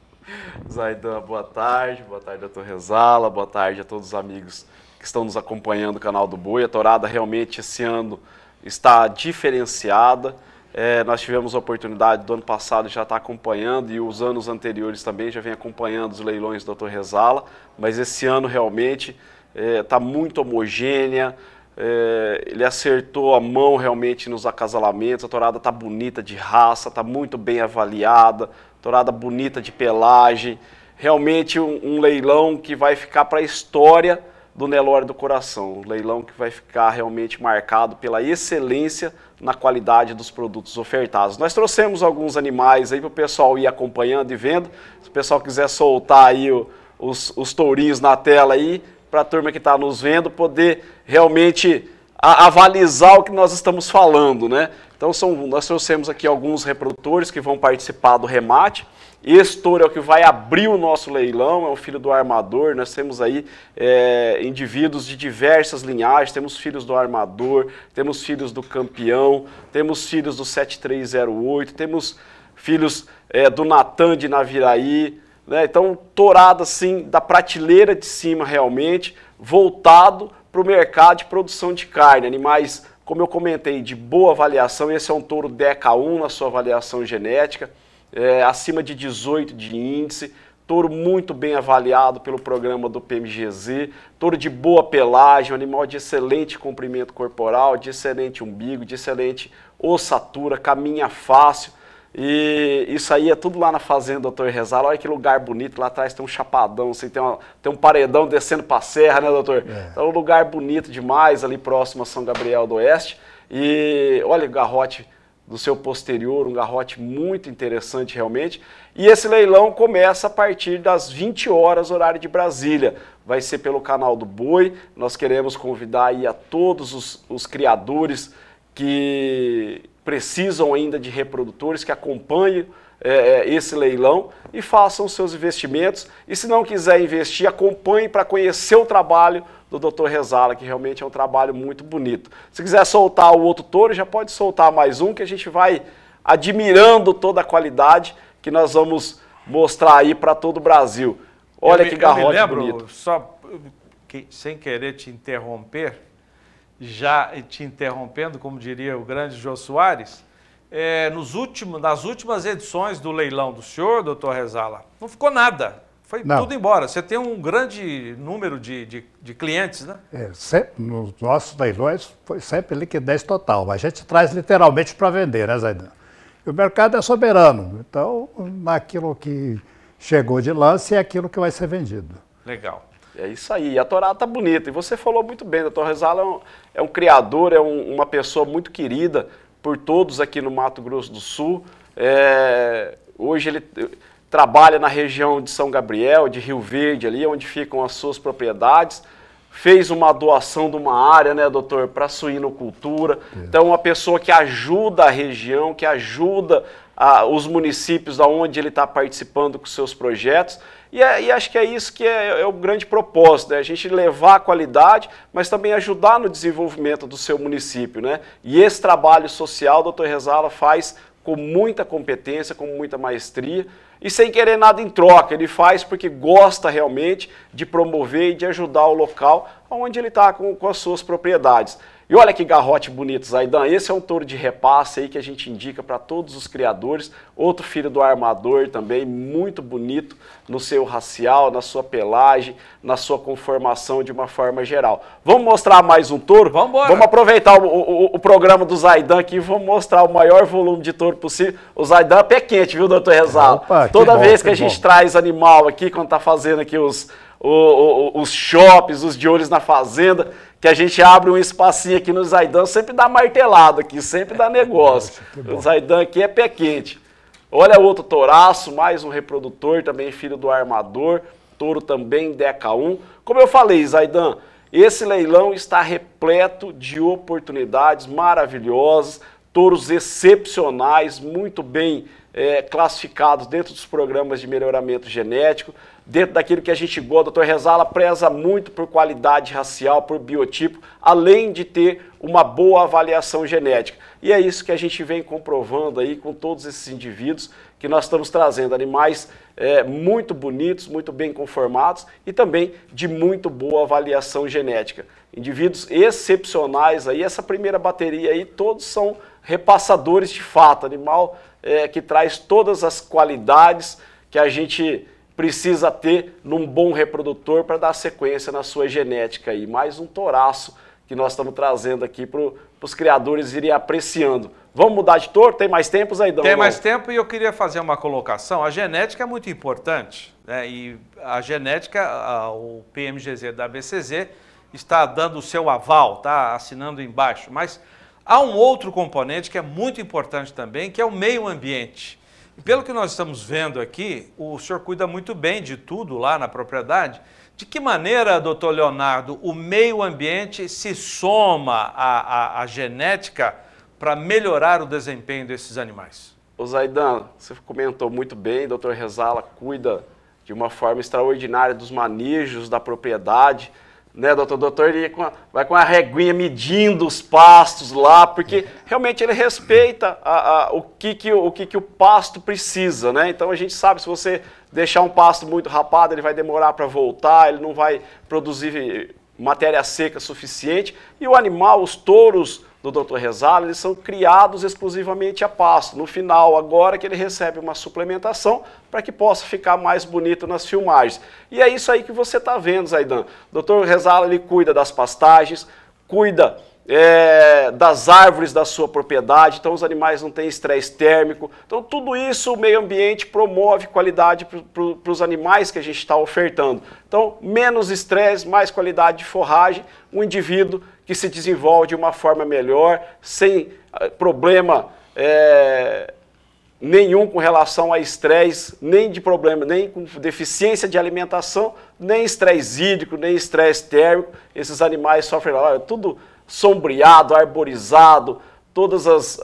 Zaidan, boa tarde. Boa tarde, doutor Rezala. Boa tarde a todos os amigos que estão nos acompanhando no canal do Boi. A Torada realmente esse ano está diferenciada. É, nós tivemos a oportunidade do ano passado já estar tá acompanhando e os anos anteriores também já vem acompanhando os leilões do Dr. Rezala, mas esse ano realmente está é, tá muito homogênea, é, ele acertou a mão realmente nos acasalamentos. A torada tá bonita de raça, tá muito bem avaliada. Torada bonita de pelagem. Realmente um, um leilão que vai ficar para a história do Nelore do Coração. Um leilão que vai ficar realmente marcado pela excelência na qualidade dos produtos ofertados. Nós trouxemos alguns animais aí para o pessoal ir acompanhando e vendo. Se o pessoal quiser soltar aí o, os, os tourinhos na tela aí, para a turma que está nos vendo poder realmente avalizar o que nós estamos falando, né? Então, são, nós trouxemos aqui alguns reprodutores que vão participar do remate. Este é o que vai abrir o nosso leilão, é o filho do armador. Nós temos aí é, indivíduos de diversas linhagens: temos filhos do armador, temos filhos do campeão, temos filhos do 7308, temos filhos é, do Natan de Naviraí, né? então torado assim da prateleira de cima realmente, voltado para o mercado de produção de carne, animais, como eu comentei, de boa avaliação, esse é um touro deca 1 na sua avaliação genética, é, acima de 18 de índice, touro muito bem avaliado pelo programa do PMGZ, touro de boa pelagem, um animal de excelente comprimento corporal, de excelente umbigo, de excelente ossatura, caminha fácil, e isso aí é tudo lá na fazenda doutor Rezala. Olha que lugar bonito, lá atrás tem um chapadão, assim, tem, uma, tem um paredão descendo para a serra, né, doutor? É. Então, um lugar bonito demais ali próximo a São Gabriel do Oeste. E olha o garrote do seu posterior, um garrote muito interessante realmente. E esse leilão começa a partir das 20 horas, horário de Brasília. Vai ser pelo canal do Boi. Nós queremos convidar aí a todos os, os criadores que precisam ainda de reprodutores que acompanhem é, é, esse leilão e façam seus investimentos. E se não quiser investir, acompanhe para conhecer o trabalho do Dr. Rezala, que realmente é um trabalho muito bonito. Se quiser soltar o outro touro, já pode soltar mais um, que a gente vai admirando toda a qualidade que nós vamos mostrar aí para todo o Brasil. Olha eu que garrote me lembro, bonito. Só que, sem querer te interromper, já te interrompendo, como diria o grande Jô Soares, é, nos últimos, nas últimas edições do leilão do senhor, doutor Rezala, não ficou nada. Foi não. tudo embora. Você tem um grande número de, de, de clientes, né? É, sempre, nos nossos leilões foi sempre liquidez total. A gente traz literalmente para vender, né, Zaidan? E o mercado é soberano. Então, naquilo que chegou de lance é aquilo que vai ser vendido. Legal. É isso aí. E a Torá está bonita. E você falou muito bem, doutor Rezala é um, é um criador, é um, uma pessoa muito querida por todos aqui no Mato Grosso do Sul. É, hoje ele eh, trabalha na região de São Gabriel, de Rio Verde, ali onde ficam as suas propriedades. Fez uma doação de uma área, né, doutor, para a suinocultura. É. Então, uma pessoa que ajuda a região, que ajuda a, os municípios aonde ele está participando com seus projetos. E, é, e acho que é isso que é, é o grande propósito, né? a gente levar a qualidade, mas também ajudar no desenvolvimento do seu município. Né? E esse trabalho social, o doutor Rezala faz com muita competência, com muita maestria e sem querer nada em troca. Ele faz porque gosta realmente de promover e de ajudar o local onde ele está com, com as suas propriedades. E olha que garrote bonito, Zaidan. Esse é um touro de repasse aí que a gente indica para todos os criadores. Outro filho do armador também, muito bonito no seu racial, na sua pelagem, na sua conformação de uma forma geral. Vamos mostrar mais um touro? Vamos embora. Vamos aproveitar o, o, o, programa do Zaidan aqui e vamos mostrar o maior volume de touro possível. O Zaidan é pé quente, viu, doutor Rezado? Toda que vez bom, que, que a gente traz animal aqui, quando está fazendo aqui os o, o, os shops, os de olhos na fazenda, que a gente abre um espacinho aqui no Zaidan, sempre dá martelada aqui, sempre dá negócio. o Zaidan aqui é pé quente. Olha outro toraço, mais um reprodutor, também filho do armador, touro também DK1. Como eu falei, Zaidan, esse leilão está repleto de oportunidades maravilhosas, touros excepcionais, muito bem é, classificados dentro dos programas de melhoramento genético dentro daquilo que a gente gosta. O Dr. Rezala preza muito por qualidade racial, por biotipo, além de ter uma boa avaliação genética. E é isso que a gente vem comprovando aí com todos esses indivíduos que nós estamos trazendo, animais é, muito bonitos, muito bem conformados e também de muito boa avaliação genética. Indivíduos excepcionais aí, essa primeira bateria aí, todos são repassadores de fato, animal é, que traz todas as qualidades que a gente precisa ter num bom reprodutor para dar sequência na sua genética. E mais um toraço que nós estamos trazendo aqui para os criadores irem apreciando. Vamos mudar de touro? Tem mais tempos aí, Dom? Tem mais tempo e eu queria fazer uma colocação. A genética é muito importante. Né? E a genética, a, o PMGZ da BCZ está dando o seu aval, está assinando embaixo. Mas há um outro componente que é muito importante também, que é o meio ambiente. Pelo que nós estamos vendo aqui, o senhor cuida muito bem de tudo lá na propriedade. De que maneira, doutor Leonardo, o meio ambiente se soma à, à, à genética para melhorar o desempenho desses animais? O Zaidan, você comentou muito bem, doutor Rezala cuida de uma forma extraordinária dos manejos da propriedade né, doutor? O doutor ele vai com a reguinha medindo os pastos lá, porque realmente ele respeita a, a, o, que, que, o que, que o pasto precisa, né? Então a gente sabe, se você deixar um pasto muito rapado, ele vai demorar para voltar, ele não vai produzir matéria seca suficiente, e o animal, os touros, do Dr. Rezala, eles são criados exclusivamente a pasto. No final, agora que ele recebe uma suplementação para que possa ficar mais bonito nas filmagens. E é isso aí que você está vendo, Zaidan. O Dr. Rezala ele cuida das pastagens, cuida é, das árvores da sua propriedade, então os animais não têm estresse térmico. Então, tudo isso o meio ambiente promove qualidade para os animais que a gente está ofertando. Então, menos estresse, mais qualidade de forragem, o indivíduo que se desenvolve de uma forma melhor, sem ah, problema é, nenhum com relação a estresse, nem de problema, nem com deficiência de alimentação, nem estresse hídrico, nem estresse térmico. Esses animais sofrem olha, tudo sombreado, arborizado, todas as,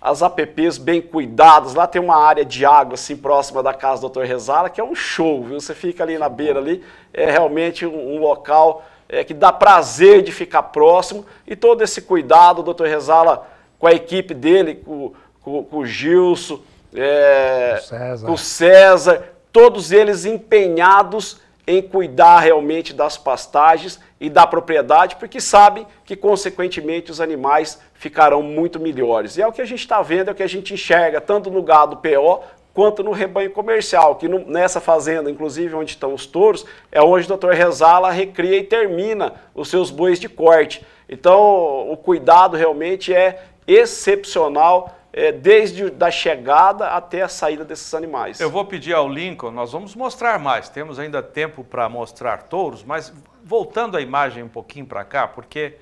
as APPs bem cuidadas. Lá tem uma área de água assim próxima da casa do Dr. Rezala, que é um show, viu? Você fica ali na beira ali, é realmente um, um local é, que dá prazer de ficar próximo e todo esse cuidado, o doutor Rezala, com a equipe dele, com, com, com o Gilson, é, César. com o César, todos eles empenhados em cuidar realmente das pastagens e da propriedade, porque sabem que, consequentemente, os animais ficarão muito melhores. E é o que a gente está vendo, é o que a gente enxerga, tanto no gado PO quanto no rebanho comercial, que no, nessa fazenda, inclusive onde estão os touros, é onde o doutor Rezala recria e termina os seus bois de corte. Então, o cuidado realmente é excepcional é, desde da chegada até a saída desses animais. Eu vou pedir ao Lincoln, nós vamos mostrar mais, temos ainda tempo para mostrar touros, mas voltando a imagem um pouquinho para cá, porque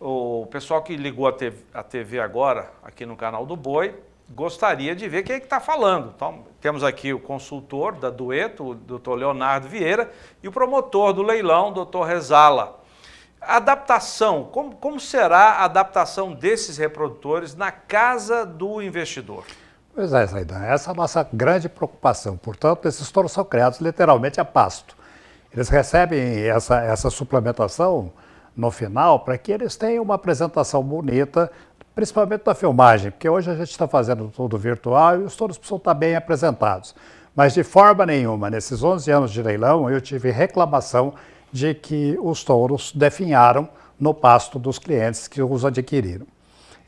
o pessoal que ligou a TV agora, aqui no canal do Boi, gostaria de ver quem é que está falando. Então, temos aqui o consultor da Dueto, o doutor Leonardo Vieira, e o promotor do leilão, o doutor Rezala. A adaptação, como, como será a adaptação desses reprodutores na casa do investidor? Pois é, Saidan, essa é a nossa grande preocupação. Portanto, esses touros são criados literalmente a pasto. Eles recebem essa, essa suplementação no final para que eles tenham uma apresentação bonita principalmente na filmagem, porque hoje a gente está fazendo tudo virtual e os touros precisam estar bem apresentados. Mas de forma nenhuma, nesses 11 anos de leilão, eu tive reclamação de que os touros definharam no pasto dos clientes que os adquiriram.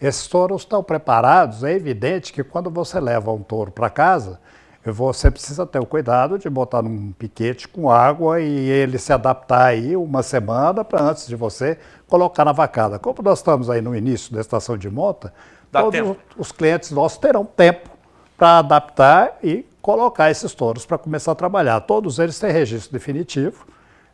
Esses touros estão preparados, é evidente que quando você leva um touro para casa, você precisa ter o cuidado de botar num piquete com água e ele se adaptar aí uma semana para antes de você colocar na vacada. Como nós estamos aí no início da estação de monta, Dá todos tempo. os clientes nossos terão tempo para adaptar e colocar esses touros para começar a trabalhar. Todos eles têm registro definitivo,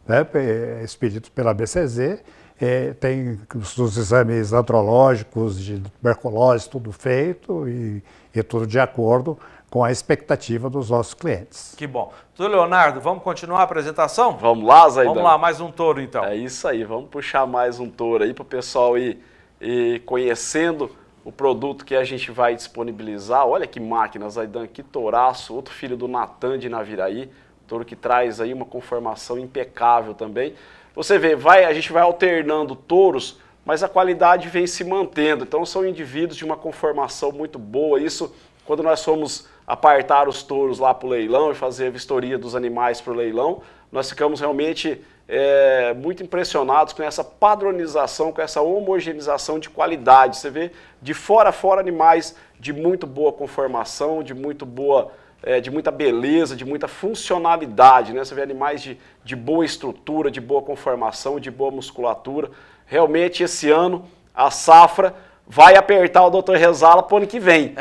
né, eh, expedido pela BCZ, é, eh, tem os exames antrológicos de tuberculose, tudo feito e, e tudo de acordo com a expectativa dos nossos clientes. Que bom. Doutor Leonardo, vamos continuar a apresentação? Vamos lá, Zaidan. Vamos lá, mais um touro então. É isso aí, vamos puxar mais um touro aí para o pessoal ir, ir conhecendo o produto que a gente vai disponibilizar. Olha que máquina, Zaidan, que touraço, outro filho do Natan de Naviraí, touro que traz aí uma conformação impecável também. Você vê, vai, a gente vai alternando touros, mas a qualidade vem se mantendo. Então são indivíduos de uma conformação muito boa. Isso, quando nós somos apartar os touros lá para o leilão e fazer a vistoria dos animais para o leilão, nós ficamos realmente é, muito impressionados com essa padronização, com essa homogeneização de qualidade. Você vê de fora a fora animais de muito boa conformação, de muito boa é, de muita beleza, de muita funcionalidade. Né? Você vê animais de, de boa estrutura, de boa conformação, de boa musculatura. Realmente, esse ano, a safra vai apertar o doutor Rezala para o ano que vem.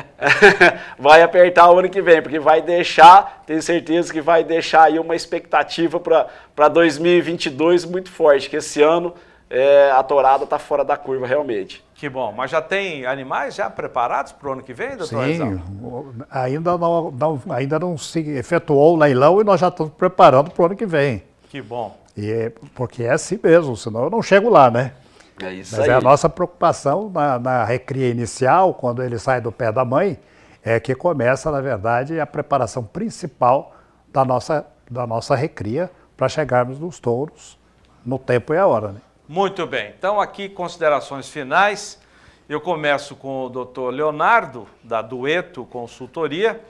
vai apertar o ano que vem, porque vai deixar, tenho certeza que vai deixar aí uma expectativa para 2022 muito forte, que esse ano é, a tourada está fora da curva realmente. Que bom, mas já tem animais já preparados para o ano que vem, doutor Sim, Rezala? ainda não, não, ainda não se efetuou o leilão e nós já estamos preparando para o ano que vem. Que bom. E, é, porque é assim mesmo, senão eu não chego lá, né? É isso Mas aí. é a nossa preocupação na, na recria inicial, quando ele sai do pé da mãe, é que começa, na verdade, a preparação principal da nossa, da nossa recria para chegarmos nos touros no tempo e a hora. Né? Muito bem. Então, aqui, considerações finais. Eu começo com o doutor Leonardo, da Dueto Consultoria,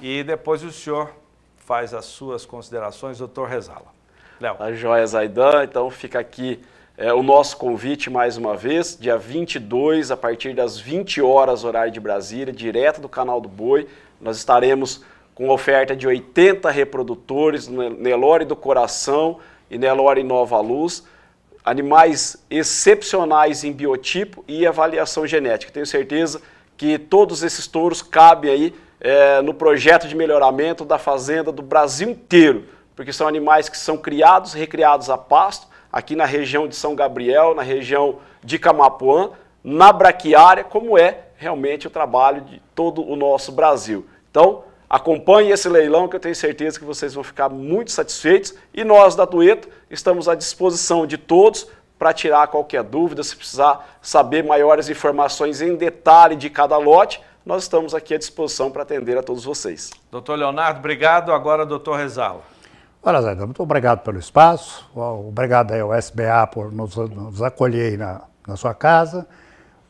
e depois o senhor faz as suas considerações, doutor Rezala. Léo. A joia, Zaidan. Então, fica aqui é, o nosso convite, mais uma vez, dia 22, a partir das 20 horas, horário de Brasília, direto do canal do Boi. Nós estaremos com oferta de 80 reprodutores, Nelore do Coração e Nelore Nova Luz, animais excepcionais em biotipo e avaliação genética. Tenho certeza que todos esses touros cabem aí é, no projeto de melhoramento da fazenda do Brasil inteiro, porque são animais que são criados, recriados a pasto, aqui na região de São Gabriel, na região de Camapuã, na braquiária, como é realmente o trabalho de todo o nosso Brasil. Então, acompanhe esse leilão que eu tenho certeza que vocês vão ficar muito satisfeitos e nós da Dueto estamos à disposição de todos para tirar qualquer dúvida, se precisar saber maiores informações em detalhe de cada lote, nós estamos aqui à disposição para atender a todos vocês. Doutor Leonardo, obrigado. Agora, doutor Rezal. Olha, Zé, muito obrigado pelo espaço, obrigado aí ao SBA por nos, nos acolher na, na sua casa.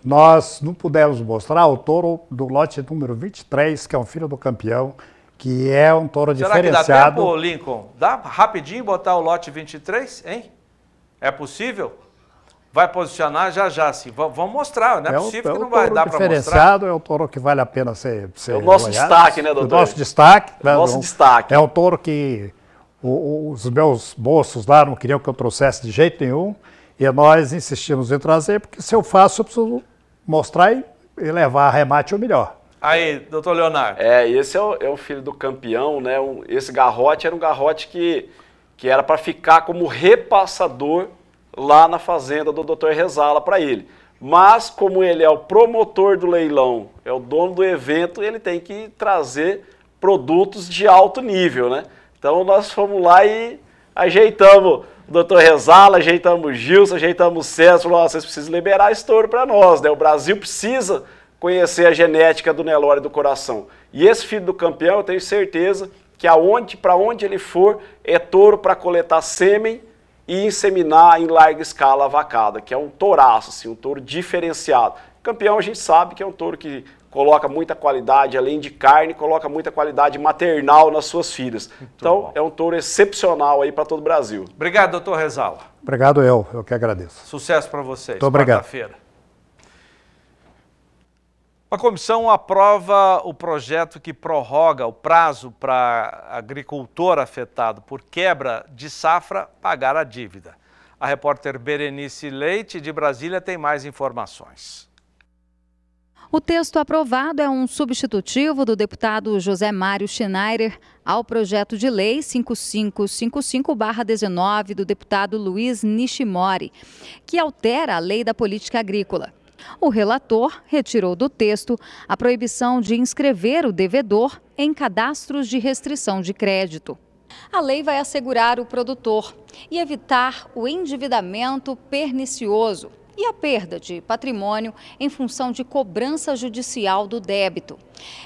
Nós não pudemos mostrar o touro do lote número 23, que é um filho do campeão, que é um touro Será diferenciado. Será que dá tempo, Lincoln? Dá rapidinho botar o lote 23, hein? É possível? Vai posicionar já já, sim. vamos mostrar, não é, é possível o, é que não vai dar para mostrar. diferenciado é um touro que vale a pena ser, ser É o nosso olhado. destaque, né, é doutor? O nosso destaque. Né? É o nosso é destaque. É um touro que os meus moços lá não queriam que eu trouxesse de jeito nenhum, e é nós insistimos em trazer, porque se eu faço, eu preciso mostrar e, e levar a remate o melhor. Aí, doutor Leonardo. É, esse é o, é o filho do campeão, né? Um, esse garrote era um garrote que, que era para ficar como repassador lá na fazenda do doutor Rezala para ele. Mas, como ele é o promotor do leilão, é o dono do evento, ele tem que trazer produtos de alto nível, né? Então nós fomos lá e ajeitamos o doutor Rezala, ajeitamos o Gilson, ajeitamos o César, falou, vocês precisam liberar touro para nós, né? O Brasil precisa conhecer a genética do Nelore do coração. E esse filho do campeão, eu tenho certeza que aonde, para onde ele for, é touro para coletar sêmen e inseminar em larga escala a vacada, que é um touraço, assim, um touro diferenciado. Campeão a gente sabe que é um touro que coloca muita qualidade, além de carne, coloca muita qualidade maternal nas suas filhas. Muito então, bom. é um touro excepcional aí para todo o Brasil. Obrigado, doutor Rezala. Obrigado, eu. Eu que agradeço. Sucesso para vocês. Muito obrigado. Quarta-feira. A comissão aprova o projeto que prorroga o prazo para agricultor afetado por quebra de safra pagar a dívida. A repórter Berenice Leite, de Brasília, tem mais informações. O texto aprovado é um substitutivo do deputado José Mário Schneider ao projeto de lei 5555-19 do deputado Luiz Nishimori, que altera a lei da política agrícola. O relator retirou do texto a proibição de inscrever o devedor em cadastros de restrição de crédito. A lei vai assegurar o produtor e evitar o endividamento pernicioso e a perda de patrimônio em função de cobrança judicial do débito.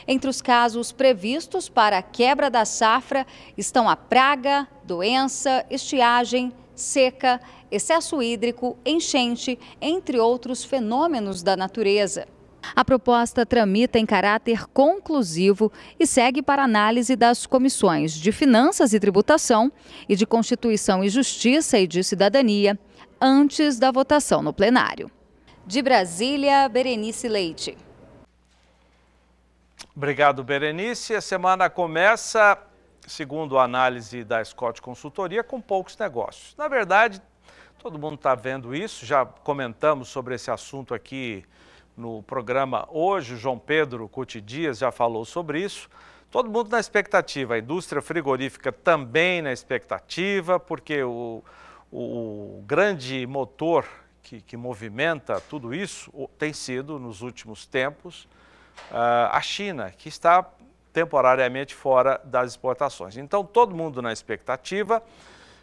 Entre os casos previstos para a quebra da safra estão a praga, doença, estiagem, seca, excesso hídrico, enchente, entre outros fenômenos da natureza. A proposta tramita em caráter conclusivo e segue para análise das comissões de Finanças e Tributação e de Constituição e Justiça e de Cidadania, antes da votação no plenário. De Brasília, Berenice Leite. Obrigado, Berenice. A semana começa, segundo a análise da Scott Consultoria, com poucos negócios. Na verdade, todo mundo está vendo isso, já comentamos sobre esse assunto aqui no programa hoje. O João Pedro Cuti Dias já falou sobre isso. Todo mundo na expectativa, a indústria frigorífica também na expectativa, porque o, o, grande motor que, que, movimenta tudo isso tem sido, nos últimos tempos, ah, a China, que está temporariamente fora das exportações. Então, todo mundo na expectativa,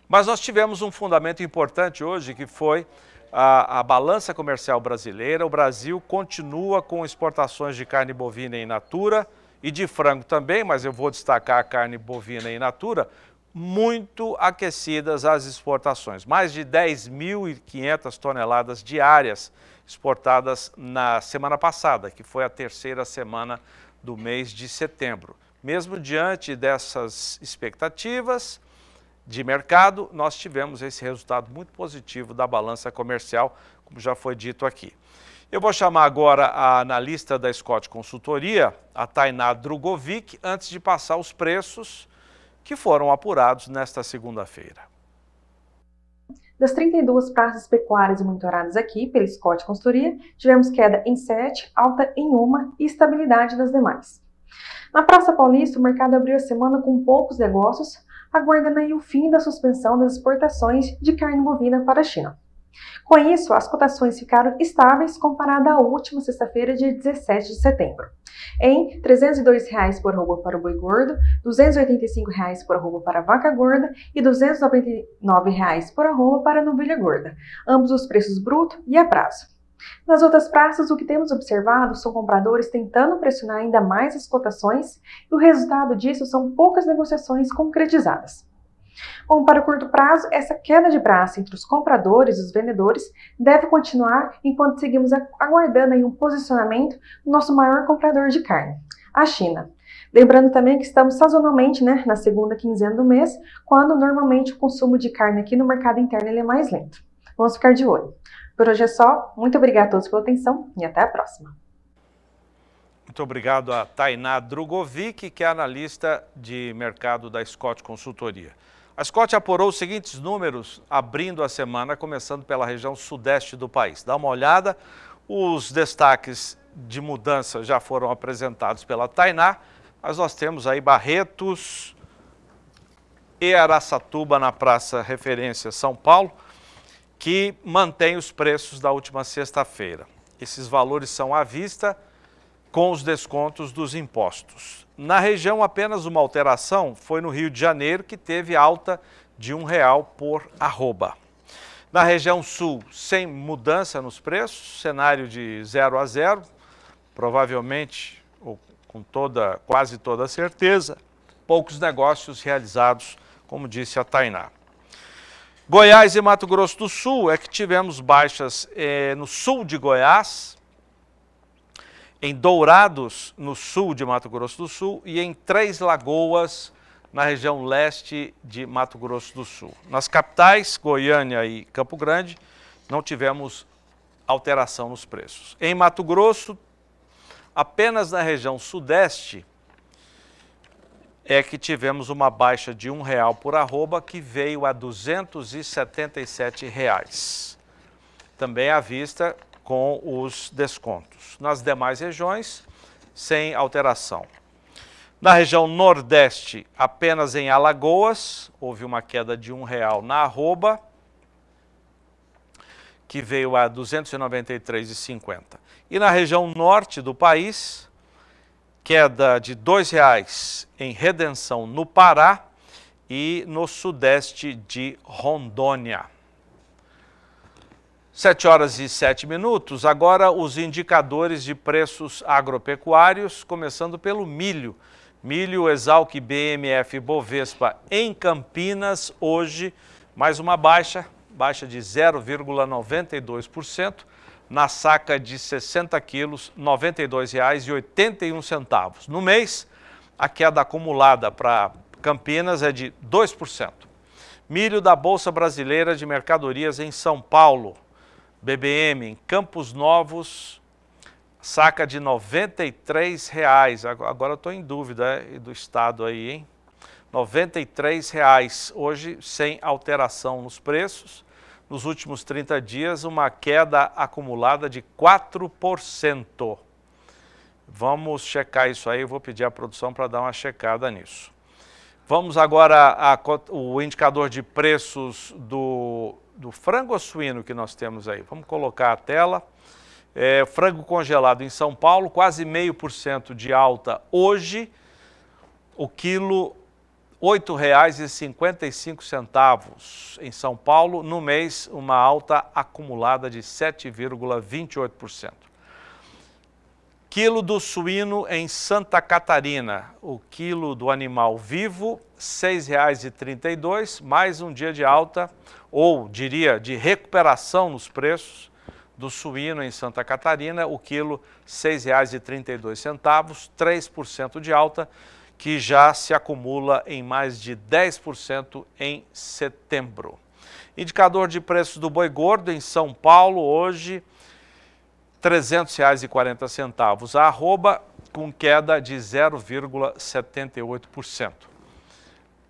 mas nós tivemos um fundamento importante hoje, que foi a, a balança comercial brasileira. O Brasil continua com exportações de carne bovina in natura, e de frango também, mas eu vou destacar a carne bovina in natura, muito aquecidas as exportações. Mais de 10.500 toneladas diárias exportadas na semana passada, que foi a terceira semana do mês de setembro. Mesmo diante dessas expectativas de mercado, nós tivemos esse resultado muito positivo da balança comercial, como já foi dito aqui. Eu vou chamar agora a analista da Scott Consultoria, a Tainá Drogovic, antes de passar os preços que foram apurados nesta segunda-feira. Das 32 praças pecuárias monitoradas aqui pelo Scott Consultoria, tivemos queda em 7, alta em uma e estabilidade nas demais. Na Praça Paulista, o mercado abriu a semana com poucos negócios, aguardando aí o fim da suspensão das exportações de carne bovina para a China. Com isso, as cotações ficaram estáveis comparada à última sexta-feira, dia 17 de setembro, em R$ 302,00 por arroba para o boi gordo, R$ 285,00 por arroba para a vaca gorda e R$ 299,00 por arroba para a novilha gorda, ambos os preços bruto e a prazo. Nas outras praças, o que temos observado são compradores tentando pressionar ainda mais as cotações e o resultado disso são poucas negociações concretizadas. Como para o curto prazo, essa queda de braço entre os compradores e os vendedores deve continuar enquanto seguimos aguardando um posicionamento do nosso maior comprador de carne, a China. Lembrando também que estamos sazonalmente né, na segunda quinzena do mês, quando normalmente o consumo de carne aqui no mercado interno é mais lento. Vamos ficar de olho. Por hoje é só. Muito obrigada a todos pela atenção e até a próxima. Muito obrigado a Tainá Drogovic, que é analista de mercado da Scott Consultoria. A Scott apurou os seguintes números abrindo a semana, começando pela região sudeste do país. Dá uma olhada, os destaques de mudança já foram apresentados pela Tainá, mas nós temos aí Barretos e Araçatuba na Praça Referência São Paulo, que mantém os preços da última sexta-feira. Esses valores são à vista com os descontos dos impostos. Na região, apenas uma alteração foi no Rio de Janeiro, que teve alta de um real por arroba. Na região sul, sem mudança nos preços, cenário de 0 a 0, provavelmente, ou com toda, quase toda certeza, poucos negócios realizados, como disse a Tainá. Goiás e Mato Grosso do Sul é que tivemos baixas eh, no sul de Goiás, em Dourados, no sul de Mato Grosso do Sul, e em Três Lagoas, na região leste de Mato Grosso do Sul. Nas capitais, Goiânia e Campo Grande, não tivemos alteração nos preços. Em Mato Grosso, apenas na região sudeste é que tivemos uma baixa de um real por arroba que veio a R$ reais. Também à vista com os descontos. Nas demais regiões, sem alteração. Na região Nordeste, apenas em Alagoas, houve uma queda de um real na arroba, que veio a 293,50. E na região norte do país, queda de R$ reais em Redenção no Pará e no sudeste de Rondônia. 7 horas e 7 minutos. Agora, os indicadores de preços agropecuários, começando pelo milho. Milho Exalc BMF Bovespa em Campinas, hoje, mais uma baixa, baixa de 0,92%, na saca de 60 quilos, R$ 92,81. No mês, a queda acumulada para Campinas é de 2%. Milho da Bolsa Brasileira de Mercadorias em São Paulo, BBM em Campos Novos, saca de R$ 93,00. Agora eu estou em dúvida é, do estado aí, hein? R$ 93,00. Hoje, sem alteração nos preços. Nos últimos 30 dias, uma queda acumulada de 4%. Vamos checar isso aí, eu vou pedir à produção para dar uma checada nisso. Vamos agora ao indicador de preços do do frango suíno que nós temos aí. Vamos colocar a tela. É, frango congelado em São Paulo, quase meio por cento de alta hoje. O quilo R$ 8,55 em São Paulo, no mês uma alta acumulada de 7,28%. Quilo do suíno em Santa Catarina, o quilo do animal vivo R$ 6,32, mais um dia de alta, ou diria de recuperação nos preços do suíno em Santa Catarina, o quilo R$ 6,32, 3% de alta, que já se acumula em mais de 10% em setembro. Indicador de preços do boi gordo em São Paulo hoje R$ 300,40 a arroba, com queda de 0,78%.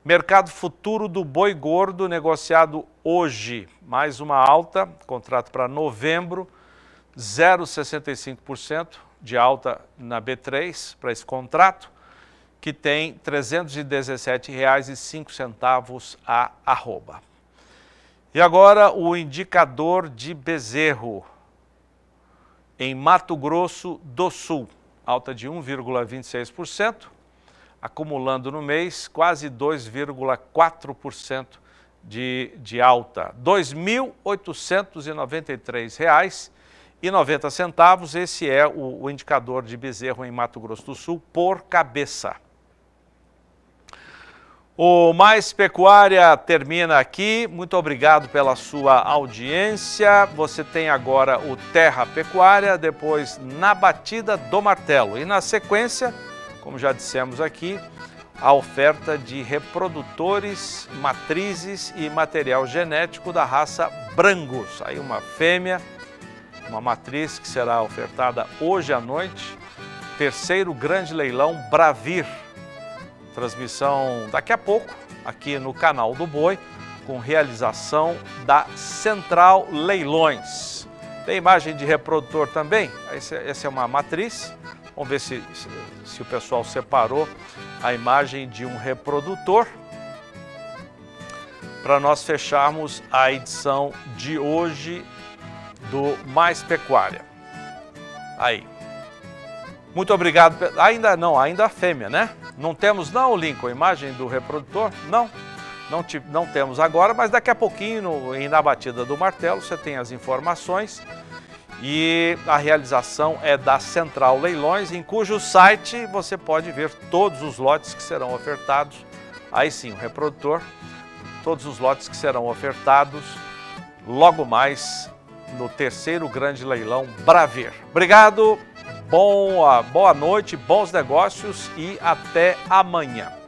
Mercado futuro do boi gordo negociado hoje, mais uma alta, contrato para novembro, 0,65% de alta na B3 para esse contrato, que tem R$ 317,05 a arroba. E agora o indicador de bezerro em Mato Grosso do Sul, alta de 1,26%, acumulando no mês quase 2,4% de, de alta. R$ 2.893,90. Esse é o, o indicador de bezerro em Mato Grosso do Sul por cabeça. O Mais Pecuária termina aqui. Muito obrigado pela sua audiência. Você tem agora o Terra Pecuária, depois Na Batida do Martelo. E na sequência, como já dissemos aqui, a oferta de reprodutores, matrizes e material genético da raça Brangos. Aí uma fêmea, uma matriz que será ofertada hoje à noite, terceiro grande leilão Bravir. Transmissão daqui a pouco, aqui no canal do Boi, com realização da Central Leilões. Tem imagem de reprodutor também, é, essa é uma matriz Vamos ver se, se, se o pessoal separou a imagem de um reprodutor para nós fecharmos a edição de hoje do Mais Pecuária. Aí. Muito obrigado. Ainda não, ainda a fêmea, né? Não temos não, Lincoln, a imagem do reprodutor? Não. Não, te, não temos agora, mas daqui a pouquinho, no, na batida do martelo, você tem as informações. E a realização é da Central Leilões, em cujo site você pode ver todos os lotes que serão ofertados. Aí sim, o reprodutor, todos os lotes que serão ofertados logo mais no terceiro grande leilão Braver. Obrigado, boa, boa noite, bons negócios e até amanhã.